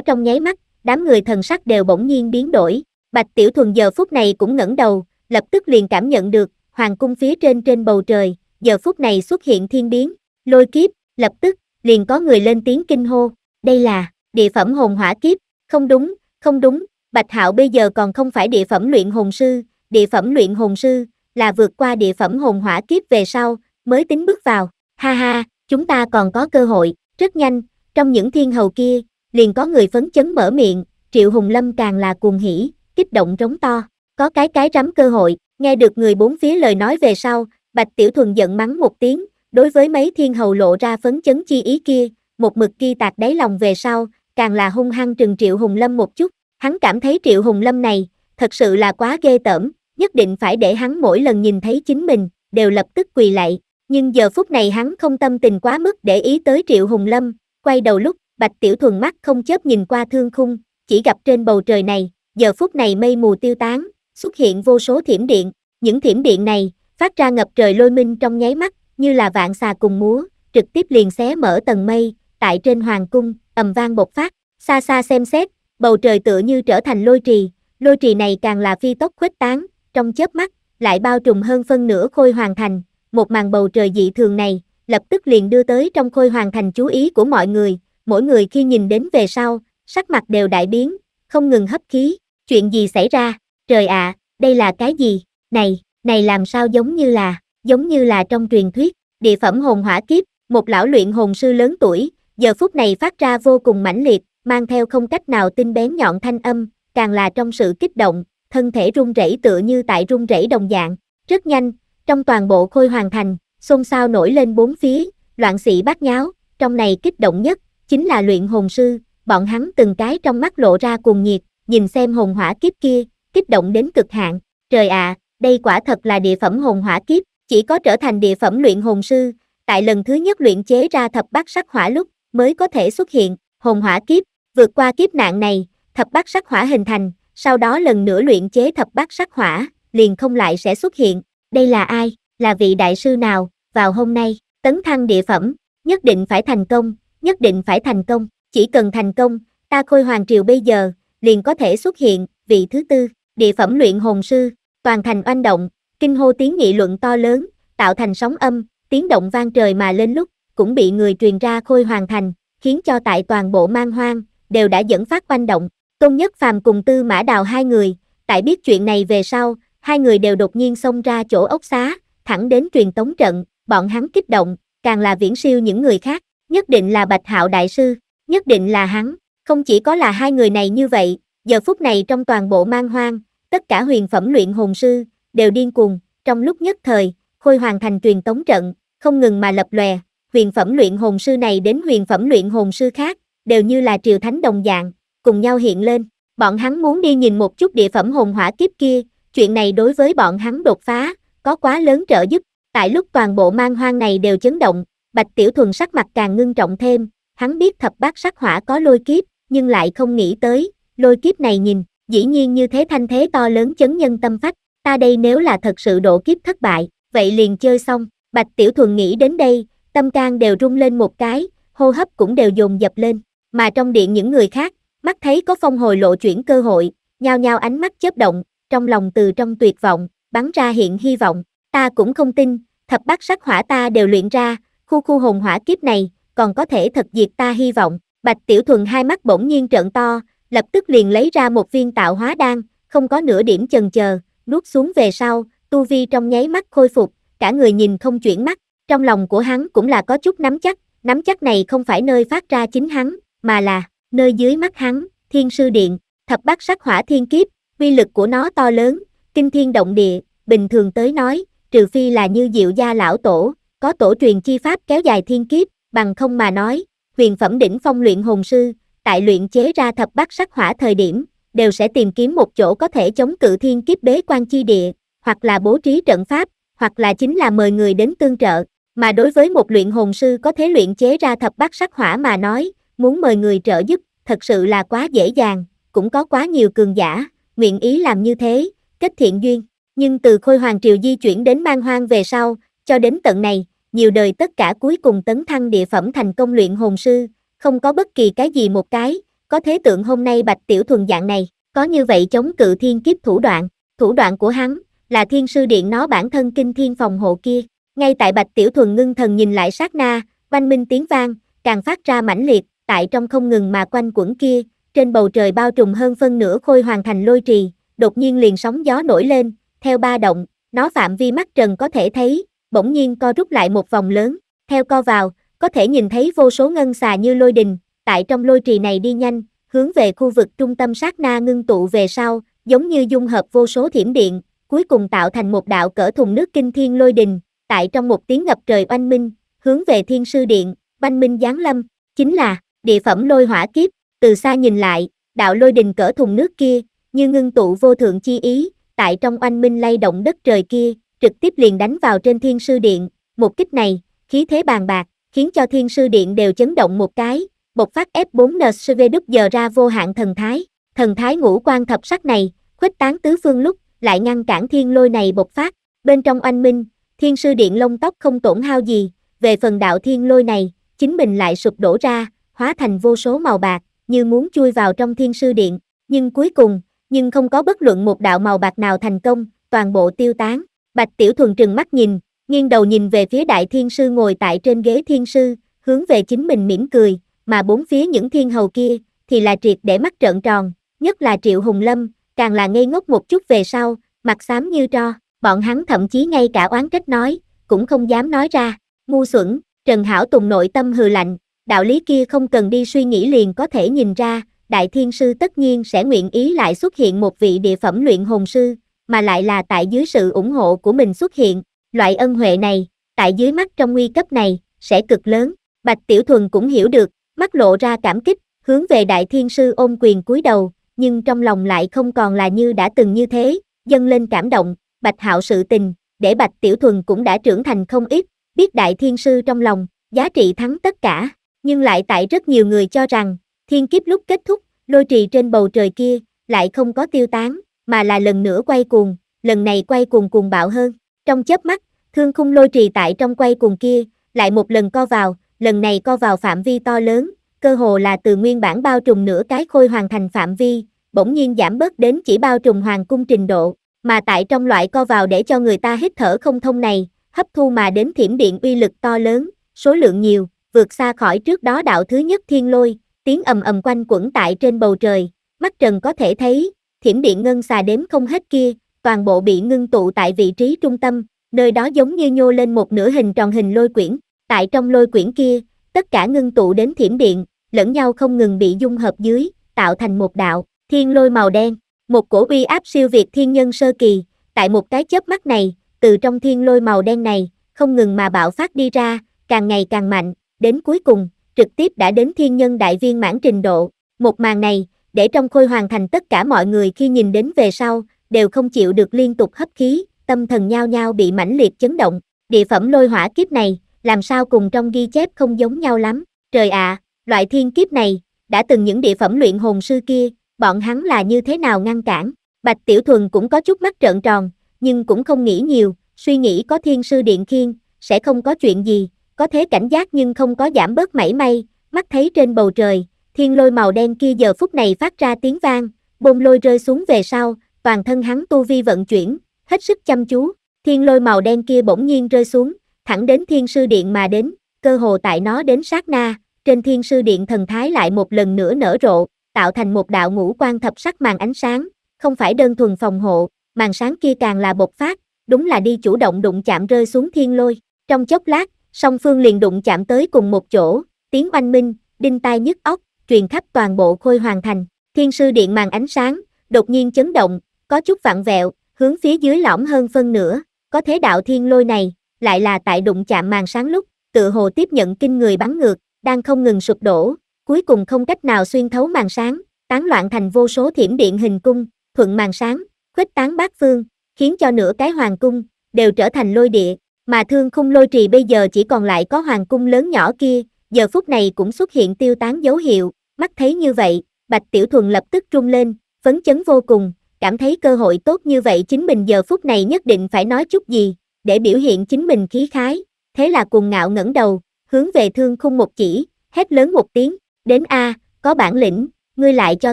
trong nháy mắt, đám người thần sắc đều bỗng nhiên biến đổi. Bạch Tiểu Thuần giờ phút này cũng ngẩng đầu, lập tức liền cảm nhận được, hoàng cung phía trên trên bầu trời, giờ phút này xuất hiện thiên biến, lôi kiếp, lập tức, liền có người lên tiếng kinh hô, đây là, địa phẩm hồn hỏa kiếp, không đúng, không đúng, Bạch Hạo bây giờ còn không phải địa phẩm luyện hồn sư, địa phẩm luyện hồn sư, là vượt qua địa phẩm hồn hỏa kiếp về sau, mới tính bước vào, ha ha, chúng ta còn có cơ hội, rất nhanh, trong những thiên hầu kia, liền có người phấn chấn mở miệng, Triệu Hùng Lâm càng là cuồng hỉ, kích động trống to, có cái cái rắm cơ hội, nghe được người bốn phía lời nói về sau, Bạch Tiểu Thuần giận mắng một tiếng, đối với mấy thiên hầu lộ ra phấn chấn chi ý kia, một mực ghi tạc đáy lòng về sau, càng là hung hăng trừng Triệu Hùng Lâm một chút, hắn cảm thấy Triệu Hùng Lâm này, thật sự là quá ghê tởm, nhất định phải để hắn mỗi lần nhìn thấy chính mình, đều lập tức quỳ lại, nhưng giờ phút này hắn không tâm tình quá mức để ý tới Triệu Hùng Lâm, quay đầu lúc, Bạch Tiểu Thuần mắt không chớp nhìn qua thương khung, chỉ gặp trên bầu trời này, giờ phút này mây mù tiêu tán, xuất hiện vô số thiểm điện, những thiểm điện này, phát ra ngập trời lôi minh trong nháy mắt, như là vạn xà cùng múa, trực tiếp liền xé mở tầng mây, tại trên hoàng cung, ầm vang bộc phát, xa xa xem xét, bầu trời tựa như trở thành lôi trì, lôi trì này càng là phi tốc khuếch tán, trong chớp mắt, lại bao trùm hơn phân nửa khôi hoàn thành, một màn bầu trời dị thường này, lập tức liền đưa tới trong khôi hoàn thành chú ý của mọi người, mỗi người khi nhìn đến về sau, sắc mặt đều đại biến, không ngừng hấp khí, chuyện gì xảy ra, trời ạ, à, đây là cái gì, này, này làm sao giống như là, giống như là trong truyền thuyết, địa phẩm hồn hỏa kiếp, một lão luyện hồn sư lớn tuổi, giờ phút này phát ra vô cùng mãnh liệt, mang theo không cách nào tinh bén nhọn thanh âm, càng là trong sự kích động, thân thể run rẩy tựa như tại run rẩy đồng dạng, rất nhanh, trong toàn bộ khôi hoàn thành, xôn xao nổi lên bốn phía, loạn sĩ bát nháo, trong này kích động nhất, chính là luyện hồn sư, bọn hắn từng cái trong mắt lộ ra cuồng nhiệt, nhìn xem hồn hỏa kiếp kia, kích động đến cực hạn, trời ạ, à, đây quả thật là địa phẩm hồn hỏa kiếp, chỉ có trở thành địa phẩm luyện hồn sư, tại lần thứ nhất luyện chế ra thập bát sắc hỏa lúc mới có thể xuất hiện, hồn hỏa kiếp, vượt qua kiếp nạn này, thập bát sắc hỏa hình thành, sau đó lần nữa luyện chế thập bát sắc hỏa, liền không lại sẽ xuất hiện, đây là ai, là vị đại sư nào, vào hôm nay, tấn thăng địa phẩm, nhất định phải thành công, nhất định phải thành công, chỉ cần thành công, ta khôi hoàng triều bây giờ, liền có thể xuất hiện, vị thứ tư, địa phẩm luyện hồn sư, Toàn thành oanh động, kinh hô tiếng nghị luận to lớn, tạo thành sóng âm, tiếng động vang trời mà lên lúc, cũng bị người truyền ra khôi hoàn thành, khiến cho tại toàn bộ mang hoang, đều đã dẫn phát oanh động. Tôn Nhất Phàm cùng Tư Mã Đào hai người, tại biết chuyện này về sau, hai người đều đột nhiên xông ra chỗ ốc xá, thẳng đến truyền tống trận, bọn hắn kích động, càng là viễn siêu những người khác, nhất định là Bạch Hạo Đại Sư, nhất định là hắn, không chỉ có là hai người này như vậy, giờ phút này trong toàn bộ mang hoang, tất cả huyền phẩm luyện hồn sư, đều điên cuồng, trong lúc nhất thời, khôi hoàn thành truyền tống trận, không ngừng mà lập lòe, huyền phẩm luyện hồn sư này đến huyền phẩm luyện hồn sư khác, đều như là triều thánh đồng dạng, cùng nhau hiện lên, bọn hắn muốn đi nhìn một chút địa phẩm hồn hỏa kiếp kia, chuyện này đối với bọn hắn đột phá, có quá lớn trợ giúp, tại lúc toàn bộ mang hoang này đều chấn động, bạch tiểu thuần sắc mặt càng ngưng trọng thêm, hắn biết thập bát sắc hỏa có lôi kiếp, nhưng lại không nghĩ tới, lôi kiếp này nhìn, dĩ nhiên như thế thanh thế to lớn chấn nhân tâm phách, ta đây nếu là thật sự độ kiếp thất bại, vậy liền chơi xong, Bạch Tiểu Thuần nghĩ đến đây, tâm can đều rung lên một cái, hô hấp cũng đều dồn dập lên, mà trong điện những người khác, mắt thấy có phong hồi lộ chuyển cơ hội, nhao nhao ánh mắt chớp động, trong lòng từ trong tuyệt vọng, bắn ra hiện hy vọng, ta cũng không tin, thập bát sắc hỏa ta đều luyện ra, khu khu hồn hỏa kiếp này, còn có thể thật diệt ta hy vọng, Bạch Tiểu Thuần hai mắt bỗng nhiên trợn to, lập tức liền lấy ra một viên tạo hóa đan, không có nửa điểm chần chờ, nuốt xuống về sau, tu vi trong nháy mắt khôi phục, cả người nhìn không chuyển mắt, trong lòng của hắn cũng là có chút nắm chắc, nắm chắc này không phải nơi phát ra chính hắn, mà là nơi dưới mắt hắn, Thiên sư điện, thập bát sắc hỏa thiên kiếp, uy lực của nó to lớn, kinh thiên động địa, bình thường tới nói, trừ phi là như Diệu gia lão tổ, có tổ truyền chi pháp kéo dài thiên kiếp, bằng không mà nói, huyền phẩm đỉnh phong luyện hồn sư, tại luyện chế ra thập bát sắc hỏa thời điểm, đều sẽ tìm kiếm một chỗ có thể chống cự thiên kiếp bế quan chi địa, hoặc là bố trí trận pháp, hoặc là chính là mời người đến tương trợ, mà đối với một luyện hồn sư có thể luyện chế ra thập bát sắc hỏa mà nói, muốn mời người trợ giúp, thật sự là quá dễ dàng, cũng có quá nhiều cường giả, nguyện ý làm như thế, kết thiện duyên. Nhưng từ khôi hoàng triều di chuyển đến mang hoang về sau, cho đến tận này, nhiều đời tất cả cuối cùng tấn thăng địa phẩm thành công luyện hồn sư, không có bất kỳ cái gì một cái, có thế tượng hôm nay bạch tiểu thuần dạng này, có như vậy chống cự thiên kiếp thủ đoạn, thủ đoạn của hắn, là thiên sư điện nó bản thân kinh thiên phòng hộ kia, ngay tại bạch tiểu thuần ngưng thần nhìn lại sát na, oanh minh tiếng vang, càng phát ra mãnh liệt, tại trong không ngừng mà quanh quẩn kia, trên bầu trời bao trùm hơn phân nửa khôi hoàn thành lôi trì, đột nhiên liền sóng gió nổi lên, theo ba động, nó phạm vi mắt trần có thể thấy, bỗng nhiên co rút lại một vòng lớn, theo co vào, có thể nhìn thấy vô số ngân xà như lôi đình, tại trong lôi trì này đi nhanh, hướng về khu vực trung tâm sát na ngưng tụ về sau, giống như dung hợp vô số thiểm điện, cuối cùng tạo thành một đạo cỡ thùng nước kinh thiên lôi đình, tại trong một tiếng ngập trời oanh minh, hướng về thiên sư điện, oanh minh giáng lâm, chính là địa phẩm lôi hỏa kiếp, từ xa nhìn lại, đạo lôi đình cỡ thùng nước kia, như ngưng tụ vô thượng chi ý, tại trong oanh minh lay động đất trời kia, trực tiếp liền đánh vào trên thiên sư điện, một kích này, khí thế bàn bạc, khiến cho thiên sư điện đều chấn động một cái, bộc phát F4NSV đúc giờ ra vô hạn thần thái, thần thái ngũ quan thập sắc này, khuếch tán tứ phương lúc, lại ngăn cản thiên lôi này bộc phát, bên trong oanh minh, thiên sư điện lông tóc không tổn hao gì, về phần đạo thiên lôi này, chính mình lại sụp đổ ra, hóa thành vô số màu bạc, như muốn chui vào trong thiên sư điện, nhưng cuối cùng, nhưng không có bất luận một đạo màu bạc nào thành công, toàn bộ tiêu tán. Bạch Tiểu Thuần trừng mắt nhìn, nghiêng đầu nhìn về phía đại thiên sư ngồi tại trên ghế thiên sư, hướng về chính mình mỉm cười, mà bốn phía những thiên hầu kia, thì là triệt để mắt trợn tròn, nhất là triệu hùng lâm, càng là ngây ngốc một chút về sau, mặt xám như tro, bọn hắn thậm chí ngay cả oán trách nói, cũng không dám nói ra, ngu xuẩn, Trần Hảo Tùng nội tâm hừ lạnh, đạo lý kia không cần đi suy nghĩ liền có thể nhìn ra, Đại Thiên Sư tất nhiên sẽ nguyện ý lại xuất hiện một vị địa phẩm luyện hồn sư, mà lại là tại dưới sự ủng hộ của mình xuất hiện, Loại ân huệ này, tại dưới mắt trong nguy cấp này, sẽ cực lớn. Bạch Tiểu Thuần cũng hiểu được, mắt lộ ra cảm kích, hướng về Đại Thiên Sư ôm quyền cúi đầu, nhưng trong lòng lại không còn là như đã từng như thế, dâng lên cảm động, Bạch Hạo sự tình, để Bạch Tiểu Thuần cũng đã trưởng thành không ít, biết Đại Thiên Sư trong lòng, giá trị thắng tất cả, nhưng lại tại rất nhiều người cho rằng, thiên kiếp lúc kết thúc, lôi trì trên bầu trời kia, lại không có tiêu tán, mà là lần nữa quay cuồng, lần này quay cuồng cuồng bạo hơn. Trong chớp mắt, thương khung lôi trì tại trong quay cùng kia, lại một lần co vào, lần này co vào phạm vi to lớn, cơ hồ là từ nguyên bản bao trùm nửa cái khôi hoàn thành phạm vi, bỗng nhiên giảm bớt đến chỉ bao trùm hoàng cung trình độ, mà tại trong loại co vào để cho người ta hít thở không thông này, hấp thu mà đến thiểm điện uy lực to lớn, số lượng nhiều, vượt xa khỏi trước đó đạo thứ nhất thiên lôi, tiếng ầm ầm quanh quẩn tại trên bầu trời, mắt trần có thể thấy, thiểm điện ngân xà đếm không hết kia, toàn bộ bị ngưng tụ tại vị trí trung tâm, nơi đó giống như nhô lên một nửa hình tròn hình lôi quyển, tại trong lôi quyển kia, tất cả ngưng tụ đến thiểm điện, lẫn nhau không ngừng bị dung hợp dưới, tạo thành một đạo, thiên lôi màu đen, một cổ uy áp siêu việt thiên nhân sơ kỳ, tại một cái chớp mắt này, từ trong thiên lôi màu đen này, không ngừng mà bạo phát đi ra, càng ngày càng mạnh, đến cuối cùng, trực tiếp đã đến thiên nhân đại viên mãn trình độ, một màn này, để trong khôi hoàn thành tất cả mọi người khi nhìn đến về sau, đều không chịu được liên tục hấp khí, tâm thần nhao nhao bị mãnh liệt chấn động, địa phẩm lôi hỏa kiếp này, làm sao cùng trong ghi chép không giống nhau lắm, trời ạ, à, loại thiên kiếp này, đã từng những địa phẩm luyện hồn sư kia, bọn hắn là như thế nào ngăn cản, Bạch Tiểu Thuần cũng có chút mắt trợn tròn, nhưng cũng không nghĩ nhiều, suy nghĩ có thiên sư điện khiên, sẽ không có chuyện gì, có thế cảnh giác nhưng không có giảm bớt mảy may, mắt thấy trên bầu trời, thiên lôi màu đen kia giờ phút này phát ra tiếng vang, bông lôi rơi xuống về sau, toàn thân hắn tu vi vận chuyển, hết sức chăm chú, thiên lôi màu đen kia bỗng nhiên rơi xuống, thẳng đến thiên sư điện mà đến, cơ hồ tại nó đến sát na, trên thiên sư điện thần thái lại một lần nữa nở rộ, tạo thành một đạo ngũ quan thập sắc màn ánh sáng, không phải đơn thuần phòng hộ, màn sáng kia càng là bộc phát, đúng là đi chủ động đụng chạm rơi xuống thiên lôi, trong chốc lát, song phương liền đụng chạm tới cùng một chỗ, tiếng oanh minh, đinh tai nhức óc, truyền khắp toàn bộ khôi hoàn thành, thiên sư điện màn ánh sáng, đột nhiên chấn động, có chút vặn vẹo, hướng phía dưới lõm hơn phân nửa, có thế đạo thiên lôi này, lại là tại đụng chạm màn sáng lúc, tự hồ tiếp nhận kinh người bắn ngược, đang không ngừng sụp đổ, cuối cùng không cách nào xuyên thấu màn sáng, tán loạn thành vô số thiểm điện hình cung, thuận màn sáng, khuếch tán bát phương, khiến cho nửa cái hoàng cung, đều trở thành lôi địa, mà thương khung lôi trì bây giờ chỉ còn lại có hoàng cung lớn nhỏ kia, giờ phút này cũng xuất hiện tiêu tán dấu hiệu, mắt thấy như vậy, Bạch Tiểu Thuần lập tức trung lên, phấn chấn vô cùng, cảm thấy cơ hội tốt như vậy chính mình giờ phút này nhất định phải nói chút gì, để biểu hiện chính mình khí khái, thế là cùng ngạo ngẩng đầu, hướng về thương khung một chỉ, hét lớn một tiếng, đến A, có bản lĩnh, ngươi lại cho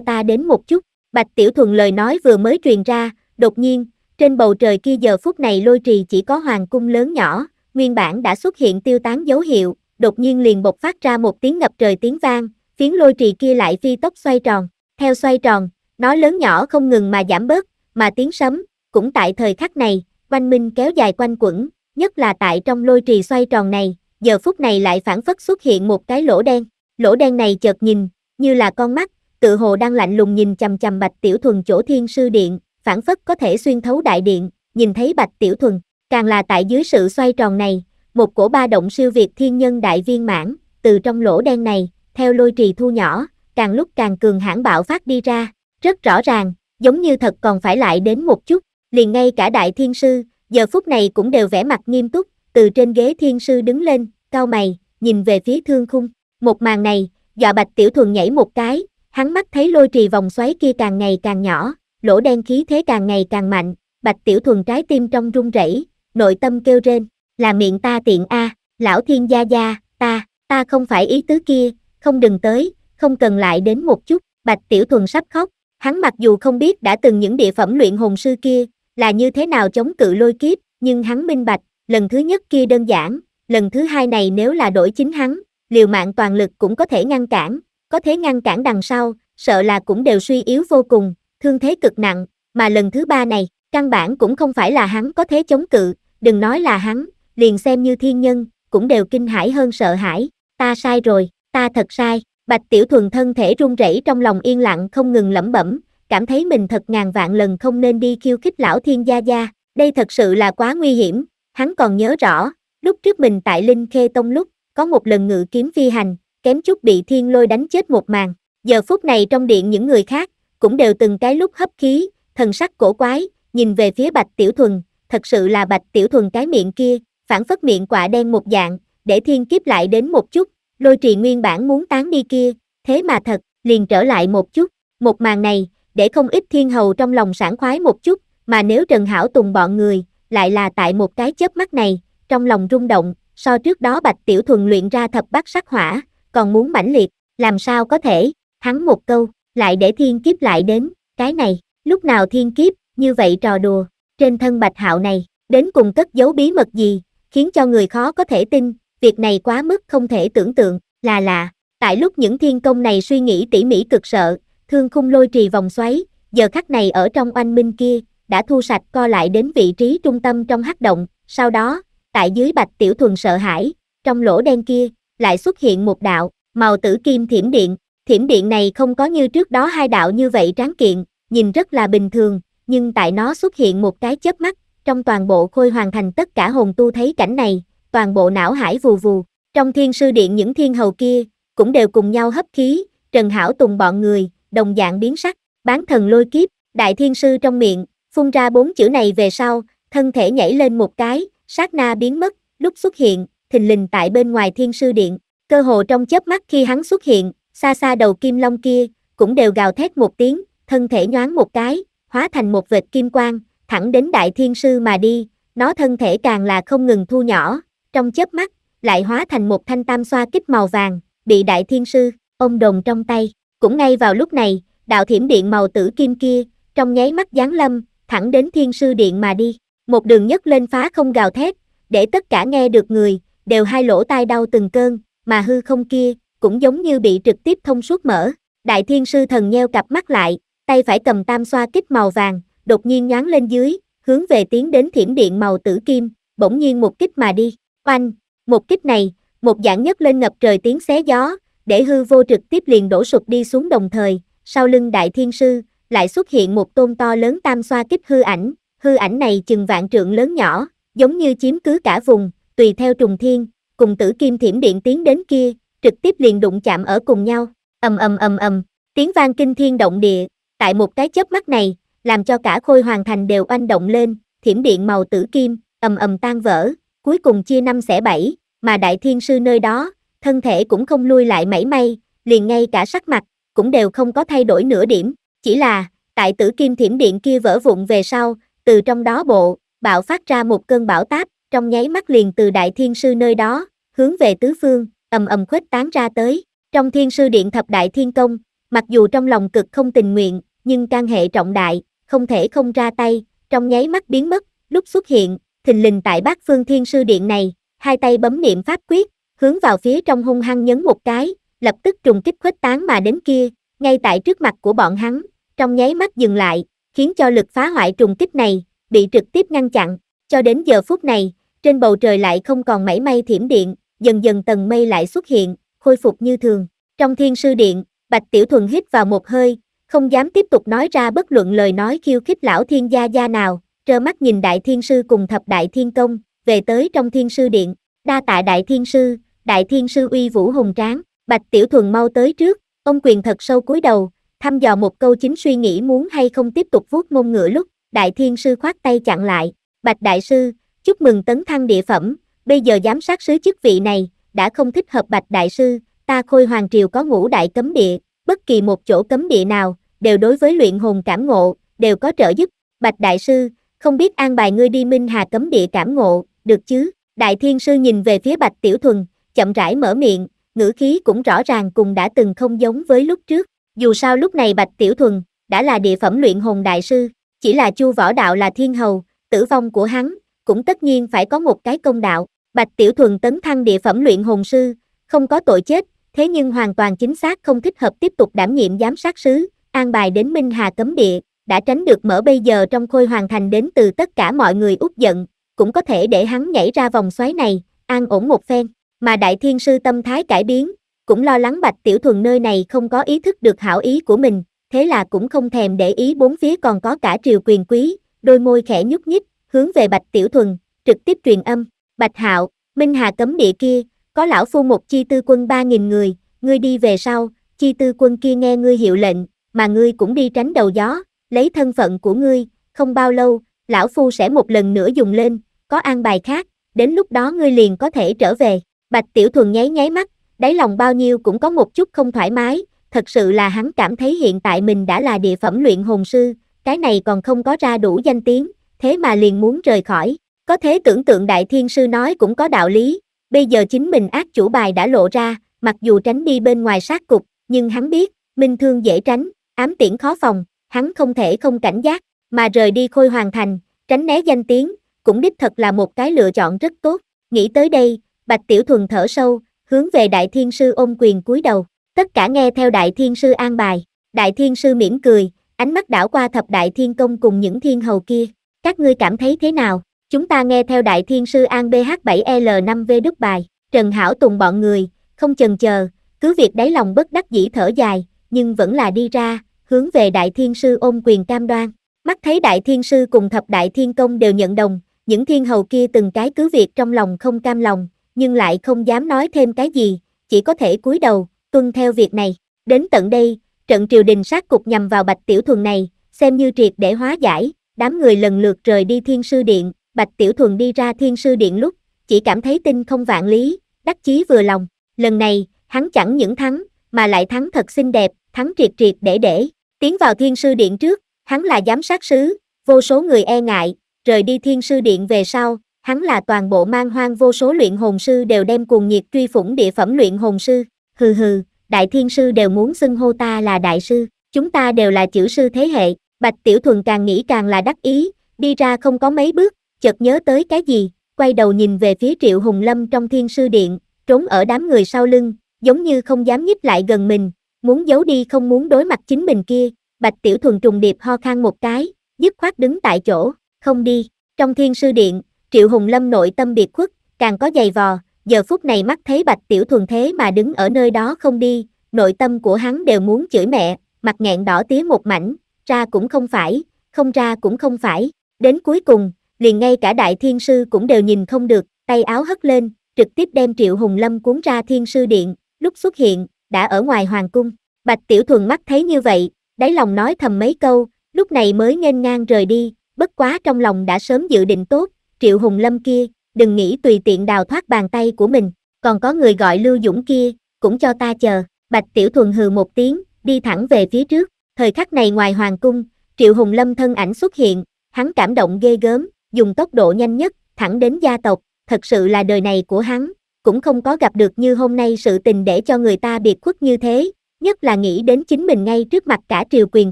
ta đến một chút, Bạch Tiểu Thuần lời nói vừa mới truyền ra, đột nhiên, trên bầu trời kia giờ phút này lôi trì chỉ có hoàng cung lớn nhỏ, nguyên bản đã xuất hiện tiêu tán dấu hiệu, đột nhiên liền bộc phát ra một tiếng ngập trời tiếng vang, phiến lôi trì kia lại phi tốc xoay tròn, theo xoay tròn, nó lớn nhỏ không ngừng mà giảm bớt, mà tiếng sấm, cũng tại thời khắc này, quanh minh kéo dài quanh quẩn, nhất là tại trong lôi trì xoay tròn này, giờ phút này lại phản phất xuất hiện một cái lỗ đen, lỗ đen này chợt nhìn, như là con mắt, tự hồ đang lạnh lùng nhìn chầm chầm bạch tiểu thuần chỗ thiên sư điện, phản phất có thể xuyên thấu đại điện, nhìn thấy bạch tiểu thuần, càng là tại dưới sự xoay tròn này, một cổ ba động siêu việt thiên nhân đại viên mãn, từ trong lỗ đen này, theo lôi trì thu nhỏ, càng lúc càng cường hãn bạo phát đi ra, rất rõ ràng, giống như thật còn phải lại đến một chút, liền ngay cả đại thiên sư, giờ phút này cũng đều vẻ mặt nghiêm túc, từ trên ghế thiên sư đứng lên, cao mày, nhìn về phía thương khung. Một màn này, dọa bạch tiểu thuần nhảy một cái, hắn mắt thấy lôi trì vòng xoáy kia càng ngày càng nhỏ, lỗ đen khí thế càng ngày càng mạnh, bạch tiểu thuần trái tim trong rung rẩy, nội tâm kêu rên, là miệng ta tiện a, à, lão thiên gia gia, ta, ta không phải ý tứ kia, không đừng tới, không cần lại đến một chút, bạch tiểu thuần sắp khóc, Hắn mặc dù không biết đã từng những địa phẩm luyện hồn sư kia là như thế nào chống cự lôi kiếp, nhưng hắn minh bạch, lần thứ nhất kia đơn giản, lần thứ hai này nếu là đổi chính hắn, liều mạng toàn lực cũng có thể ngăn cản, có thể ngăn cản đằng sau, sợ là cũng đều suy yếu vô cùng, thương thế cực nặng, mà lần thứ ba này, căn bản cũng không phải là hắn có thể chống cự, đừng nói là hắn, liền xem như thiên nhân, cũng đều kinh hãi hơn sợ hãi, ta sai rồi, ta thật sai, Bạch Tiểu Thuần thân thể run rẩy trong lòng yên lặng không ngừng lẩm bẩm, cảm thấy mình thật ngàn vạn lần không nên đi khiêu khích lão thiên gia gia, đây thật sự là quá nguy hiểm, hắn còn nhớ rõ, lúc trước mình tại Linh Khê Tông lúc, có một lần ngự kiếm phi hành, kém chút bị thiên lôi đánh chết một màn, giờ phút này trong điện những người khác, cũng đều từng cái lúc hấp khí, thần sắc cổ quái, nhìn về phía Bạch Tiểu Thuần, thật sự là Bạch Tiểu Thuần cái miệng kia, phản phất miệng quạ đen một dạng, để thiên kiếp lại đến một chút, lôi trì nguyên bản muốn tán đi kia, thế mà thật, liền trở lại một chút, một màn này, để không ít thiên hầu trong lòng sảng khoái một chút, mà nếu Trần Hảo Tùng bọn người, lại là tại một cái chớp mắt này, trong lòng rung động, so trước đó Bạch Tiểu Thuần luyện ra thập bát sắc hỏa, còn muốn mãnh liệt, làm sao có thể, hắn một câu, lại để thiên kiếp lại đến, cái này, lúc nào thiên kiếp, như vậy trò đùa, trên thân Bạch Hạo này, đến cùng cất giấu bí mật gì, khiến cho người khó có thể tin, việc này quá mức không thể tưởng tượng, là là Tại lúc những thiên công này suy nghĩ tỉ mỉ cực sợ, thương khung lôi trì vòng xoáy, giờ khắc này ở trong oanh minh kia, đã thu sạch co lại đến vị trí trung tâm trong hắc động, sau đó, tại dưới bạch tiểu thuần sợ hãi, trong lỗ đen kia, lại xuất hiện một đạo, màu tử kim thiểm điện, thiểm điện này không có như trước đó hai đạo như vậy tráng kiện, nhìn rất là bình thường, nhưng tại nó xuất hiện một cái chớp mắt, trong toàn bộ khôi hoàn thành tất cả hồn tu thấy cảnh này, toàn bộ não hải vù vù. Trong thiên sư điện những thiên hầu kia, cũng đều cùng nhau hấp khí, Trần Hảo Tùng bọn người, đồng dạng biến sắc, bán thần lôi kiếp, đại thiên sư trong miệng, phun ra bốn chữ này về sau, thân thể nhảy lên một cái, sát na biến mất, lúc xuất hiện, thình lình tại bên ngoài thiên sư điện, cơ hồ trong chớp mắt khi hắn xuất hiện, xa xa đầu kim long kia, cũng đều gào thét một tiếng, thân thể nhoáng một cái, hóa thành một vệt kim quang, thẳng đến đại thiên sư mà đi, nó thân thể càng là không ngừng thu nhỏ, trong chớp mắt, lại hóa thành một thanh tam xoa kích màu vàng, bị đại thiên sư, ông đồng trong tay. Cũng ngay vào lúc này, đạo thiểm điện màu tử kim kia, trong nháy mắt giáng lâm, thẳng đến thiên sư điện mà đi. Một đường nhấc lên phá không gào thét, để tất cả nghe được người, đều hai lỗ tai đau từng cơn, mà hư không kia, cũng giống như bị trực tiếp thông suốt mở. Đại thiên sư thần nheo cặp mắt lại, tay phải cầm tam xoa kích màu vàng, đột nhiên nhoáng lên dưới, hướng về tiến đến thiểm điện màu tử kim, bỗng nhiên một kích mà đi. Oanh, một kích này, một dạng nhất lên ngập trời tiếng xé gió, để hư vô trực tiếp liền đổ sụp đi xuống đồng thời, sau lưng đại thiên sư, lại xuất hiện một tôn to lớn tam xoa kích hư ảnh, hư ảnh này chừng vạn trượng lớn nhỏ, giống như chiếm cứ cả vùng, tùy theo trùng thiên, cùng tử kim thiểm điện tiến đến kia, trực tiếp liền đụng chạm ở cùng nhau, ầm ầm ầm ầm, tiếng vang kinh thiên động địa, tại một cái chớp mắt này, làm cho cả khôi hoàn thành đều oanh động lên, thiểm điện màu tử kim, ầm ầm tan vỡ, cuối cùng chia năm xẻ bảy, mà đại thiên sư nơi đó, thân thể cũng không lui lại mảy may, liền ngay cả sắc mặt, cũng đều không có thay đổi nửa điểm, chỉ là, tại tử kim thiểm điện kia vỡ vụn về sau, từ trong đó bộ, bạo phát ra một cơn bão táp, trong nháy mắt liền từ đại thiên sư nơi đó, hướng về tứ phương, ầm ầm khuếch tán ra tới, trong thiên sư điện thập đại thiên công, mặc dù trong lòng cực không tình nguyện, nhưng can hệ trọng đại, không thể không ra tay, trong nháy mắt biến mất, lúc xuất hiện, thình lình tại bát phương thiên sư điện này, hai tay bấm niệm pháp quyết, hướng vào phía trong hung hăng nhấn một cái, lập tức trùng kích khuếch tán mà đến kia, ngay tại trước mặt của bọn hắn, trong nháy mắt dừng lại, khiến cho lực phá hoại trùng kích này, bị trực tiếp ngăn chặn, cho đến giờ phút này, trên bầu trời lại không còn mảy may thiểm điện, dần dần tầng mây lại xuất hiện, khôi phục như thường. Trong thiên sư điện, Bạch Tiểu Thuần hít vào một hơi, không dám tiếp tục nói ra bất luận lời nói khiêu khích lão thiên gia gia nào, trơ mắt nhìn đại thiên sư cùng thập đại thiên công, về tới trong thiên sư điện, đa tạ đại thiên sư, đại thiên sư uy vũ hùng tráng, bạch tiểu thuần mau tới trước, ông quyền thật sâu cúi đầu, thăm dò một câu chính suy nghĩ muốn hay không tiếp tục vuốt mông ngựa lúc, đại thiên sư khoát tay chặn lại, bạch đại sư, chúc mừng tấn thăng địa phẩm, bây giờ giám sát sứ chức vị này, đã không thích hợp bạch đại sư, ta khôi hoàng triều có ngũ đại cấm địa, bất kỳ một chỗ cấm địa nào, đều đối với luyện hồn cảm ngộ, đều có trợ giúp, bạch đại sư, không biết an bài ngươi đi Minh Hà cấm địa cảm ngộ, được chứ? Đại Thiên Sư nhìn về phía Bạch Tiểu Thuần, chậm rãi mở miệng, ngữ khí cũng rõ ràng cùng đã từng không giống với lúc trước. Dù sao lúc này Bạch Tiểu Thuần, đã là địa phẩm luyện hồn đại sư, chỉ là chu võ đạo là thiên hầu, tử vong của hắn, cũng tất nhiên phải có một cái công đạo. Bạch Tiểu Thuần tấn thăng địa phẩm luyện hồn sư, không có tội chết, thế nhưng hoàn toàn chính xác không thích hợp tiếp tục đảm nhiệm giám sát sứ, an bài đến Minh Hà cấm địa, đã tránh được mở bây giờ trong khôi hoàn thành đến từ tất cả mọi người út giận, cũng có thể để hắn nhảy ra vòng xoáy này, an ổn một phen, mà đại thiên sư tâm thái cải biến, cũng lo lắng bạch tiểu thuần nơi này không có ý thức được hảo ý của mình, thế là cũng không thèm để ý bốn phía còn có cả triều quyền quý, đôi môi khẽ nhúc nhích, hướng về bạch tiểu thuần, trực tiếp truyền âm, bạch hạo, minh hà cấm địa kia, có lão phu một chi tư quân 3.000 người, ngươi đi về sau, chi tư quân kia nghe ngươi hiệu lệnh, mà ngươi cũng đi tránh đầu gió, lấy thân phận của ngươi, không bao lâu, lão phu sẽ một lần nữa dùng lên, có an bài khác, đến lúc đó ngươi liền có thể trở về. Bạch Tiểu Thuần nháy nháy mắt, đáy lòng bao nhiêu cũng có một chút không thoải mái, thật sự là hắn cảm thấy hiện tại mình đã là địa phẩm luyện hồn sư, cái này còn không có ra đủ danh tiếng, thế mà liền muốn rời khỏi. Có thế tưởng tượng Đại Thiên Sư nói cũng có đạo lý, bây giờ chính mình ác chủ bài đã lộ ra, mặc dù tránh đi bên ngoài sát cục, nhưng hắn biết, minh thương dễ tránh, ám tiễn khó phòng, hắn không thể không cảnh giác, mà rời đi khôi hoàn thành, tránh né danh tiếng, cũng đích thật là một cái lựa chọn rất tốt. Nghĩ tới đây, Bạch Tiểu Thuần thở sâu, hướng về Đại Thiên Sư ôm quyền cúi đầu, tất cả nghe theo Đại Thiên Sư an bài. Đại Thiên Sư mỉm cười, ánh mắt đảo qua thập Đại Thiên Công cùng những thiên hầu kia. Các ngươi cảm thấy thế nào? Chúng ta nghe theo Đại Thiên Sư An BH7L5V Đức Bài, Trần Hảo Tùng bọn người, không chần chờ, cứ việc đáy lòng bất đắc dĩ thở dài, nhưng vẫn là đi ra, hướng về Đại Thiên Sư ôm quyền cam đoan. Mắt thấy Đại Thiên Sư cùng thập Đại Thiên Công đều nhận đồng, những thiên hầu kia từng cái cứ việc trong lòng không cam lòng, nhưng lại không dám nói thêm cái gì, chỉ có thể cúi đầu, tuân theo việc này. Đến tận đây, trận triều đình sát cục nhằm vào Bạch Tiểu Thuần này, xem như triệt để hóa giải, đám người lần lượt rời đi Thiên Sư Điện, Bạch Tiểu Thuần đi ra Thiên Sư Điện lúc, chỉ cảm thấy tinh không vạn lý, đắc chí vừa lòng, lần này, hắn chẳng những thắng, mà lại thắng thật xinh đẹp, thắng triệt triệt để để. Tiến vào thiên sư điện trước, hắn là giám sát sứ, vô số người e ngại, rời đi thiên sư điện về sau, hắn là toàn bộ mang hoang vô số luyện hồn sư đều đem cùng nhiệt truy phủng địa phẩm luyện hồn sư, hừ hừ, đại thiên sư đều muốn xưng hô ta là đại sư, chúng ta đều là chữ sư thế hệ, bạch tiểu thuần càng nghĩ càng là đắc ý, đi ra không có mấy bước, chợt nhớ tới cái gì, quay đầu nhìn về phía triệu hùng lâm trong thiên sư điện, trốn ở đám người sau lưng, giống như không dám nhích lại gần mình, muốn giấu đi không muốn đối mặt chính mình kia, Bạch Tiểu Thuần trùng điệp ho khan một cái, dứt khoát đứng tại chỗ, không đi. Trong thiên sư điện, Triệu Hùng Lâm nội tâm biệt khuất, càng có dày vò, giờ phút này mắt thấy Bạch Tiểu Thuần thế mà đứng ở nơi đó không đi, nội tâm của hắn đều muốn chửi mẹ, mặt nghẹn đỏ tía một mảnh, ra cũng không phải, không ra cũng không phải, đến cuối cùng, liền ngay cả đại thiên sư cũng đều nhìn không được, tay áo hất lên, trực tiếp đem Triệu Hùng Lâm cuốn ra thiên sư điện, lúc xuất hiện, đã ở ngoài hoàng cung. Bạch Tiểu Thuần mắt thấy như vậy, đáy lòng nói thầm mấy câu, lúc này mới nghênh ngang rời đi, bất quá trong lòng đã sớm dự định tốt, Triệu Hùng Lâm kia, đừng nghĩ tùy tiện đào thoát bàn tay của mình, còn có người gọi Lưu Dũng kia, cũng cho ta chờ, Bạch Tiểu Thuần hừ một tiếng, đi thẳng về phía trước, thời khắc này ngoài hoàng cung, Triệu Hùng Lâm thân ảnh xuất hiện, hắn cảm động ghê gớm, dùng tốc độ nhanh nhất, thẳng đến gia tộc, thật sự là đời này của hắn, cũng không có gặp được như hôm nay sự tình để cho người ta biệt khuất như thế, nhất là nghĩ đến chính mình ngay trước mặt cả triều quyền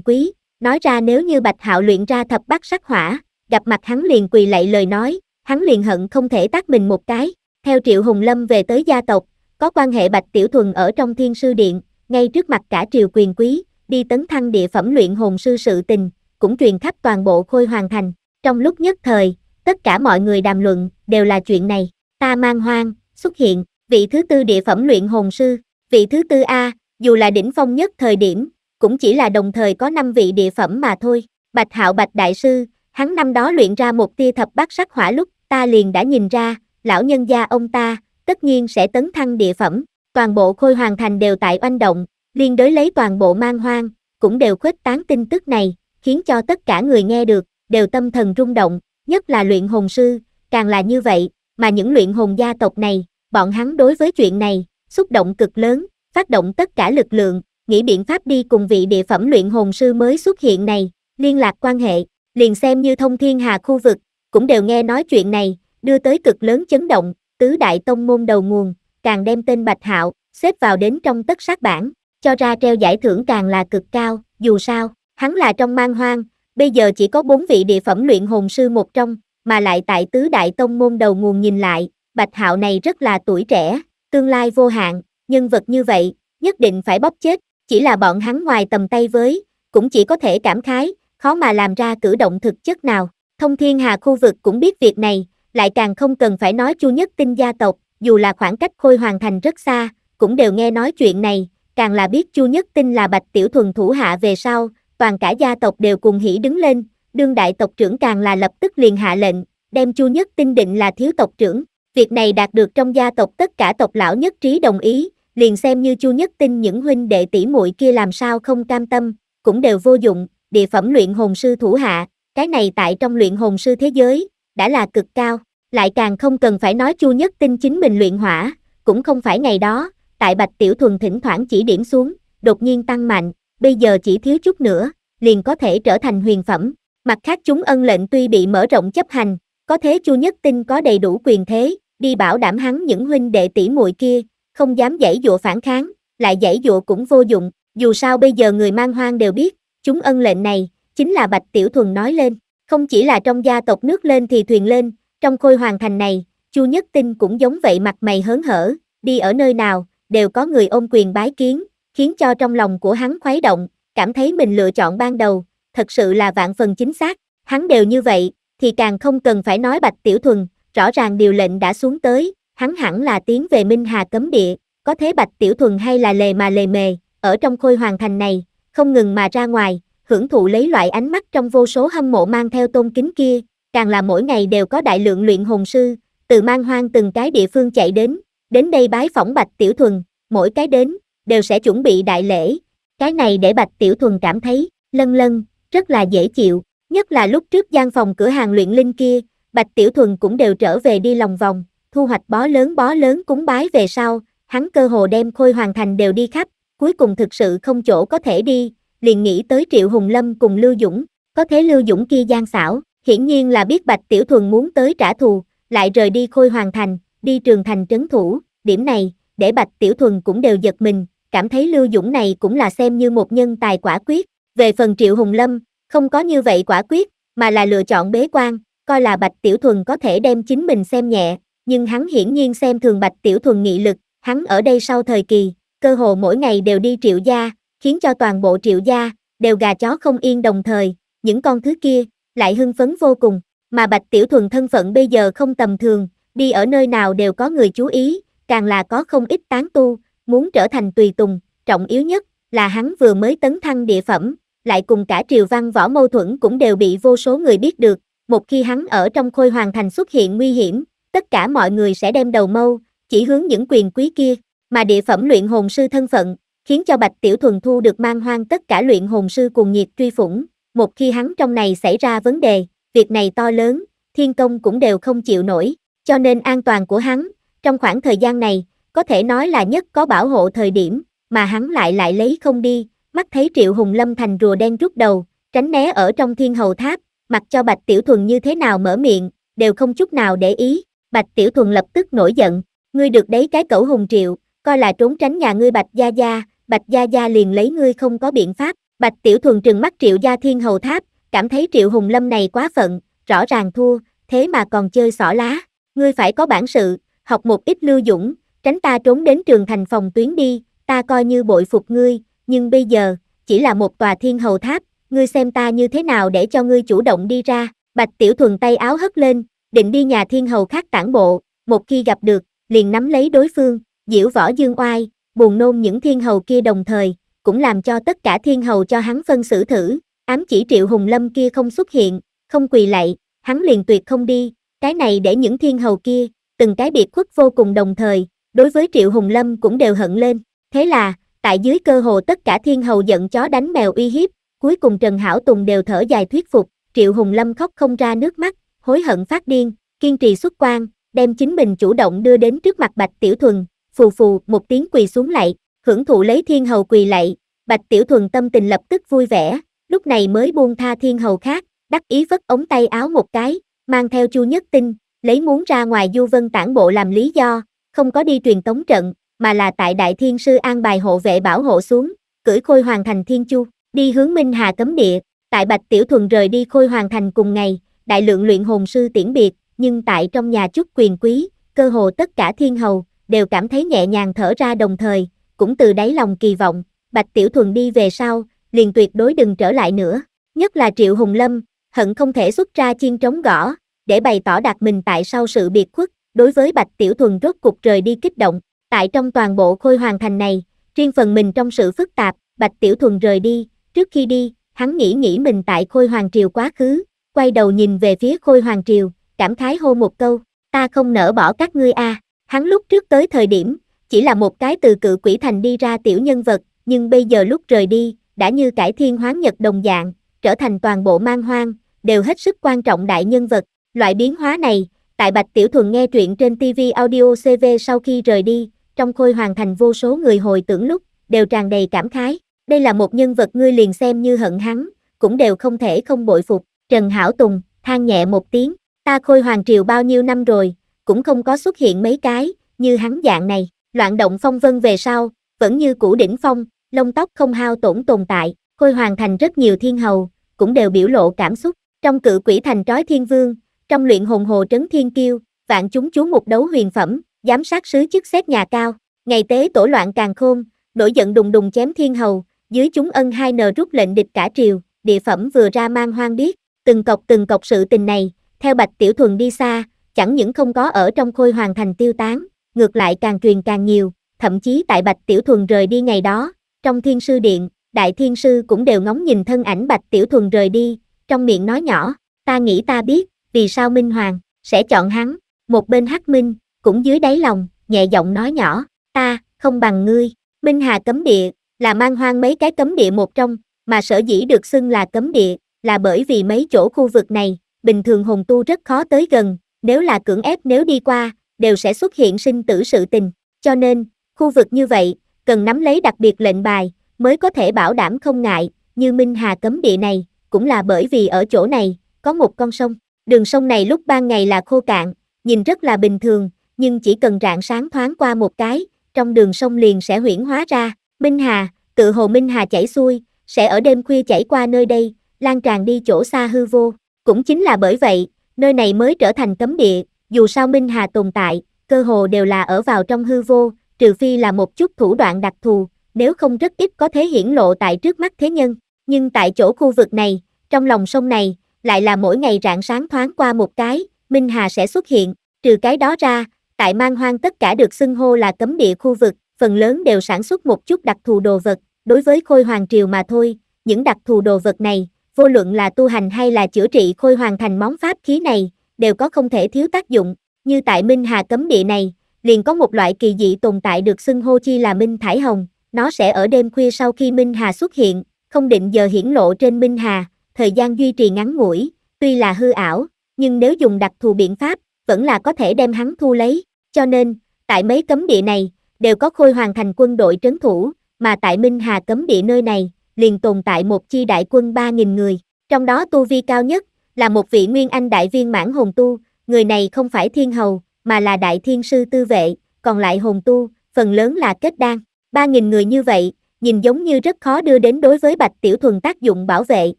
quý, nói ra nếu như Bạch Hạo luyện ra thập bát sắc hỏa, gặp mặt hắn liền quỳ lạy lời nói, hắn liền hận không thể tác mình một cái. Theo Triệu Hùng Lâm về tới gia tộc, có quan hệ Bạch Tiểu Thuần ở trong Thiên Sư Điện, ngay trước mặt cả triều quyền quý, đi tấn thăng địa phẩm luyện hồn sư sự tình, cũng truyền khắp toàn bộ khôi hoàn thành. Trong lúc nhất thời, tất cả mọi người đàm luận, đều là chuyện này. Ta mang hoang, xuất hiện, vị thứ tư địa phẩm luyện hồn sư, vị thứ tư A, dù là đỉnh phong nhất thời điểm, cũng chỉ là đồng thời có 5 vị địa phẩm mà thôi. Bạch Hạo Bạch Đại Sư, hắn năm đó luyện ra một tia thập bát sắc hỏa lúc, ta liền đã nhìn ra, lão nhân gia ông ta, tất nhiên sẽ tấn thăng địa phẩm, toàn bộ khôi hoàn thành đều tại oanh động, liên đối lấy toàn bộ mang hoang, cũng đều khuếch tán tin tức này, khiến cho tất cả người nghe được, đều tâm thần rung động, nhất là luyện hồn sư, càng là như vậy, mà những luyện hồn gia tộc này, bọn hắn đối với chuyện này, xúc động cực lớn, phát động tất cả lực lượng, nghĩ biện pháp đi cùng vị địa phẩm luyện hồn sư mới xuất hiện này, liên lạc quan hệ, liền xem như thông thiên hà khu vực, cũng đều nghe nói chuyện này, đưa tới cực lớn chấn động, tứ đại tông môn đầu nguồn, càng đem tên Bạch Hạo, xếp vào đến trong tất sát bản, cho ra treo giải thưởng càng là cực cao, dù sao, hắn là trong mang hoang, bây giờ chỉ có bốn vị địa phẩm luyện hồn sư một trong, mà lại tại tứ đại tông môn đầu nguồn nhìn lại, Bạch Hạo này rất là tuổi trẻ, tương lai vô hạn, nhân vật như vậy, nhất định phải bóp chết, chỉ là bọn hắn ngoài tầm tay với, cũng chỉ có thể cảm khái, khó mà làm ra cử động thực chất nào. Thông Thiên Hà khu vực cũng biết việc này, lại càng không cần phải nói Chu Nhất Tinh gia tộc, dù là khoảng cách khôi hoàn thành rất xa, cũng đều nghe nói chuyện này, càng là biết Chu Nhất Tinh là Bạch Tiểu Thuần thủ hạ về sau, toàn cả gia tộc đều cùng hỉ đứng lên, đương đại tộc trưởng càng là lập tức liền hạ lệnh, đem Chu Nhất Tinh định là thiếu tộc trưởng. Việc này đạt được trong gia tộc tất cả tộc lão nhất trí đồng ý, liền xem như Chu Nhất Tinh những huynh đệ tỷ muội kia làm sao không cam tâm, cũng đều vô dụng, địa phẩm luyện hồn sư thủ hạ, cái này tại trong luyện hồn sư thế giới, đã là cực cao, lại càng không cần phải nói Chu Nhất Tinh chính mình luyện hỏa, cũng không phải ngày đó, tại Bạch Tiểu Thuần thỉnh thoảng chỉ điểm xuống, đột nhiên tăng mạnh, bây giờ chỉ thiếu chút nữa, liền có thể trở thành huyền phẩm, Mặt khác chúng ân lệnh tuy bị mở rộng chấp hành, có thế Chu Nhất Tinh có đầy đủ quyền thế, đi bảo đảm hắn những huynh đệ tỷ muội kia, không dám dãy dụa phản kháng, lại dãy dụa cũng vô dụng, dù sao bây giờ người mang hoang đều biết, chúng ân lệnh này, chính là Bạch Tiểu Thuần nói lên, không chỉ là trong gia tộc nước lên thì thuyền lên, trong khôi hoàng thành này, Chu Nhất Tinh cũng giống vậy mặt mày hớn hở, đi ở nơi nào, đều có người ôm quyền bái kiến, khiến cho trong lòng của hắn khuấy động, cảm thấy mình lựa chọn ban đầu, thật sự là vạn phần chính xác, hắn đều như vậy, thì càng không cần phải nói Bạch Tiểu Thuần, rõ ràng điều lệnh đã xuống tới, hắn hẳn là tiến về Minh Hà cấm địa, có thế Bạch Tiểu Thuần hay là lề mà lề mề, ở trong khôi hoàng thành này, không ngừng mà ra ngoài, hưởng thụ lấy loại ánh mắt trong vô số hâm mộ mang theo tôn kính kia, càng là mỗi ngày đều có đại lượng luyện hồn sư, từ mang hoang từng cái địa phương chạy đến, đến đây bái phỏng Bạch Tiểu Thuần, mỗi cái đến, đều sẽ chuẩn bị đại lễ, cái này để Bạch Tiểu Thuần cảm thấy, lân lân, rất là dễ chịu, nhất là lúc trước gian phòng cửa hàng luyện linh kia, Bạch Tiểu Thuần cũng đều trở về đi lòng vòng, thu hoạch bó lớn bó lớn cúng bái về sau, hắn cơ hồ đem khôi hoàn thành đều đi khắp, cuối cùng thực sự không chỗ có thể đi, liền nghĩ tới Triệu Hùng Lâm cùng Lưu Dũng, có thế Lưu Dũng kia gian xảo, hiển nhiên là biết Bạch Tiểu Thuần muốn tới trả thù, lại rời đi khôi hoàn thành, đi trường thành trấn thủ, điểm này, để Bạch Tiểu Thuần cũng đều giật mình, cảm thấy Lưu Dũng này cũng là xem như một nhân tài quả quyết, về phần Triệu Hùng Lâm, không có như vậy quả quyết, mà là lựa chọn bế quan, coi là Bạch Tiểu Thuần có thể đem chính mình xem nhẹ, nhưng hắn hiển nhiên xem thường Bạch Tiểu Thuần nghị lực, hắn ở đây sau thời kỳ, cơ hồ mỗi ngày đều đi Triệu gia, khiến cho toàn bộ Triệu gia đều gà chó không yên đồng thời, những con thứ kia lại hưng phấn vô cùng, mà Bạch Tiểu Thuần thân phận bây giờ không tầm thường, đi ở nơi nào đều có người chú ý, càng là có không ít tán tu, muốn trở thành tùy tùng, trọng yếu nhất là hắn vừa mới tấn thăng địa phẩm, lại cùng cả triều văn võ mâu thuẫn cũng đều bị vô số người biết được, một khi hắn ở trong khôi hoàng thành xuất hiện nguy hiểm, tất cả mọi người sẽ đem đầu mâu, chỉ hướng những quyền quý kia, mà địa phẩm luyện hồn sư thân phận, khiến cho Bạch Tiểu Thuần thu được mang hoang tất cả luyện hồn sư cùng nhiệt truy phủng, một khi hắn trong này xảy ra vấn đề, việc này to lớn, thiên công cũng đều không chịu nổi, cho nên an toàn của hắn, trong khoảng thời gian này, có thể nói là nhất có bảo hộ thời điểm, mà hắn lại lại lấy không đi, mắt thấy Triệu Hùng Lâm thành rùa đen rút đầu, tránh né ở trong thiên hầu tháp, mặc cho Bạch Tiểu Thuần như thế nào mở miệng, đều không chút nào để ý, Bạch Tiểu Thuần lập tức nổi giận, ngươi được đấy cái cẩu hùng triệu, coi là trốn tránh nhà ngươi Bạch Gia Gia, Bạch Gia Gia liền lấy ngươi không có biện pháp, Bạch Tiểu Thuần trừng mắt Triệu Gia Thiên Hầu Tháp, cảm thấy Triệu Hùng Lâm này quá phận, rõ ràng thua, thế mà còn chơi xỏ lá, ngươi phải có bản sự, học một ít lưu dũng, tránh ta trốn đến trường thành phòng tuyến đi, ta coi như bội phục ngươi, nhưng bây giờ, chỉ là một tòa thiên hầu tháp, ngươi xem ta như thế nào để cho ngươi chủ động đi ra, bạch tiểu thuần tay áo hất lên, định đi nhà thiên hầu khác tản bộ, một khi gặp được, liền nắm lấy đối phương, diễu võ dương oai, buồn nôn những thiên hầu kia đồng thời, cũng làm cho tất cả thiên hầu cho hắn phân xử thử, ám chỉ triệu hùng lâm kia không xuất hiện, không quỳ lạy, hắn liền tuyệt không đi, cái này để những thiên hầu kia, từng cái biệt khuất vô cùng đồng thời, đối với triệu hùng lâm cũng đều hận lên, thế là, tại dưới cơ hồ tất cả thiên hầu giận chó đánh mèo uy hiếp, cuối cùng Trần Hảo Tùng đều thở dài thuyết phục, Triệu Hùng Lâm khóc không ra nước mắt, hối hận phát điên, kiên trì xuất quan, đem chính mình chủ động đưa đến trước mặt Bạch Tiểu Thuần, phù phù một tiếng quỳ xuống lại hưởng thụ lấy thiên hầu quỳ lại Bạch Tiểu Thuần tâm tình lập tức vui vẻ, lúc này mới buông tha thiên hầu khác, đắc ý vất ống tay áo một cái, mang theo Chu Nhất Tinh, lấy muốn ra ngoài Du Vân tản bộ làm lý do, không có đi truyền tống trận, mà là tại Đại Thiên Sư an bài hộ vệ bảo hộ xuống, cưỡi Khôi Hoàng Thành Thiên Chu, đi hướng Minh Hà Cấm Địa, tại Bạch Tiểu Thuần rời đi Khôi Hoàng Thành cùng ngày, đại lượng luyện hồn sư tiễn biệt, nhưng tại trong nhà chút quyền quý, cơ hồ tất cả thiên hầu, đều cảm thấy nhẹ nhàng thở ra đồng thời, cũng từ đáy lòng kỳ vọng, Bạch Tiểu Thuần đi về sau, liền tuyệt đối đừng trở lại nữa, nhất là Triệu Hùng Lâm, hận không thể xuất ra chiên trống gõ, để bày tỏ đặt mình tại sau sự biệt khuất, đối với Bạch Tiểu Thuần rốt cục rời đi kích động, Tại trong toàn bộ khôi hoàn thành này, riêng phần mình trong sự phức tạp, Bạch Tiểu Thuần rời đi, trước khi đi, hắn nghĩ nghĩ mình tại khôi hoàng triều quá khứ, quay đầu nhìn về phía khôi hoàng triều, cảm khái hô một câu, ta không nỡ bỏ các ngươi a. À. Hắn lúc trước tới thời điểm, chỉ là một cái từ cự quỷ thành đi ra tiểu nhân vật, nhưng bây giờ lúc rời đi, đã như cải thiên hoán nhật đồng dạng, trở thành toàn bộ mang hoang, đều hết sức quan trọng đại nhân vật. Loại biến hóa này, tại Bạch Tiểu Thuần nghe truyện trên TV audio CV sau khi rời đi, trong khôi hoàn thành vô số người hồi tưởng lúc, đều tràn đầy cảm khái. Đây là một nhân vật ngươi liền xem như hận hắn, cũng đều không thể không bội phục. Trần Hảo Tùng, than nhẹ một tiếng, ta khôi hoàng triều bao nhiêu năm rồi, cũng không có xuất hiện mấy cái, như hắn dạng này, loạn động phong vân về sau, vẫn như cũ đỉnh phong, lông tóc không hao tổn tồn tại, khôi hoàng thành rất nhiều thiên hầu, cũng đều biểu lộ cảm xúc, trong cự quỷ thành trói thiên vương, trong luyện hồn hồ trấn thiên kiêu, vạn chúng chú mục đấu huyền phẩm, giám sát sứ chức xét nhà cao, ngày tế tổ loạn càng khôn, nổi giận đùng đùng chém thiên hầu, dưới chúng ân hai nờ rút lệnh địch cả triều, địa phẩm vừa ra mang hoang biết từng cọc từng cọc sự tình này, theo Bạch Tiểu Thuần đi xa, chẳng những không có ở trong khôi hoàng thành tiêu tán, ngược lại càng truyền càng nhiều, thậm chí tại Bạch Tiểu Thuần rời đi ngày đó, trong thiên sư điện, đại thiên sư cũng đều ngóng nhìn thân ảnh Bạch Tiểu Thuần rời đi, trong miệng nói nhỏ, ta nghĩ ta biết, vì sao Minh Hoàng, sẽ chọn hắn, một bên Hắc Minh, cũng dưới đáy lòng, nhẹ giọng nói nhỏ, ta, không bằng ngươi, Minh Hà cấm địa, là mang hoang mấy cái cấm địa một trong, mà sở dĩ được xưng là cấm địa, là bởi vì mấy chỗ khu vực này, bình thường hồn tu rất khó tới gần, nếu là cưỡng ép nếu đi qua, đều sẽ xuất hiện sinh tử sự tình, cho nên, khu vực như vậy, cần nắm lấy đặc biệt lệnh bài, mới có thể bảo đảm không ngại, như Minh Hà cấm địa này, cũng là bởi vì ở chỗ này, có một con sông, đường sông này lúc ban ngày là khô cạn, nhìn rất là bình thường, nhưng chỉ cần rạng sáng thoáng qua một cái, trong đường sông liền sẽ huyển hóa ra. Minh Hà, tự hồ Minh Hà chảy xuôi, sẽ ở đêm khuya chảy qua nơi đây, lan tràn đi chỗ xa hư vô. Cũng chính là bởi vậy, nơi này mới trở thành cấm địa, dù sao Minh Hà tồn tại, cơ hồ đều là ở vào trong hư vô, trừ phi là một chút thủ đoạn đặc thù, nếu không rất ít có thể hiển lộ tại trước mắt thế nhân. Nhưng tại chỗ khu vực này, trong lòng sông này, lại là mỗi ngày rạng sáng thoáng qua một cái, Minh Hà sẽ xuất hiện, trừ cái đó ra, tại mang hoang tất cả được xưng hô là cấm địa khu vực, phần lớn đều sản xuất một chút đặc thù đồ vật, đối với khôi hoàng triều mà thôi, những đặc thù đồ vật này, vô luận là tu hành hay là chữa trị khôi hoàng thành món pháp khí này, đều có không thể thiếu tác dụng, như tại Minh Hà cấm địa này, liền có một loại kỳ dị tồn tại được xưng hô chi là Minh Thải Hồng, nó sẽ ở đêm khuya sau khi Minh Hà xuất hiện, không định giờ hiển lộ trên Minh Hà, thời gian duy trì ngắn ngủi, tuy là hư ảo, nhưng nếu dùng đặc thù biện pháp, vẫn là có thể đem hắn thu lấy, cho nên, tại mấy cấm địa này, đều có khôi hoàn thành quân đội trấn thủ, mà tại Minh Hà cấm địa nơi này, liền tồn tại một chi đại quân 3.000 người, trong đó tu vi cao nhất, là một vị nguyên anh đại viên mãn hồn tu, người này không phải thiên hầu, mà là đại thiên sư tư vệ, còn lại hồn tu, phần lớn là kết đan, 3.000 người như vậy, nhìn giống như rất khó đưa đến đối với Bạch Tiểu Thuần tác dụng bảo vệ,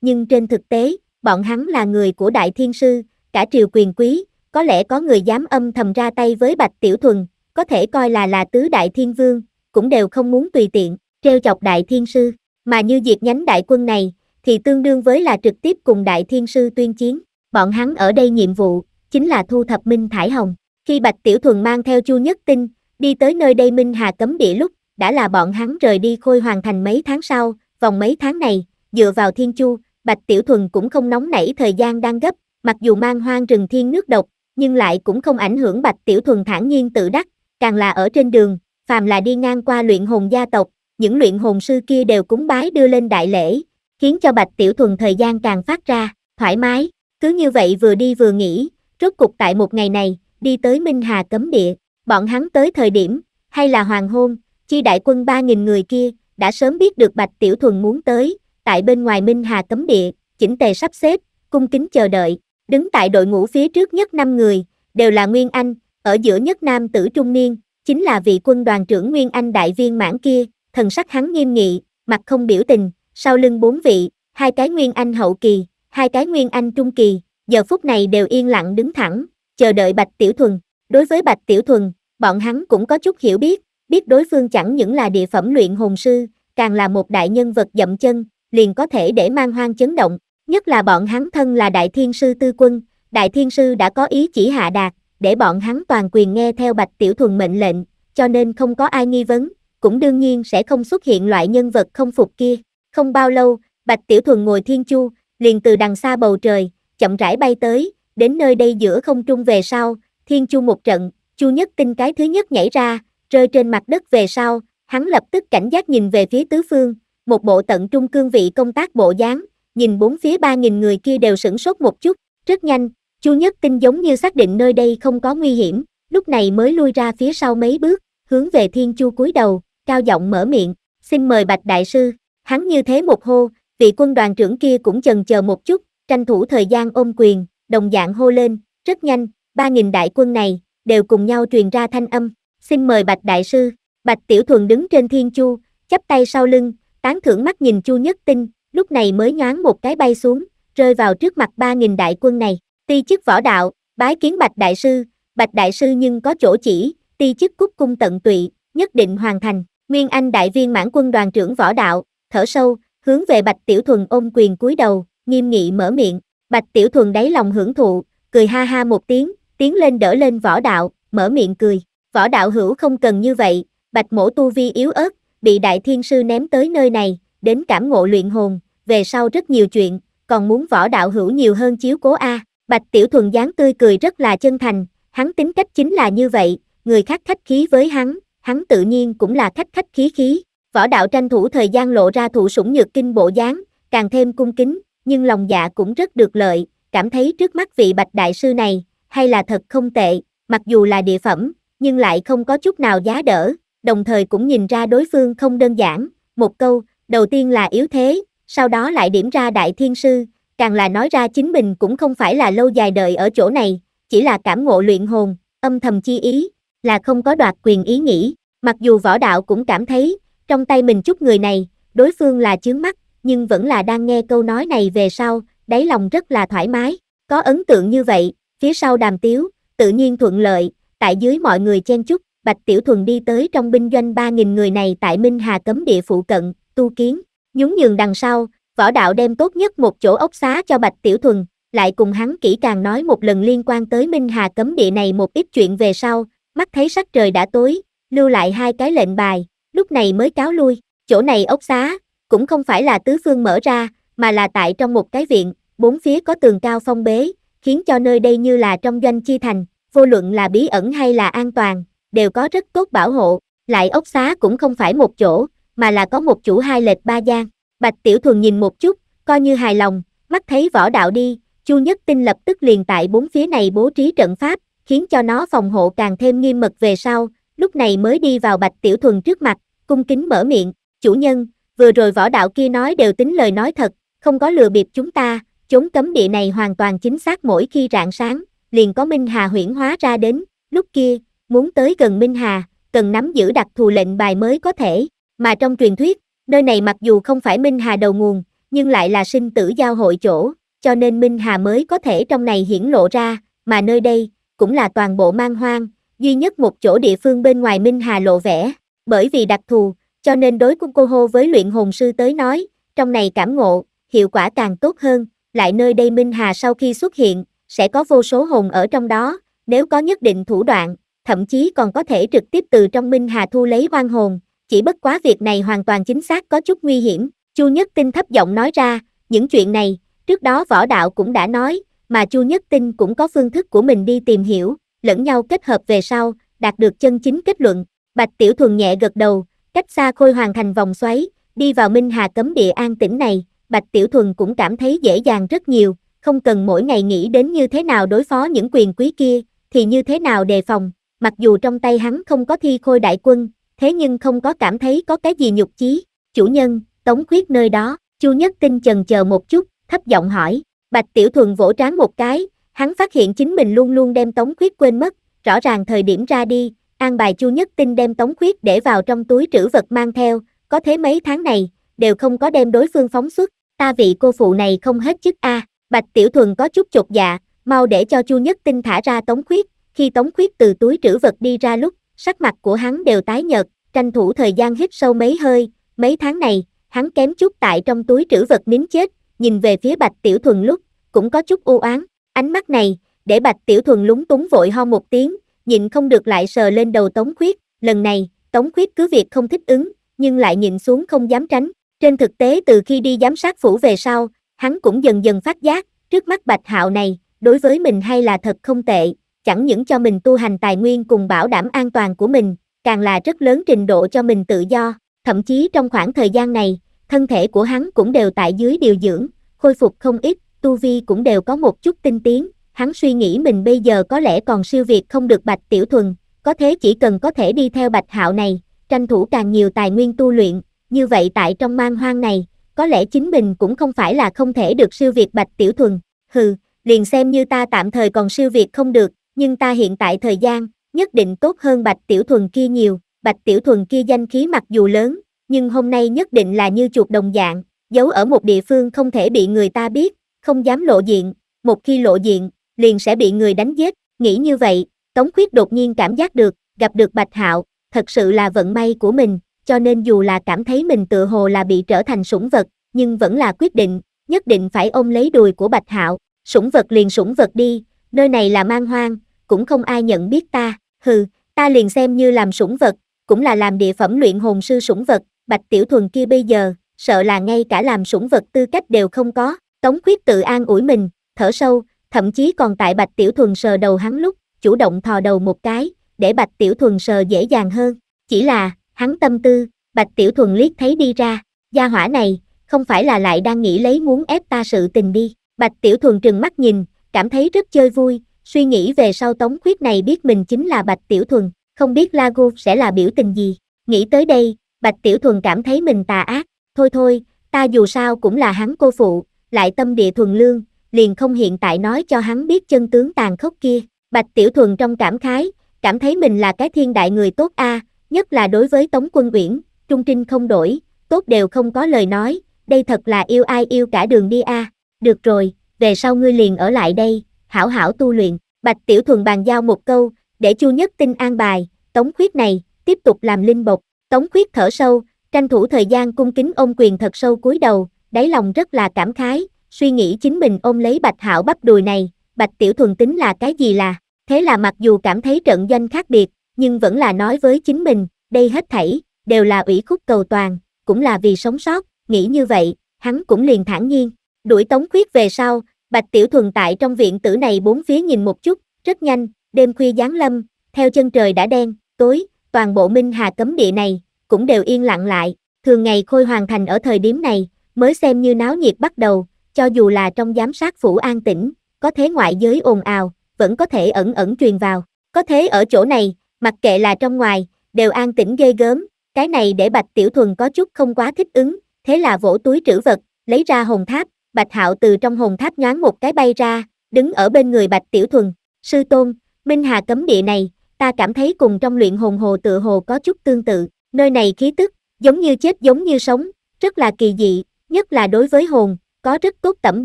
nhưng trên thực tế, bọn hắn là người của Đại Thiên Sư, cả triều quyền quý, có lẽ có người dám âm thầm ra tay với Bạch Tiểu Thuần, có thể coi là là tứ đại thiên vương, cũng đều không muốn tùy tiện, treo chọc đại thiên sư, mà như diệt nhánh đại quân này, thì tương đương với là trực tiếp cùng đại thiên sư tuyên chiến, bọn hắn ở đây nhiệm vụ, chính là thu thập Minh Thải Hồng. Khi Bạch Tiểu Thuần mang theo Chu Nhất Tinh, đi tới nơi đây Minh Hà cấm địa lúc, đã là bọn hắn rời đi khôi hoàn thành mấy tháng sau, vòng mấy tháng này, dựa vào Thiên Chu, Bạch Tiểu Thuần cũng không nóng nảy thời gian đang gấp, mặc dù mang hoang rừng thiên nước độc, nhưng lại cũng không ảnh hưởng Bạch Tiểu Thuần thản nhiên tự đắc, càng là ở trên đường, phàm là đi ngang qua luyện hồn gia tộc, những luyện hồn sư kia đều cúng bái đưa lên đại lễ, khiến cho Bạch Tiểu Thuần thời gian càng phát ra, thoải mái, cứ như vậy vừa đi vừa nghỉ, rốt cục tại một ngày này, đi tới Minh Hà cấm địa, bọn hắn tới thời điểm, hay là hoàng hôn, chi đại quân 3.000 người kia, đã sớm biết được Bạch Tiểu Thuần muốn tới, tại bên ngoài Minh Hà cấm địa, chỉnh tề sắp xếp, cung kính chờ đợi, Đứng tại đội ngũ phía trước nhất năm người, đều là Nguyên Anh, ở giữa nhất nam tử trung niên, chính là vị quân đoàn trưởng Nguyên Anh đại viên mãn kia, thần sắc hắn nghiêm nghị, mặt không biểu tình, sau lưng bốn vị, hai cái Nguyên Anh hậu kỳ, hai cái Nguyên Anh trung kỳ, giờ phút này đều yên lặng đứng thẳng, chờ đợi Bạch Tiểu Thuần. Đối với Bạch Tiểu Thuần, bọn hắn cũng có chút hiểu biết, biết đối phương chẳng những là địa phẩm luyện hồn sư, càng là một đại nhân vật dậm chân, liền có thể để mang hoang chấn động. Nhất là bọn hắn thân là Đại Thiên Sư Tư Quân, Đại Thiên Sư đã có ý chỉ hạ đạt, để bọn hắn toàn quyền nghe theo Bạch Tiểu Thuần mệnh lệnh, cho nên không có ai nghi vấn, cũng đương nhiên sẽ không xuất hiện loại nhân vật không phục kia. Không bao lâu, Bạch Tiểu Thuần ngồi thiên chu, liền từ đằng xa bầu trời, chậm rãi bay tới, đến nơi đây giữa không trung về sau, thiên chu một trận, chu nhất tinh cái thứ nhất nhảy ra, rơi trên mặt đất về sau, hắn lập tức cảnh giác nhìn về phía tứ phương, một bộ tận trung cương vị công tác bộ dáng, nhìn bốn phía ba nghìn người kia đều sửng sốt một chút, rất nhanh, Chu Nhất Tinh giống như xác định nơi đây không có nguy hiểm, lúc này mới lui ra phía sau mấy bước, hướng về Thiên Chu cúi đầu, cao giọng mở miệng, xin mời Bạch Đại Sư, hắn như thế một hô, vị quân đoàn trưởng kia cũng chần chờ một chút, tranh thủ thời gian ôm quyền, đồng dạng hô lên, rất nhanh, ba nghìn đại quân này, đều cùng nhau truyền ra thanh âm, xin mời Bạch Đại Sư, Bạch Tiểu Thuần đứng trên Thiên Chu, chắp tay sau lưng, tán thưởng mắt nhìn Chu Nhất Tinh, lúc này mới nhoáng một cái bay xuống, rơi vào trước mặt 3.000 đại quân này. Ti chức võ đạo, bái kiến bạch đại sư, bạch đại sư nhưng có chỗ chỉ, ti chức cúc cung tận tụy, nhất định hoàn thành. Nguyên Anh đại viên mãn quân đoàn trưởng võ đạo, thở sâu, hướng về bạch tiểu thuần ôm quyền cúi đầu, nghiêm nghị mở miệng. Bạch tiểu thuần đáy lòng hưởng thụ, cười ha ha một tiếng, tiến lên đỡ lên võ đạo, mở miệng cười. Võ đạo hữu không cần như vậy, bạch mổ tu vi yếu ớt, bị đại thiên sư ném tới nơi này, đến cảm ngộ luyện hồn, về sau rất nhiều chuyện, còn muốn võ đạo hữu nhiều hơn chiếu cố A. Bạch Tiểu Thuần dáng tươi cười rất là chân thành, hắn tính cách chính là như vậy, người khác khách khí với hắn, hắn tự nhiên cũng là khách khách khí khí. Võ đạo tranh thủ thời gian lộ ra thủ sủng nhược kinh bộ dáng, càng thêm cung kính, nhưng lòng dạ cũng rất được lợi, cảm thấy trước mắt vị bạch đại sư này, hay là thật không tệ, mặc dù là địa phẩm, nhưng lại không có chút nào giá đỡ, đồng thời cũng nhìn ra đối phương không đơn giản, một câu, đầu tiên là yếu thế, sau đó lại điểm ra đại thiên sư, càng là nói ra chính mình cũng không phải là lâu dài đợi ở chỗ này, chỉ là cảm ngộ luyện hồn, âm thầm chi ý, là không có đoạt quyền ý nghĩ, mặc dù võ đạo cũng cảm thấy, trong tay mình chút người này, đối phương là chướng mắt, nhưng vẫn là đang nghe câu nói này về sau, đáy lòng rất là thoải mái, có ấn tượng như vậy, phía sau đàm tiếu, tự nhiên thuận lợi, tại dưới mọi người chen chúc, Bạch Tiểu Thuần đi tới trong binh doanh 3.000 người này tại Minh Hà Cấm Địa phụ cận, tu kiến, Nhún nhường đằng sau, võ đạo đem tốt nhất một chỗ ốc xá cho Bạch Tiểu Thuần, lại cùng hắn kỹ càng nói một lần liên quan tới Minh Hà cấm địa này một ít chuyện về sau, mắt thấy sắc trời đã tối, lưu lại hai cái lệnh bài, lúc này mới cáo lui, chỗ này ốc xá, cũng không phải là tứ phương mở ra, mà là tại trong một cái viện, bốn phía có tường cao phong bế, khiến cho nơi đây như là trong doanh chi thành, vô luận là bí ẩn hay là an toàn, đều có rất tốt bảo hộ, lại ốc xá cũng không phải một chỗ, mà là có một chủ hai lệch ba gian. Bạch Tiểu Thuần nhìn một chút, coi như hài lòng, mắt thấy võ đạo đi, Chu Nhất Tinh lập tức liền tại bốn phía này bố trí trận pháp, khiến cho nó phòng hộ càng thêm nghiêm mật về sau, lúc này mới đi vào Bạch Tiểu Thuần trước mặt, cung kính mở miệng, chủ nhân, vừa rồi võ đạo kia nói đều tính lời nói thật, không có lừa bịp chúng ta, chốn cấm địa này hoàn toàn chính xác mỗi khi rạng sáng, liền có Minh Hà huyển hóa ra đến, lúc kia, muốn tới gần Minh Hà, cần nắm giữ đặc thù lệnh bài mới có thể, mà trong truyền thuyết, nơi này mặc dù không phải Minh Hà đầu nguồn, nhưng lại là sinh tử giao hội chỗ, cho nên Minh Hà mới có thể trong này hiển lộ ra, mà nơi đây, cũng là toàn bộ mang hoang, duy nhất một chỗ địa phương bên ngoài Minh Hà lộ vẻ, bởi vì đặc thù, cho nên đối cung cô hô với luyện hồn sư tới nói, trong này cảm ngộ, hiệu quả càng tốt hơn, lại nơi đây Minh Hà sau khi xuất hiện, sẽ có vô số hồn ở trong đó, nếu có nhất định thủ đoạn, thậm chí còn có thể trực tiếp từ trong Minh Hà thu lấy hoang hồn, chỉ bất quá việc này hoàn toàn chính xác có chút nguy hiểm, Chu Nhất Tinh thấp giọng nói ra, những chuyện này, trước đó võ đạo cũng đã nói, mà Chu Nhất Tinh cũng có phương thức của mình đi tìm hiểu, lẫn nhau kết hợp về sau, đạt được chân chính kết luận, Bạch Tiểu Thuần nhẹ gật đầu, cách xa khôi hoàn thành vòng xoáy, đi vào Minh Hà cấm địa an tĩnh này, Bạch Tiểu Thuần cũng cảm thấy dễ dàng rất nhiều, không cần mỗi ngày nghĩ đến như thế nào đối phó những quyền quý kia, thì như thế nào đề phòng, mặc dù trong tay hắn không có thi khôi đại quân, thế nhưng không có cảm thấy có cái gì nhục chí, chủ nhân, tống khuyết nơi đó, chu nhất tinh chần chờ một chút, thấp giọng hỏi, bạch tiểu thuần vỗ trán một cái, hắn phát hiện chính mình luôn luôn đem tống khuyết quên mất, rõ ràng thời điểm ra đi, an bài chu nhất tinh đem tống khuyết để vào trong túi trữ vật mang theo, có thế mấy tháng này, đều không có đem đối phương phóng xuất, ta vị cô phụ này không hết chức a bạch tiểu thuần có chút chột dạ, mau để cho chu nhất tinh thả ra tống khuyết, khi tống khuyết từ túi trữ vật đi ra lúc, sắc mặt của hắn đều tái nhợt, tranh thủ thời gian hít sâu mấy hơi, mấy tháng này, hắn kém chút tại trong túi trữ vật nín chết, nhìn về phía Bạch Tiểu Thuần lúc, cũng có chút u oán ánh mắt này, để Bạch Tiểu Thuần lúng túng vội ho một tiếng, nhịn không được lại sờ lên đầu Tống Khuyết, lần này, Tống Khuyết cứ việc không thích ứng, nhưng lại nhìn xuống không dám tránh, trên thực tế từ khi đi giám sát phủ về sau, hắn cũng dần dần phát giác, trước mắt Bạch Hạo này, đối với mình hay là thật không tệ, chẳng những cho mình tu hành tài nguyên cùng bảo đảm an toàn của mình, càng là rất lớn trình độ cho mình tự do, thậm chí trong khoảng thời gian này, thân thể của hắn cũng đều tại dưới điều dưỡng, khôi phục không ít, tu vi cũng đều có một chút tinh tiến, hắn suy nghĩ mình bây giờ có lẽ còn siêu việt không được Bạch Tiểu Thuần, có thế chỉ cần có thể đi theo Bạch Hạo này, tranh thủ càng nhiều tài nguyên tu luyện, như vậy tại trong mang hoang này, có lẽ chính mình cũng không phải là không thể được siêu việt Bạch Tiểu Thuần, hừ, liền xem như ta tạm thời còn siêu việt không được, nhưng ta hiện tại thời gian, nhất định tốt hơn bạch tiểu thuần kia nhiều, bạch tiểu thuần kia danh khí mặc dù lớn, nhưng hôm nay nhất định là như chuột đồng dạng, giấu ở một địa phương không thể bị người ta biết, không dám lộ diện, một khi lộ diện, liền sẽ bị người đánh giết, nghĩ như vậy, Tống Khuyết đột nhiên cảm giác được, gặp được Bạch Hạo, thật sự là vận may của mình, cho nên dù là cảm thấy mình tự hồ là bị trở thành sủng vật, nhưng vẫn là quyết định, nhất định phải ôm lấy đùi của Bạch Hạo, sủng vật liền sủng vật đi, nơi này là mang hoang, cũng không ai nhận biết ta, hừ, ta liền xem như làm sủng vật, cũng là làm địa phẩm luyện hồn sư sủng vật, bạch tiểu thuần kia bây giờ, sợ là ngay cả làm sủng vật tư cách đều không có, tống khuyết tự an ủi mình, thở sâu, thậm chí còn tại bạch tiểu thuần sờ đầu hắn lúc, chủ động thò đầu một cái, để bạch tiểu thuần sờ dễ dàng hơn, chỉ là, hắn tâm tư, bạch tiểu thuần liếc thấy đi ra, gia hỏa này, không phải là lại đang nghĩ lấy muốn ép ta sự tình đi, bạch tiểu thuần trừng mắt nhìn, cảm thấy rất chơi vui, suy nghĩ về sau tống khuyết này biết mình chính là Bạch Tiểu Thuần, không biết La Gu sẽ là biểu tình gì. Nghĩ tới đây, Bạch Tiểu Thuần cảm thấy mình tà ác, thôi thôi, ta dù sao cũng là hắn cô phụ, lại tâm địa thuần lương, liền không hiện tại nói cho hắn biết chân tướng tàn khốc kia. Bạch Tiểu Thuần trong cảm khái, cảm thấy mình là cái thiên đại người tốt a, nhất là đối với Tống Quân Uyển, trung trinh không đổi, tốt đều không có lời nói, đây thật là yêu ai yêu cả đường đi a. Được rồi, về sau ngươi liền ở lại đây, hảo hảo tu luyện, Bạch Tiểu Thuần bàn giao một câu, để Chu Nhất Tinh an bài, Tống Khuyết này, tiếp tục làm linh bột, Tống Khuyết thở sâu, tranh thủ thời gian cung kính ôm quyền thật sâu cúi đầu, đáy lòng rất là cảm khái, suy nghĩ chính mình ôm lấy Bạch Hảo bắp đùi này, Bạch Tiểu Thuần tính là cái gì là, thế là mặc dù cảm thấy trận danh khác biệt, nhưng vẫn là nói với chính mình, đây hết thảy, đều là ủy khúc cầu toàn, cũng là vì sống sót, nghĩ như vậy, hắn cũng liền thản nhiên, đuổi Tống Khuyết về sau, Bạch Tiểu Thuần tại trong viện tử này bốn phía nhìn một chút, rất nhanh, đêm khuya giáng lâm, theo chân trời đã đen, tối, toàn bộ Minh Hà cấm địa này, cũng đều yên lặng lại, thường ngày khôi hoàn thành ở thời điểm này, mới xem như náo nhiệt bắt đầu, cho dù là trong giám sát phủ an tĩnh, có thế ngoại giới ồn ào, vẫn có thể ẩn ẩn truyền vào, có thế ở chỗ này, mặc kệ là trong ngoài, đều an tĩnh ghê gớm, cái này để Bạch Tiểu Thuần có chút không quá thích ứng, thế là vỗ túi trữ vật, lấy ra hồn tháp, Bạch Hạo từ trong hồn tháp nhoáng một cái bay ra, đứng ở bên người Bạch Tiểu Thuần, sư tôn, Minh Hà cấm địa này, ta cảm thấy cùng trong luyện hồn hồ tự hồ có chút tương tự, nơi này khí tức, giống như chết giống như sống, rất là kỳ dị, nhất là đối với hồn, có rất tốt tẩm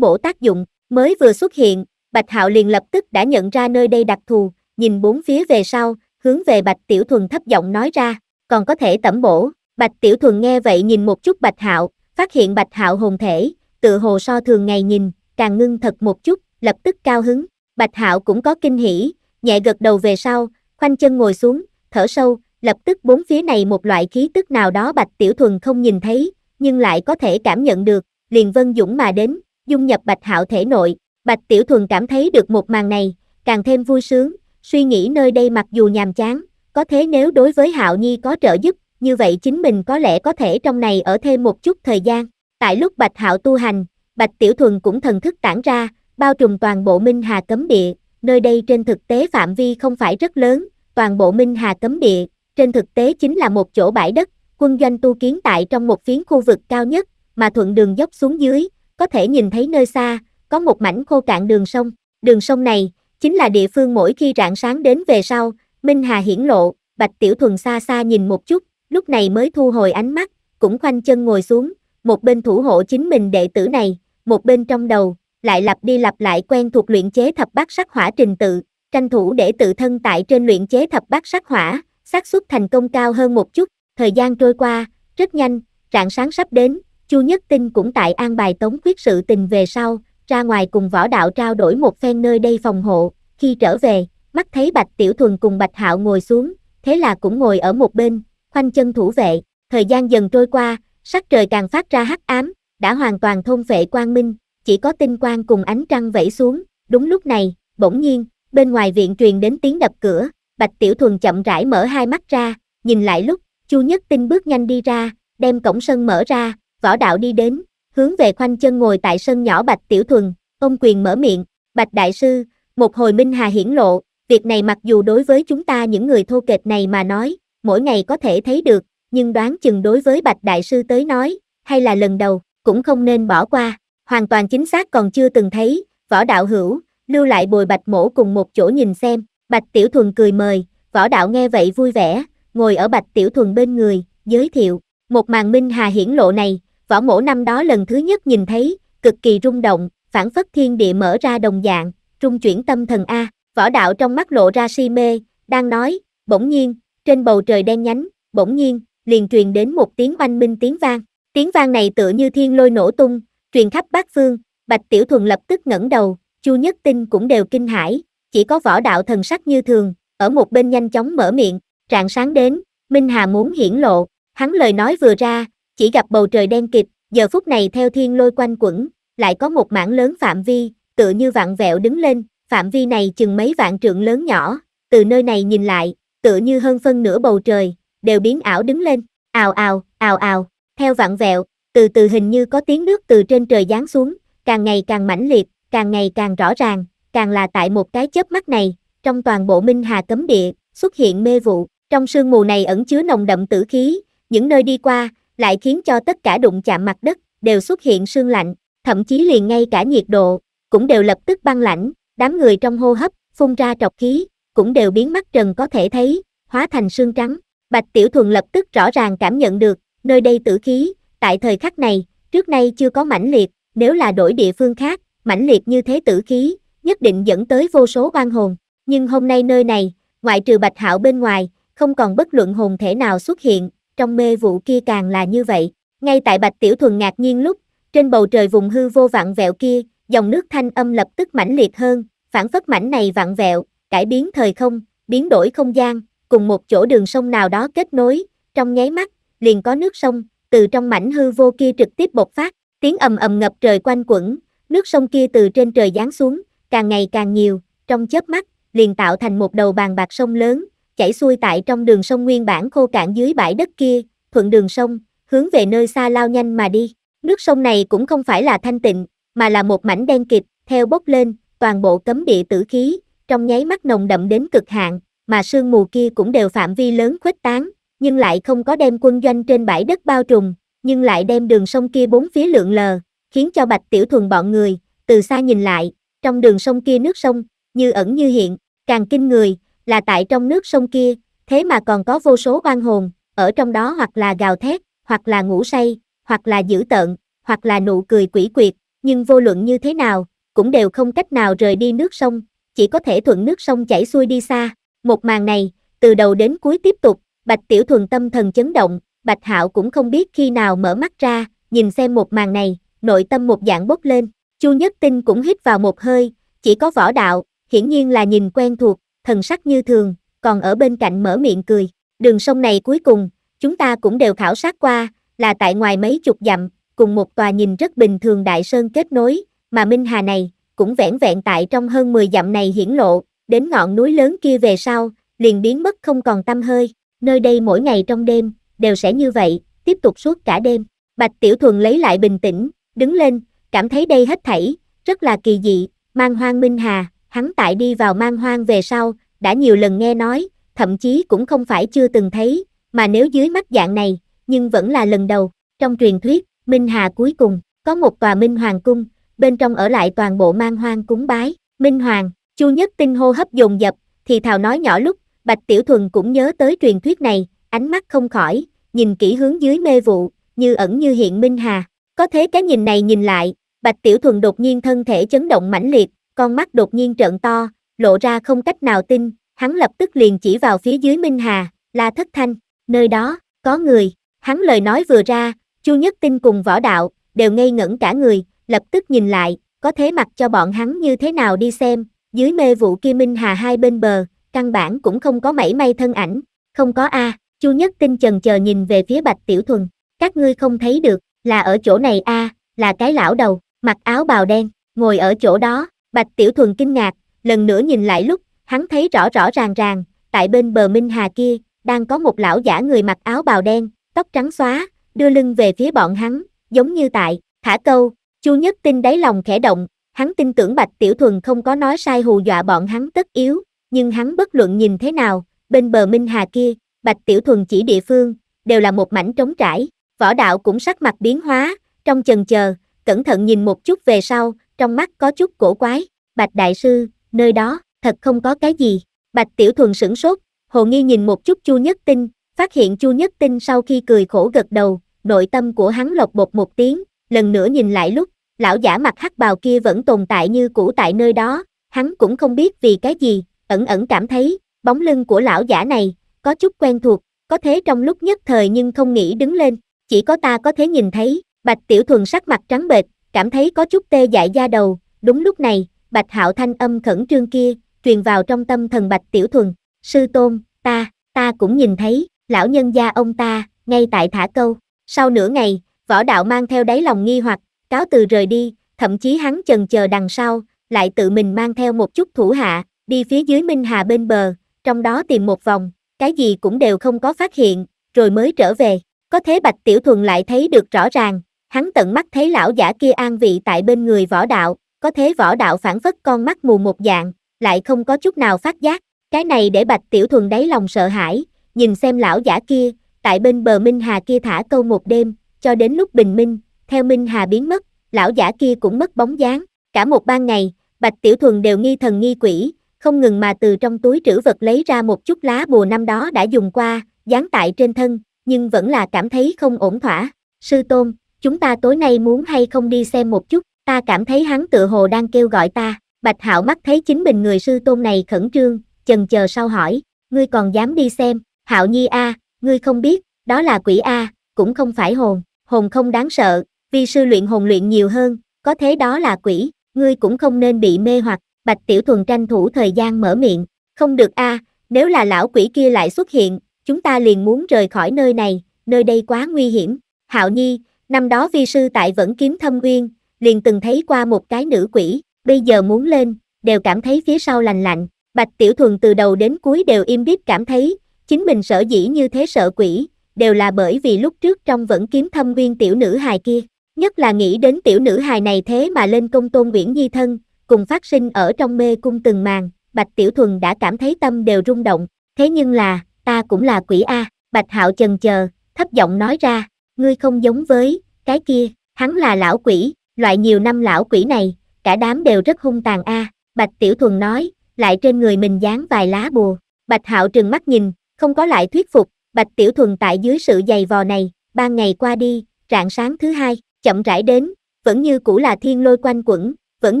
bổ tác dụng, mới vừa xuất hiện, Bạch Hạo liền lập tức đã nhận ra nơi đây đặc thù, nhìn bốn phía về sau, hướng về Bạch Tiểu Thuần thấp giọng nói ra, còn có thể tẩm bổ, Bạch Tiểu Thuần nghe vậy nhìn một chút Bạch Hạo, phát hiện Bạch Hạo hồn thể, tựa hồ so thường ngày nhìn, càng ngưng thật một chút, lập tức cao hứng, Bạch Hạo cũng có kinh hỉ, nhẹ gật đầu về sau, khoanh chân ngồi xuống, thở sâu, lập tức bốn phía này một loại khí tức nào đó Bạch Tiểu Thuần không nhìn thấy, nhưng lại có thể cảm nhận được, liền Vân Dũng mà đến, dung nhập Bạch Hạo thể nội, Bạch Tiểu Thuần cảm thấy được một màn này, càng thêm vui sướng, suy nghĩ nơi đây mặc dù nhàm chán, có thế nếu đối với Hạo Nhi có trợ giúp, như vậy chính mình có lẽ có thể trong này ở thêm một chút thời gian, Tại lúc Bạch Hạo tu hành, Bạch Tiểu Thuần cũng thần thức tản ra, bao trùm toàn bộ Minh Hà cấm địa, nơi đây trên thực tế phạm vi không phải rất lớn, toàn bộ Minh Hà cấm địa, trên thực tế chính là một chỗ bãi đất, quân doanh tu kiến tại trong một phiến khu vực cao nhất, mà thuận đường dốc xuống dưới, có thể nhìn thấy nơi xa, có một mảnh khô cạn đường sông, đường sông này, chính là địa phương mỗi khi rạng sáng đến về sau, Minh Hà hiển lộ, Bạch Tiểu Thuần xa xa nhìn một chút, lúc này mới thu hồi ánh mắt, cũng khoanh chân ngồi xuống, một bên thủ hộ chính mình đệ tử này, một bên trong đầu, lại lặp đi lặp lại quen thuộc luyện chế thập bát sắc hỏa trình tự, tranh thủ để tự thân tại trên luyện chế thập bát sắc hỏa, xác suất thành công cao hơn một chút, thời gian trôi qua, rất nhanh, rạng sáng sắp đến, Chu Nhất Tinh cũng tại an bài tống quyết sự tình về sau, ra ngoài cùng võ đạo trao đổi một phen nơi đây phòng hộ, khi trở về, mắt thấy Bạch Tiểu Thuần cùng Bạch Hạo ngồi xuống, thế là cũng ngồi ở một bên, khoanh chân thủ vệ, thời gian dần trôi qua, Sắc trời càng phát ra hắc ám, đã hoàn toàn thôn phệ quang minh, chỉ có tinh quang cùng ánh trăng vẫy xuống, đúng lúc này, bỗng nhiên, bên ngoài viện truyền đến tiếng đập cửa, Bạch Tiểu Thuần chậm rãi mở hai mắt ra, nhìn lại lúc, Chu Nhất Tinh bước nhanh đi ra, đem cổng sân mở ra, võ đạo đi đến, hướng về khoanh chân ngồi tại sân nhỏ Bạch Tiểu Thuần, ông quyền mở miệng, Bạch Đại Sư, một hồi Minh Hà hiển lộ, việc này mặc dù đối với chúng ta những người thô kệch này mà nói, mỗi ngày có thể thấy được, nhưng đoán chừng đối với Bạch Đại Sư tới nói, hay là lần đầu, cũng không nên bỏ qua, hoàn toàn chính xác còn chưa từng thấy, võ đạo hữu, lưu lại bồi Bạch Mổ cùng một chỗ nhìn xem, Bạch Tiểu Thuần cười mời, võ đạo nghe vậy vui vẻ, ngồi ở Bạch Tiểu Thuần bên người, giới thiệu, một màn minh hà hiển lộ này, võ mổ năm đó lần thứ nhất nhìn thấy, cực kỳ rung động, phản phất thiên địa mở ra đồng dạng, trung chuyển tâm thần A, võ đạo trong mắt lộ ra si mê, đang nói, bỗng nhiên, trên bầu trời đen nhánh, bỗng nhiên, liền truyền đến một tiếng oanh minh tiếng vang. Tiếng vang này tựa như thiên lôi nổ tung, truyền khắp bát phương, Bạch Tiểu Thuần lập tức ngẩng đầu, Chu Nhất Tinh cũng đều kinh hãi, chỉ có võ đạo thần sắc như thường, ở một bên nhanh chóng mở miệng, trạng sáng đến, Minh Hà muốn hiển lộ, hắn lời nói vừa ra, chỉ gặp bầu trời đen kịt, giờ phút này theo thiên lôi quanh quẩn, lại có một mảng lớn phạm vi, tựa như vạn vẹo đứng lên, phạm vi này chừng mấy vạn trượng lớn nhỏ, từ nơi này nhìn lại, tựa như hơn phân nửa bầu trời, đều biến ảo đứng lên, ào ào, ào ào, theo vặn vẹo, từ từ hình như có tiếng nước từ trên trời giáng xuống, càng ngày càng mãnh liệt, càng ngày càng rõ ràng, càng là tại một cái chớp mắt này, trong toàn bộ Minh Hà cấm địa, xuất hiện mê vụ, trong sương mù này ẩn chứa nồng đậm tử khí, những nơi đi qua, lại khiến cho tất cả đụng chạm mặt đất, đều xuất hiện sương lạnh, thậm chí liền ngay cả nhiệt độ, cũng đều lập tức băng lãnh, đám người trong hô hấp, phun ra trọc khí, cũng đều biến mắt trần có thể thấy, hóa thành sương trắng. Bạch Tiểu Thuần lập tức rõ ràng cảm nhận được, nơi đây tử khí, tại thời khắc này, trước nay chưa có mãnh liệt, nếu là đổi địa phương khác, mãnh liệt như thế tử khí, nhất định dẫn tới vô số oan hồn, nhưng hôm nay nơi này, ngoại trừ Bạch Hạo bên ngoài, không còn bất luận hồn thể nào xuất hiện, trong mê vụ kia càng là như vậy. Ngay tại Bạch Tiểu Thuần ngạc nhiên lúc, trên bầu trời vùng hư vô vạn vẹo kia, dòng nước thanh âm lập tức mãnh liệt hơn, phản phất mảnh này vạn vẹo, cải biến thời không, biến đổi không gian, cùng một chỗ đường sông nào đó kết nối, trong nháy mắt, liền có nước sông, từ trong mảnh hư vô kia trực tiếp bộc phát, tiếng ầm ầm ngập trời quanh quẩn, nước sông kia từ trên trời giáng xuống, càng ngày càng nhiều, trong chớp mắt, liền tạo thành một đầu bàn bạc sông lớn, chảy xuôi tại trong đường sông nguyên bản khô cạn dưới bãi đất kia, thuận đường sông, hướng về nơi xa lao nhanh mà đi. Nước sông này cũng không phải là thanh tịnh, mà là một mảnh đen kịt, theo bốc lên, toàn bộ cấm địa tử khí, trong nháy mắt nồng đậm đến cực hạn, mà sương mù kia cũng đều phạm vi lớn khuếch tán, nhưng lại không có đem quân doanh trên bãi đất bao trùm, nhưng lại đem đường sông kia bốn phía lượng lờ, khiến cho Bạch Tiểu Thuần bọn người, từ xa nhìn lại, trong đường sông kia nước sông, như ẩn như hiện, càng kinh người, là tại trong nước sông kia, thế mà còn có vô số oan hồn, ở trong đó hoặc là gào thét, hoặc là ngủ say, hoặc là dữ tợn, hoặc là nụ cười quỷ quyệt, nhưng vô luận như thế nào, cũng đều không cách nào rời đi nước sông, chỉ có thể thuận nước sông chảy xuôi đi xa. Một màn này, từ đầu đến cuối tiếp tục, Bạch Tiểu Thuần tâm thần chấn động, Bạch Hạo cũng không biết khi nào mở mắt ra, nhìn xem một màn này, nội tâm một dạng bốc lên, Chu Nhất Tinh cũng hít vào một hơi, chỉ có võ đạo, hiển nhiên là nhìn quen thuộc, thần sắc như thường, còn ở bên cạnh mở miệng cười, đường sông này cuối cùng, chúng ta cũng đều khảo sát qua, là tại ngoài mấy chục dặm, cùng một tòa nhìn rất bình thường đại sơn kết nối, mà Minh Hà này, cũng vẹn vẹn tại trong hơn 10 dặm này hiển lộ, đến ngọn núi lớn kia về sau, liền biến mất không còn tâm hơi, nơi đây mỗi ngày trong đêm, đều sẽ như vậy, tiếp tục suốt cả đêm. Bạch Tiểu Thuần lấy lại bình tĩnh, đứng lên, cảm thấy đây hết thảy, rất là kỳ dị, mang hoang minh hà, hắn tại đi vào mang hoang về sau, đã nhiều lần nghe nói, thậm chí cũng không phải chưa từng thấy, mà nếu dưới mắt dạng này, nhưng vẫn là lần đầu, trong truyền thuyết, Minh Hà cuối cùng, có một tòa Minh Hoàng Cung, bên trong ở lại toàn bộ mang hoang cúng bái, Minh Hoàng, Chu Nhất Tinh hô hấp dồn dập, thì thào nói nhỏ lúc, Bạch Tiểu Thuần cũng nhớ tới truyền thuyết này, ánh mắt không khỏi, nhìn kỹ hướng dưới mê vụ, như ẩn như hiện Minh Hà. Có thế cái nhìn này nhìn lại, Bạch Tiểu Thuần đột nhiên thân thể chấn động mãnh liệt, con mắt đột nhiên trợn to, lộ ra không cách nào tin, hắn lập tức liền chỉ vào phía dưới Minh Hà, La Thất Thanh, nơi đó, có người, hắn lời nói vừa ra, Chu Nhất Tinh cùng võ đạo, đều ngây ngẩn cả người, lập tức nhìn lại, có thế mặt cho bọn hắn như thế nào đi xem, dưới mê vụ kia Minh Hà hai bên bờ, căn bản cũng không có mảy may thân ảnh, không có A, à, Chu Nhất Tinh chần chờ nhìn về phía Bạch Tiểu Thuần, các ngươi không thấy được, là ở chỗ này A, à, là cái lão đầu, mặc áo bào đen, ngồi ở chỗ đó, Bạch Tiểu Thuần kinh ngạc, lần nữa nhìn lại lúc, hắn thấy rõ rõ ràng ràng, tại bên bờ Minh Hà kia, đang có một lão giả người mặc áo bào đen, tóc trắng xóa, đưa lưng về phía bọn hắn, giống như tại, thả câu, Chu Nhất Tinh đáy lòng khẽ động, Hắn tin tưởng Bạch Tiểu Thuần không có nói sai hù dọa bọn hắn tất yếu, nhưng hắn bất luận nhìn thế nào, bên bờ Minh Hà kia, Bạch Tiểu Thuần chỉ địa phương, đều là một mảnh trống trải, võ đạo cũng sắc mặt biến hóa, trong chần chờ, cẩn thận nhìn một chút về sau, trong mắt có chút cổ quái, Bạch Đại Sư, nơi đó, thật không có cái gì, Bạch Tiểu Thuần sửng sốt, Hồ Nghi nhìn một chút Chu Nhất Tinh, phát hiện Chu Nhất Tinh sau khi cười khổ gật đầu, nội tâm của hắn lộc bột một tiếng, lần nữa nhìn lại lúc, lão giả mặt hắc bào kia vẫn tồn tại như cũ tại nơi đó, hắn cũng không biết vì cái gì, ẩn ẩn cảm thấy, bóng lưng của lão giả này, có chút quen thuộc, có thế trong lúc nhất thời nhưng không nghĩ đứng lên, chỉ có ta có thể nhìn thấy, bạch tiểu thuần sắc mặt trắng bệch, cảm thấy có chút tê dại da đầu, đúng lúc này, bạch hạo thanh âm khẩn trương kia, truyền vào trong tâm thần bạch tiểu thuần, sư tôn, ta, ta cũng nhìn thấy, lão nhân gia ông ta, ngay tại thả câu, sau nửa ngày, võ đạo mang theo đáy lòng nghi hoặc, cáo từ rời đi, thậm chí hắn chần chờ đằng sau, lại tự mình mang theo một chút thủ hạ, đi phía dưới Minh Hà bên bờ, trong đó tìm một vòng, cái gì cũng đều không có phát hiện, rồi mới trở về. Có thế Bạch Tiểu Thuần lại thấy được rõ ràng, hắn tận mắt thấy lão giả kia an vị tại bên người võ đạo, có thế võ đạo phản phất con mắt mù một dạng, lại không có chút nào phát giác, cái này để Bạch Tiểu Thuần đáy lòng sợ hãi, nhìn xem lão giả kia, tại bên bờ Minh Hà kia thả câu một đêm, cho đến lúc bình minh, theo Minh Hà biến mất, lão giả kia cũng mất bóng dáng. Cả một ban ngày, Bạch Tiểu Thuần đều nghi thần nghi quỷ, không ngừng mà từ trong túi trữ vật lấy ra một chút lá bùa năm đó đã dùng qua, dán tại trên thân, nhưng vẫn là cảm thấy không ổn thỏa. Sư Tôn, chúng ta tối nay muốn hay không đi xem một chút, ta cảm thấy hắn tự hồ đang kêu gọi ta. Bạch Hạo mắt thấy chính mình người sư tôn này khẩn trương, chần chờ sau hỏi, ngươi còn dám đi xem, Hạo Nhi A, ngươi không biết, đó là quỷ A, cũng không phải hồn, hồn không đáng sợ, vi sư luyện hồn luyện nhiều hơn, có thế đó là quỷ, ngươi cũng không nên bị mê hoặc, Bạch Tiểu Thuần tranh thủ thời gian mở miệng, không được a, à, nếu là lão quỷ kia lại xuất hiện, chúng ta liền muốn rời khỏi nơi này, nơi đây quá nguy hiểm. Hạo Nhi, năm đó vi sư tại vẫn kiếm thâm nguyên liền từng thấy qua một cái nữ quỷ, bây giờ muốn lên, đều cảm thấy phía sau lành lạnh. Bạch Tiểu Thuần từ đầu đến cuối đều im biết cảm thấy, chính mình sợ dĩ như thế sợ quỷ, đều là bởi vì lúc trước trong vẫn kiếm thâm nguyên tiểu nữ hài kia, Nhất là nghĩ đến tiểu nữ hài này thế mà lên công tôn nguyễn Nhi thân, cùng phát sinh ở trong mê cung từng màn, Bạch Tiểu Thuần đã cảm thấy tâm đều rung động, thế nhưng là, ta cũng là quỷ A, Bạch Hạo chần chờ, thấp giọng nói ra, ngươi không giống với, cái kia, hắn là lão quỷ, loại nhiều năm lão quỷ này, cả đám đều rất hung tàn A, Bạch Tiểu Thuần nói, lại trên người mình dán vài lá bùa, Bạch Hạo trừng mắt nhìn, không có lại thuyết phục, Bạch Tiểu Thuần tại dưới sự dày vò này, ba ngày qua đi, rạng sáng thứ hai, chậm rãi đến, vẫn như cũ là thiên lôi quanh quẩn, vẫn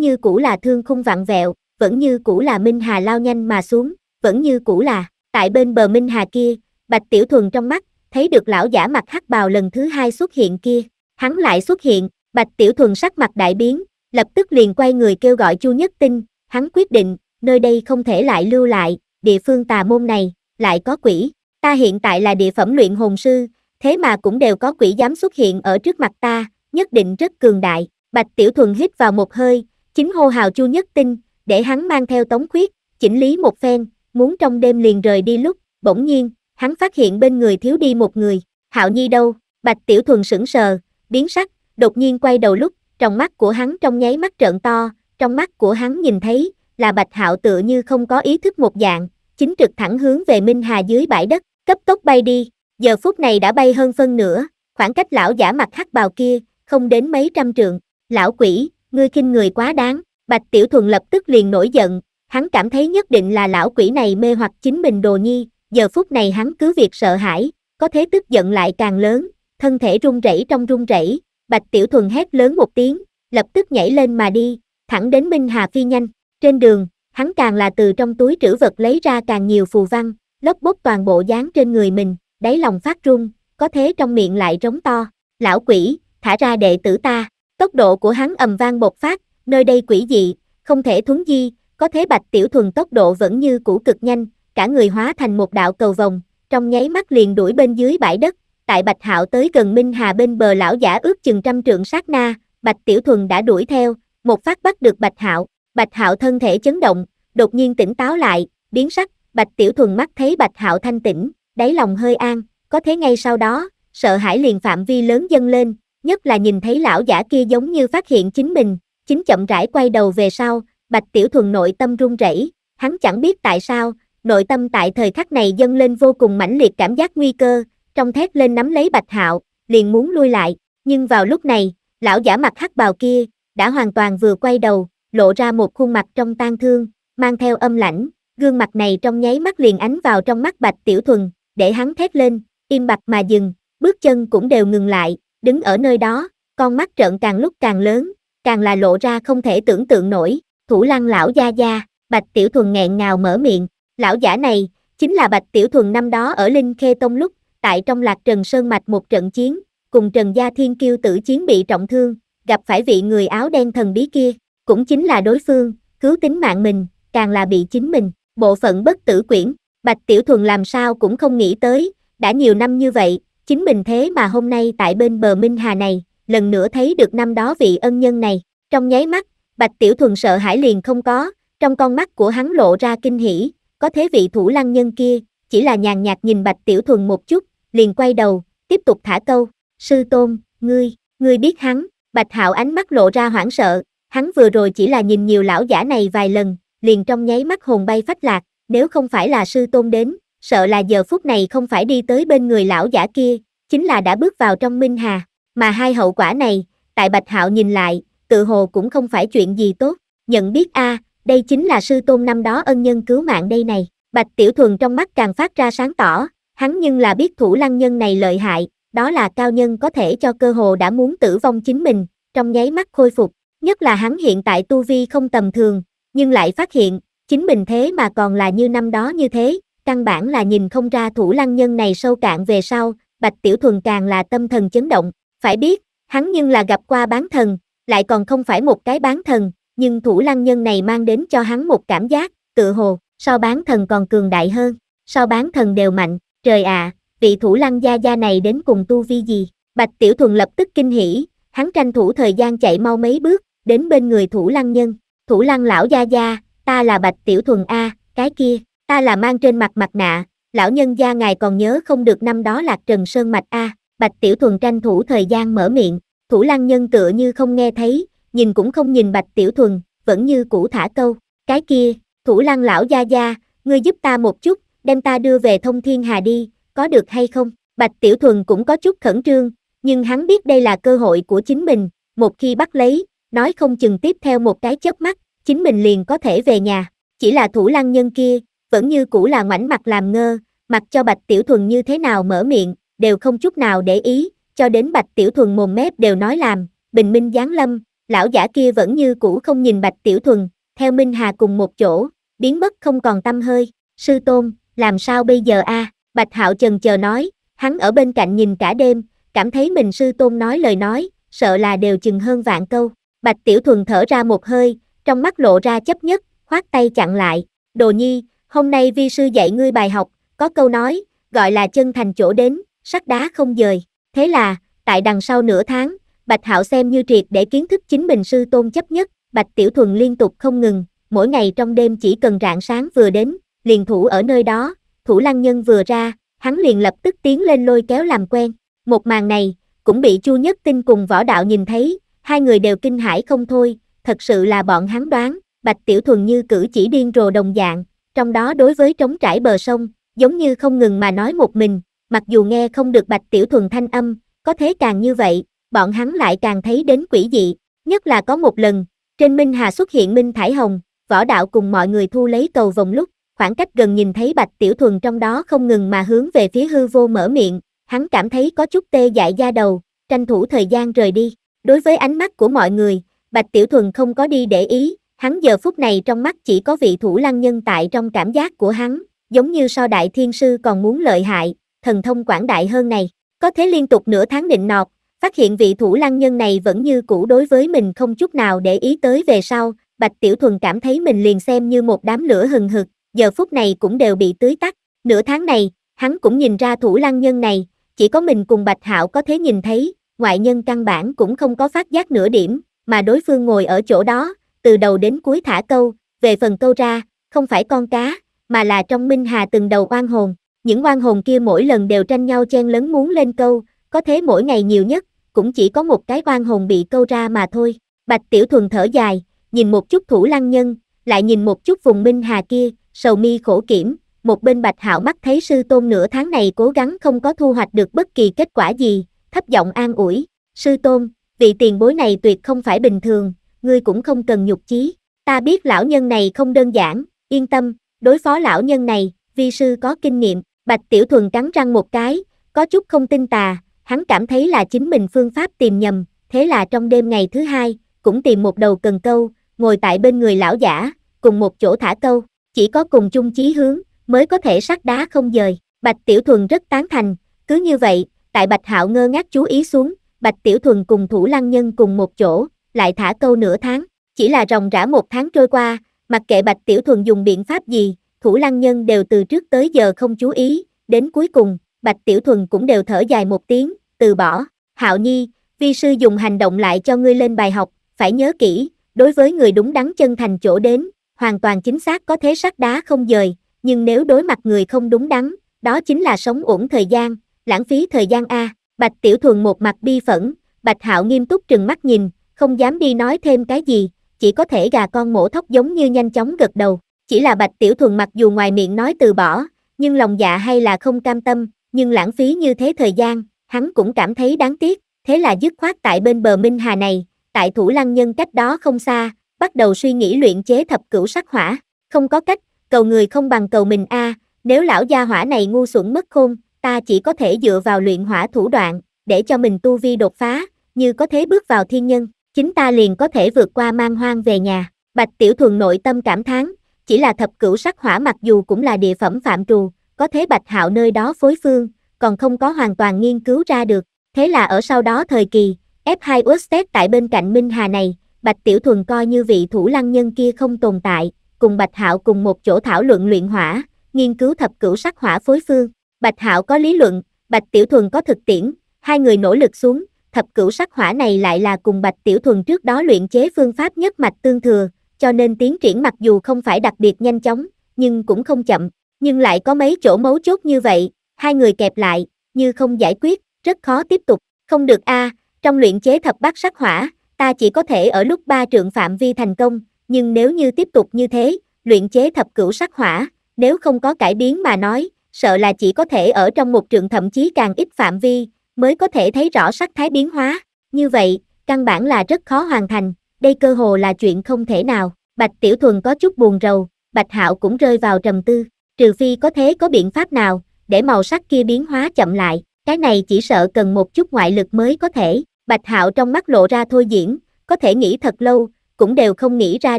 như cũ là thương khung vặn vẹo, vẫn như cũ là Minh Hà lao nhanh mà xuống, vẫn như cũ là, tại bên bờ Minh Hà kia, Bạch Tiểu Thuần trong mắt, thấy được lão giả mặt hắc bào lần thứ hai xuất hiện kia, hắn lại xuất hiện, Bạch Tiểu Thuần sắc mặt đại biến, lập tức liền quay người kêu gọi Chu Nhất Tinh, hắn quyết định, nơi đây không thể lại lưu lại, địa phương tà môn này, lại có quỷ, ta hiện tại là địa phẩm luyện hồn sư, thế mà cũng đều có quỷ dám xuất hiện ở trước mặt ta, nhất định rất cường đại. Bạch Tiểu Thuần hít vào một hơi, chính hô hào Chu Nhất Tinh, để hắn mang theo Tống Khuyết, chỉnh lý một phen, muốn trong đêm liền rời đi lúc, bỗng nhiên, hắn phát hiện bên người thiếu đi một người, Hạo Nhi đâu? Bạch Tiểu Thuần sững sờ, biến sắc, đột nhiên quay đầu lúc, trong mắt của hắn trong nháy mắt trợn to, trong mắt của hắn nhìn thấy, là Bạch Hạo tựa như không có ý thức một dạng, chính trực thẳng hướng về Minh Hà dưới bãi đất, cấp tốc bay đi, giờ phút này đã bay hơn phân nửa, khoảng cách lão giả mặt hắc bào kia, không đến mấy trăm trượng, lão quỷ, ngươi khinh người quá đáng, Bạch Tiểu Thuần lập tức liền nổi giận, hắn cảm thấy nhất định là lão quỷ này mê hoặc chính mình đồ nhi, giờ phút này hắn cứ việc sợ hãi, có thế tức giận lại càng lớn, thân thể run rẩy trong run rẩy, Bạch Tiểu Thuần hét lớn một tiếng, lập tức nhảy lên mà đi, thẳng đến Minh Hà phi nhanh, trên đường, hắn càng là từ trong túi trữ vật lấy ra càng nhiều phù văn, lấp bốc toàn bộ dáng trên người mình, đáy lòng phát run, có thế trong miệng lại rống to, lão quỷ, thả ra đệ tử ta, tốc độ của hắn ầm vang bộc phát, nơi đây quỷ dị, không thể thuấn di, có thế bạch tiểu thuần tốc độ vẫn như cũ cực nhanh, cả người hóa thành một đạo cầu vòng, trong nháy mắt liền đuổi bên dưới bãi đất, tại bạch hạo tới gần Minh Hà bên bờ lão giả ước chừng trăm trượng sát na, bạch tiểu thuần đã đuổi theo, một phát bắt được bạch hạo, bạch hạo thân thể chấn động, đột nhiên tỉnh táo lại, biến sắc, bạch tiểu thuần mắt thấy bạch hạo thanh tĩnh, đáy lòng hơi an, có thế ngay sau đó, sợ hãi liền phạm vi lớn dâng lên, nhất là nhìn thấy lão giả kia giống như phát hiện chính mình, chính chậm rãi quay đầu về sau, Bạch Tiểu Thuần nội tâm run rẩy, hắn chẳng biết tại sao, nội tâm tại thời khắc này dâng lên vô cùng mãnh liệt cảm giác nguy cơ, trong thét lên nắm lấy Bạch Hạo, liền muốn lui lại, nhưng vào lúc này, lão giả mặt hắc bào kia đã hoàn toàn vừa quay đầu, lộ ra một khuôn mặt trong tang thương, mang theo âm lãnh, gương mặt này trong nháy mắt liền ánh vào trong mắt Bạch Tiểu Thuần, để hắn thét lên, im bặt mà dừng, bước chân cũng đều ngừng lại, đứng ở nơi đó, con mắt trợn càng lúc càng lớn, càng là lộ ra không thể tưởng tượng nổi, thủ lăng lão gia gia, bạch tiểu thuần nghẹn ngào mở miệng, lão giả này, chính là bạch tiểu thuần năm đó ở Linh Khê Tông lúc, tại trong lạc Trần Sơn Mạch một trận chiến, cùng Trần Gia Thiên Kiêu tử chiến bị trọng thương, gặp phải vị người áo đen thần bí kia, cũng chính là đối phương, cứu tính mạng mình, càng là bị chính mình, bộ phận bất tử quyển, bạch tiểu thuần làm sao cũng không nghĩ tới, đã nhiều năm như vậy, chính mình thế mà hôm nay tại bên bờ Minh Hà này, lần nữa thấy được năm đó vị ân nhân này, trong nháy mắt, Bạch Tiểu Thuần sợ hãi liền không có, trong con mắt của hắn lộ ra kinh hỉ, có thế vị thủ lăng nhân kia, chỉ là nhàn nhạt nhìn Bạch Tiểu Thuần một chút, liền quay đầu, tiếp tục thả câu, sư tôn, ngươi, ngươi biết hắn, Bạch Hạo ánh mắt lộ ra hoảng sợ, hắn vừa rồi chỉ là nhìn nhiều lão giả này vài lần, liền trong nháy mắt hồn bay phách lạc, nếu không phải là sư tôn đến, sợ là giờ phút này không phải đi tới bên người lão giả kia, chính là đã bước vào trong Minh Hà, mà hai hậu quả này, tại Bạch Hạo nhìn lại, tự hồ cũng không phải chuyện gì tốt, nhận biết a, à, đây chính là sư tôn năm đó ân nhân cứu mạng đây này, Bạch Tiểu Thuần trong mắt càng phát ra sáng tỏ, hắn nhưng là biết thủ lăng nhân này lợi hại, đó là cao nhân có thể cho cơ hồ đã muốn tử vong chính mình, trong nháy mắt khôi phục, nhất là hắn hiện tại tu vi không tầm thường, nhưng lại phát hiện, chính mình thế mà còn là như năm đó như thế, căn bản là nhìn không ra thủ lăng nhân này sâu cạn về sau, Bạch Tiểu Thuần càng là tâm thần chấn động, phải biết, hắn nhưng là gặp qua bán thần, lại còn không phải một cái bán thần, nhưng thủ lăng nhân này mang đến cho hắn một cảm giác, tự hồ, so bán thần còn cường đại hơn, so bán thần đều mạnh, trời ạ, à, vị thủ lăng gia gia này đến cùng tu vi gì, Bạch Tiểu Thuần lập tức kinh hỉ, hắn tranh thủ thời gian chạy mau mấy bước, đến bên người thủ lăng nhân, thủ lăng lão gia gia, ta là Bạch Tiểu Thuần A, cái kia, ta là mang trên mặt mặt nạ, lão nhân gia ngài còn nhớ không được năm đó lạc trần sơn mạch a bạch tiểu thuần tranh thủ thời gian mở miệng thủ lăng nhân tựa như không nghe thấy nhìn cũng không nhìn bạch tiểu thuần vẫn như cũ thả câu cái kia thủ lăng lão gia gia ngươi giúp ta một chút đem ta đưa về thông thiên hà đi có được hay không bạch tiểu thuần cũng có chút khẩn trương nhưng hắn biết đây là cơ hội của chính mình một khi bắt lấy nói không chừng tiếp theo một cái chớp mắt chính mình liền có thể về nhà chỉ là thủ lăng nhân kia vẫn như cũ là ngoảnh mặt làm ngơ, mặc cho Bạch Tiểu Thuần như thế nào mở miệng, đều không chút nào để ý, cho đến Bạch Tiểu Thuần mồm mép đều nói làm, bình minh giáng lâm, lão giả kia vẫn như cũ không nhìn Bạch Tiểu Thuần, theo Minh Hà cùng một chỗ, biến mất không còn tâm hơi, sư tôn, làm sao bây giờ a? Bạch Hạo Trần chờ nói, hắn ở bên cạnh nhìn cả đêm, cảm thấy mình sư tôn nói lời nói, sợ là đều chừng hơn vạn câu. Bạch Tiểu Thuần thở ra một hơi, trong mắt lộ ra chấp nhất, khoát tay chặn lại, đồ nhi, Hôm nay vi sư dạy ngươi bài học, có câu nói, gọi là chân thành chỗ đến, sắt đá không dời. Thế là, tại đằng sau nửa tháng, Bạch Hạo xem như triệt để kiến thức chính mình sư tôn chấp nhất, Bạch Tiểu Thuần liên tục không ngừng, mỗi ngày trong đêm chỉ cần rạng sáng vừa đến, liền thủ ở nơi đó, thủ lăng nhân vừa ra, hắn liền lập tức tiến lên lôi kéo làm quen. Một màn này, cũng bị Chu Nhất Tinh cùng võ đạo nhìn thấy, hai người đều kinh hãi không thôi, thật sự là bọn hắn đoán, Bạch Tiểu Thuần như cử chỉ điên rồ đồng dạng, trong đó đối với trống trải bờ sông, giống như không ngừng mà nói một mình, mặc dù nghe không được Bạch Tiểu Thuần thanh âm, có thế càng như vậy, bọn hắn lại càng thấy đến quỷ dị, nhất là có một lần, trên Minh Hà xuất hiện Minh Thải Hồng, võ đạo cùng mọi người thu lấy cầu vòng lúc, khoảng cách gần nhìn thấy Bạch Tiểu Thuần trong đó không ngừng mà hướng về phía hư vô mở miệng, hắn cảm thấy có chút tê dại da đầu, tranh thủ thời gian rời đi, đối với ánh mắt của mọi người, Bạch Tiểu Thuần không có đi để ý, Hắn giờ phút này trong mắt chỉ có vị thủ lăng nhân tại trong cảm giác của hắn, giống như so đại thiên sư còn muốn lợi hại, thần thông quảng đại hơn này. Có thế liên tục nửa tháng định nọt, phát hiện vị thủ lăng nhân này vẫn như cũ đối với mình không chút nào để ý tới về sau, Bạch Tiểu Thuần cảm thấy mình liền xem như một đám lửa hừng hực, giờ phút này cũng đều bị tưới tắt. Nửa tháng này, hắn cũng nhìn ra thủ lăng nhân này, chỉ có mình cùng Bạch Hạo có thế nhìn thấy, ngoại nhân căn bản cũng không có phát giác nửa điểm, mà đối phương ngồi ở chỗ đó, từ đầu đến cuối thả câu, về phần câu ra, không phải con cá, mà là trong Minh Hà từng đầu oan hồn, những oan hồn kia mỗi lần đều tranh nhau chen lấn muốn lên câu, có thế mỗi ngày nhiều nhất, cũng chỉ có một cái oan hồn bị câu ra mà thôi. Bạch Tiểu Thuần thở dài, nhìn một chút thủ lăng nhân, lại nhìn một chút vùng Minh Hà kia, sầu mi khổ kiểm, một bên Bạch Hạo mắt thấy sư tôn nửa tháng này cố gắng không có thu hoạch được bất kỳ kết quả gì, thấp giọng an ủi, sư tôn, vị tiền bối này tuyệt không phải bình thường, ngươi cũng không cần nhục chí. Ta biết lão nhân này không đơn giản, yên tâm, đối phó lão nhân này, vi sư có kinh nghiệm, Bạch Tiểu Thuần cắn răng một cái, có chút không tin tà, hắn cảm thấy là chính mình phương pháp tìm nhầm, thế là trong đêm ngày thứ hai, cũng tìm một đầu cần câu, ngồi tại bên người lão giả, cùng một chỗ thả câu, chỉ có cùng chung chí hướng, mới có thể sắt đá không dời. Bạch Tiểu Thuần rất tán thành, cứ như vậy, tại Bạch Hạo ngơ ngác chú ý xuống, Bạch Tiểu Thuần cùng Thủ Lăng Nhân cùng một chỗ, lại thả câu nửa tháng, chỉ là ròng rã một tháng trôi qua, mặc kệ Bạch Tiểu Thuần dùng biện pháp gì, thủ lăng nhân đều từ trước tới giờ không chú ý, đến cuối cùng, Bạch Tiểu Thuần cũng đều thở dài một tiếng, từ bỏ, Hạo Nhi, vi sư dùng hành động lại cho ngươi lên bài học, phải nhớ kỹ, đối với người đúng đắn chân thành chỗ đến, hoàn toàn chính xác có thế sắt đá không dời, nhưng nếu đối mặt người không đúng đắn, đó chính là sống uổng thời gian, lãng phí thời gian A, Bạch Tiểu Thuần một mặt bi phẫn, Bạch Hạo nghiêm túc trừng mắt nhìn, không dám đi nói thêm cái gì, chỉ có thể gà con mổ thóc giống như nhanh chóng gật đầu. Chỉ là Bạch Tiểu Thuần mặc dù ngoài miệng nói từ bỏ, nhưng lòng dạ hay là không cam tâm, nhưng lãng phí như thế thời gian, hắn cũng cảm thấy đáng tiếc, thế là dứt khoát tại bên bờ Minh Hà này, tại Thủ Lăng Nhân cách đó không xa, bắt đầu suy nghĩ luyện chế thập cửu sắc hỏa, không có cách, cầu người không bằng cầu mình a, à, nếu lão gia hỏa này ngu xuẩn mất khôn, ta chỉ có thể dựa vào luyện hỏa thủ đoạn, để cho mình tu vi đột phá, như có thế bước vào thiên nhân. Chính ta liền có thể vượt qua mang hoang về nhà. Bạch Tiểu Thuần nội tâm cảm thán, chỉ là thập cửu sắc hỏa mặc dù cũng là địa phẩm phạm trù, có thế Bạch Hạo nơi đó phối phương, còn không có hoàn toàn nghiên cứu ra được. Thế là ở sau đó thời kỳ, F2 Usted tại bên cạnh Minh Hà này, Bạch Tiểu Thuần coi như vị thủ lăng nhân kia không tồn tại, cùng Bạch Hạo cùng một chỗ thảo luận luyện hỏa, nghiên cứu thập cửu sắc hỏa phối phương. Bạch Hạo có lý luận, Bạch Tiểu Thuần có thực tiễn, hai người nỗ lực xuống, thập cửu sắc hỏa này lại là cùng Bạch Tiểu Thuần trước đó luyện chế phương pháp nhất mạch tương thừa, cho nên tiến triển mặc dù không phải đặc biệt nhanh chóng, nhưng cũng không chậm, nhưng lại có mấy chỗ mấu chốt như vậy, hai người kẹp lại, như không giải quyết, rất khó tiếp tục, không được a, trong luyện chế thập bát sắc hỏa, ta chỉ có thể ở lúc ba trượng phạm vi thành công, nhưng nếu như tiếp tục như thế, luyện chế thập cửu sắc hỏa, nếu không có cải biến mà nói, sợ là chỉ có thể ở trong một trường thậm chí càng ít phạm vi, mới có thể thấy rõ sắc thái biến hóa, như vậy, căn bản là rất khó hoàn thành, đây cơ hồ là chuyện không thể nào. Bạch Tiểu Thuần có chút buồn rầu, Bạch Hạo cũng rơi vào trầm tư, trừ phi có thế có biện pháp nào, để màu sắc kia biến hóa chậm lại, cái này chỉ sợ cần một chút ngoại lực mới có thể. Bạch Hạo trong mắt lộ ra thôi diễn, có thể nghĩ thật lâu, cũng đều không nghĩ ra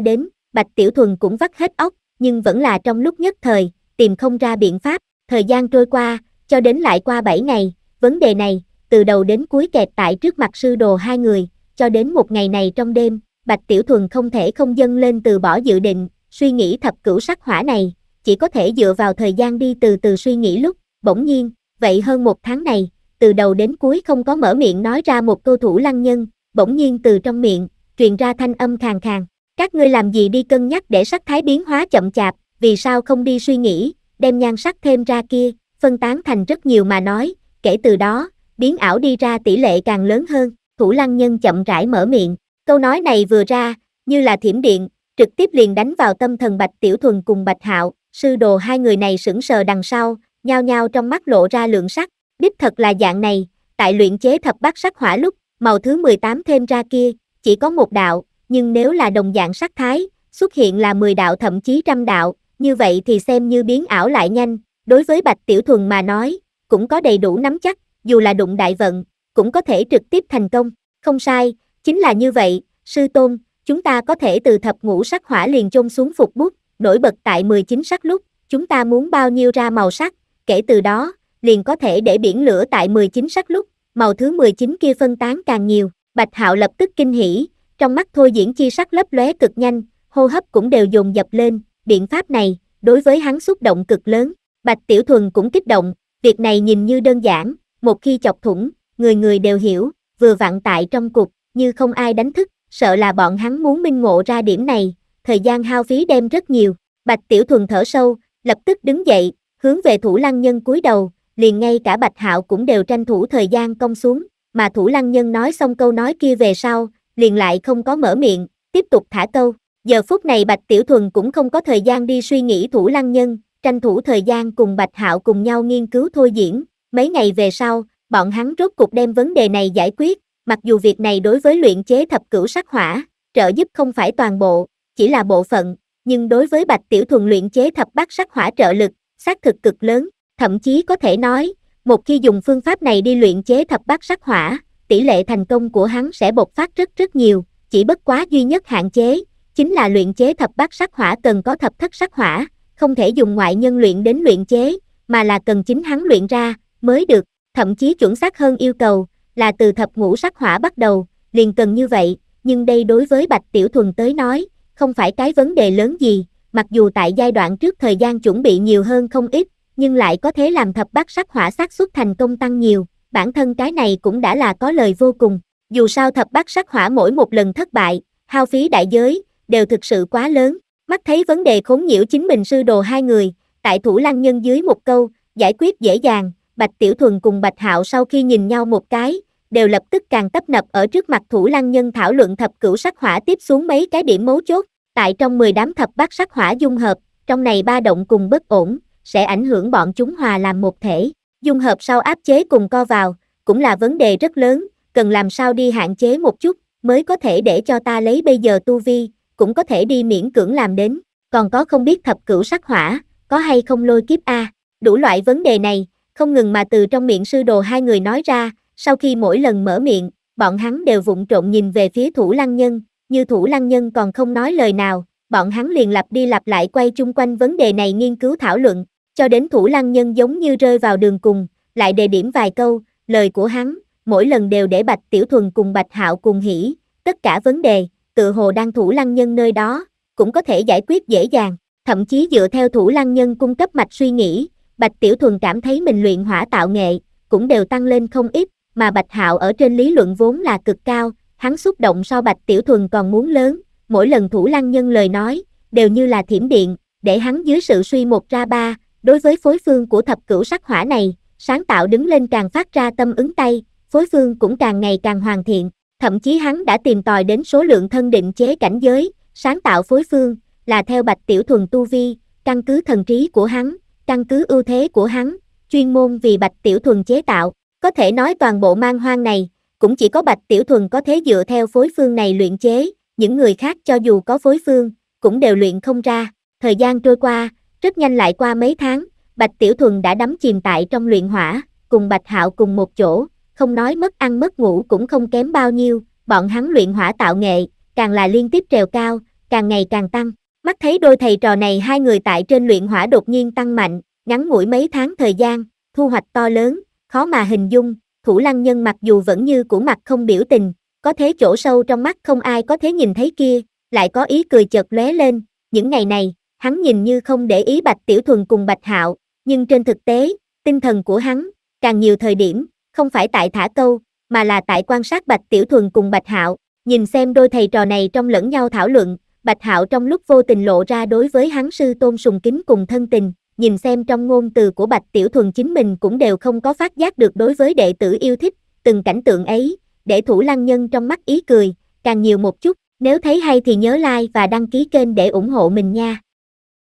đến, Bạch Tiểu Thuần cũng vắt hết óc, nhưng vẫn là trong lúc nhất thời, tìm không ra biện pháp, thời gian trôi qua, cho đến lại qua 7 ngày, Vấn đề này, từ đầu đến cuối kẹt tại trước mặt sư đồ hai người, cho đến một ngày này trong đêm, Bạch Tiểu Thuần không thể không dâng lên từ bỏ dự định, suy nghĩ thập cửu sắc hỏa này, chỉ có thể dựa vào thời gian đi từ từ suy nghĩ lúc, bỗng nhiên, vậy hơn một tháng này, từ đầu đến cuối không có mở miệng nói ra một câu thủ lăng nhân, bỗng nhiên từ trong miệng, truyền ra thanh âm khàn khàn. Các ngươi làm gì đi cân nhắc để sắc thái biến hóa chậm chạp, vì sao không đi suy nghĩ, đem nhan sắc thêm ra kia, phân tán thành rất nhiều mà nói, kể từ đó, biến ảo đi ra tỷ lệ càng lớn hơn, thủ lăng nhân chậm rãi mở miệng, câu nói này vừa ra, như là thiểm điện, trực tiếp liền đánh vào tâm thần Bạch Tiểu Thuần cùng Bạch Hạo, sư đồ hai người này sững sờ đằng sau, nhao nhao trong mắt lộ ra lượng sắc, đích thật là dạng này, tại luyện chế thập bát sắc hỏa lúc, màu thứ 18 thêm ra kia, chỉ có một đạo, nhưng nếu là đồng dạng sắc thái, xuất hiện là 10 đạo thậm chí trăm đạo, như vậy thì xem như biến ảo lại nhanh, đối với Bạch Tiểu Thuần mà nói, cũng có đầy đủ nắm chắc, dù là đụng đại vận, cũng có thể trực tiếp thành công. Không sai, chính là như vậy, sư tôn, chúng ta có thể từ thập ngũ sắc hỏa liền chôn xuống phục bút, nổi bật tại 19 sắc lúc, chúng ta muốn bao nhiêu ra màu sắc, kể từ đó, liền có thể để biển lửa tại 19 sắc lúc, màu thứ 19 kia phân tán càng nhiều. Bạch Hạo lập tức kinh hỉ, trong mắt thôi diễn chi sắc lấp lóe cực nhanh, hô hấp cũng đều dồn dập lên, biện pháp này, đối với hắn xúc động cực lớn. Bạch Tiểu Thuần cũng kích động, Việc này nhìn như đơn giản, một khi chọc thủng, người người đều hiểu, vừa vặn tại trong cục, như không ai đánh thức, sợ là bọn hắn muốn minh ngộ ra điểm này, thời gian hao phí đem rất nhiều. Bạch Tiểu Thuần thở sâu, lập tức đứng dậy, hướng về Thủ Lăng Nhân cúi đầu, liền ngay cả Bạch Hạo cũng đều tranh thủ thời gian công xuống, mà Thủ Lăng Nhân nói xong câu nói kia về sau, liền lại không có mở miệng, tiếp tục thả câu. Giờ phút này Bạch Tiểu Thuần cũng không có thời gian đi suy nghĩ Thủ Lăng Nhân, tranh thủ thời gian cùng Bạch Hạo cùng nhau nghiên cứu thôi diễn, mấy ngày về sau, bọn hắn rốt cục đem vấn đề này giải quyết, mặc dù việc này đối với luyện chế thập cửu sắc hỏa, trợ giúp không phải toàn bộ, chỉ là bộ phận, nhưng đối với Bạch Tiểu Thuần luyện chế thập bát sắc hỏa trợ lực, xác thực cực lớn, thậm chí có thể nói, một khi dùng phương pháp này đi luyện chế thập bát sắc hỏa, tỷ lệ thành công của hắn sẽ bộc phát rất rất nhiều, chỉ bất quá duy nhất hạn chế, chính là luyện chế thập bát sắc hỏa cần có thập thất sắc hỏa, không thể dùng ngoại nhân luyện đến luyện chế, mà là cần chính hắn luyện ra, mới được, thậm chí chuẩn xác hơn yêu cầu, là từ thập ngũ sắc hỏa bắt đầu, liền cần như vậy, nhưng đây đối với Bạch Tiểu Thuần tới nói, không phải cái vấn đề lớn gì, mặc dù tại giai đoạn trước thời gian chuẩn bị nhiều hơn không ít, nhưng lại có thể làm thập bát sắc hỏa xác suất thành công tăng nhiều, bản thân cái này cũng đã là có lời vô cùng, dù sao thập bát sắc hỏa mỗi một lần thất bại, hao phí đại giới, đều thực sự quá lớn, Mắt thấy vấn đề khốn nhiễu chính mình sư đồ hai người, tại thủ lăng nhân dưới một câu, giải quyết dễ dàng, Bạch Tiểu Thuần cùng Bạch Hạo sau khi nhìn nhau một cái, đều lập tức càng tấp nập ở trước mặt thủ lăng nhân thảo luận thập cửu sắc hỏa tiếp xuống mấy cái điểm mấu chốt, tại trong 10 đám thập bát sắc hỏa dung hợp, trong này ba động cùng bất ổn, sẽ ảnh hưởng bọn chúng hòa làm một thể, dung hợp sau áp chế cùng co vào, cũng là vấn đề rất lớn, cần làm sao đi hạn chế một chút, mới có thể để cho ta lấy bây giờ tu vi, cũng có thể đi miễn cưỡng làm đến, còn có không biết thập cửu sắc hỏa, có hay không lôi kiếp A, đủ loại vấn đề này, không ngừng mà từ trong miệng sư đồ hai người nói ra, sau khi mỗi lần mở miệng, bọn hắn đều vụng trộn nhìn về phía thủ lăng nhân, như thủ lăng nhân còn không nói lời nào, bọn hắn liền lặp đi lặp lại quay chung quanh vấn đề này nghiên cứu thảo luận, cho đến thủ lăng nhân giống như rơi vào đường cùng, lại đề điểm vài câu, lời của hắn, mỗi lần đều để Bạch Tiểu Thuần cùng Bạch Hạo cùng hỉ, tất cả vấn đề, tự hồ đang thủ lăng nhân nơi đó, cũng có thể giải quyết dễ dàng, thậm chí dựa theo thủ lăng nhân cung cấp mạch suy nghĩ, Bạch Tiểu Thuần cảm thấy mình luyện hỏa tạo nghệ, cũng đều tăng lên không ít, mà Bạch Hạo ở trên lý luận vốn là cực cao, hắn xúc động so Bạch Tiểu Thuần còn muốn lớn, mỗi lần thủ lăng nhân lời nói, đều như là thiểm điện, để hắn dưới sự suy một ra ba, đối với phối phương của thập cửu sắc hỏa này, sáng tạo đứng lên càng phát ra tâm ứng tay, phối phương cũng càng ngày càng hoàn thiện, thậm chí hắn đã tìm tòi đến số lượng thân định chế cảnh giới, sáng tạo phối phương, là theo bạch tiểu thuần tu vi, căn cứ thần trí của hắn, căn cứ ưu thế của hắn, chuyên môn vì bạch tiểu thuần chế tạo, có thể nói toàn bộ mang hoang này, cũng chỉ có bạch tiểu thuần có thế dựa theo phối phương này luyện chế, những người khác cho dù có phối phương, cũng đều luyện không ra, thời gian trôi qua, rất nhanh lại qua mấy tháng, bạch tiểu thuần đã đắm chìm tại trong luyện hỏa, cùng bạch hạo cùng một chỗ, không nói mất ăn mất ngủ cũng không kém bao nhiêu, bọn hắn luyện hỏa tạo nghệ, càng là liên tiếp trèo cao, càng ngày càng tăng. Mắt thấy đôi thầy trò này hai người tại trên luyện hỏa đột nhiên tăng mạnh, ngắn ngủi mấy tháng thời gian, thu hoạch to lớn, khó mà hình dung, thủ lăng nhân mặc dù vẫn như cũ mặt không biểu tình, có thế chỗ sâu trong mắt không ai có thế nhìn thấy kia, lại có ý cười chợt lóe lên, những ngày này, hắn nhìn như không để ý Bạch Tiểu Thuần cùng Bạch Hạo, nhưng trên thực tế, tinh thần của hắn, càng nhiều thời điểm, không phải tại thả câu, mà là tại quan sát Bạch Tiểu Thuần cùng Bạch Hạo, nhìn xem đôi thầy trò này trong lẫn nhau thảo luận, Bạch Hạo trong lúc vô tình lộ ra đối với hắn sư tôn sùng kính cùng thân tình, nhìn xem trong ngôn từ của Bạch Tiểu Thuần chính mình cũng đều không có phát giác được đối với đệ tử yêu thích, từng cảnh tượng ấy, để thủ lăng nhân trong mắt ý cười, càng nhiều một chút, nếu thấy hay thì nhớ like và đăng ký kênh để ủng hộ mình nha.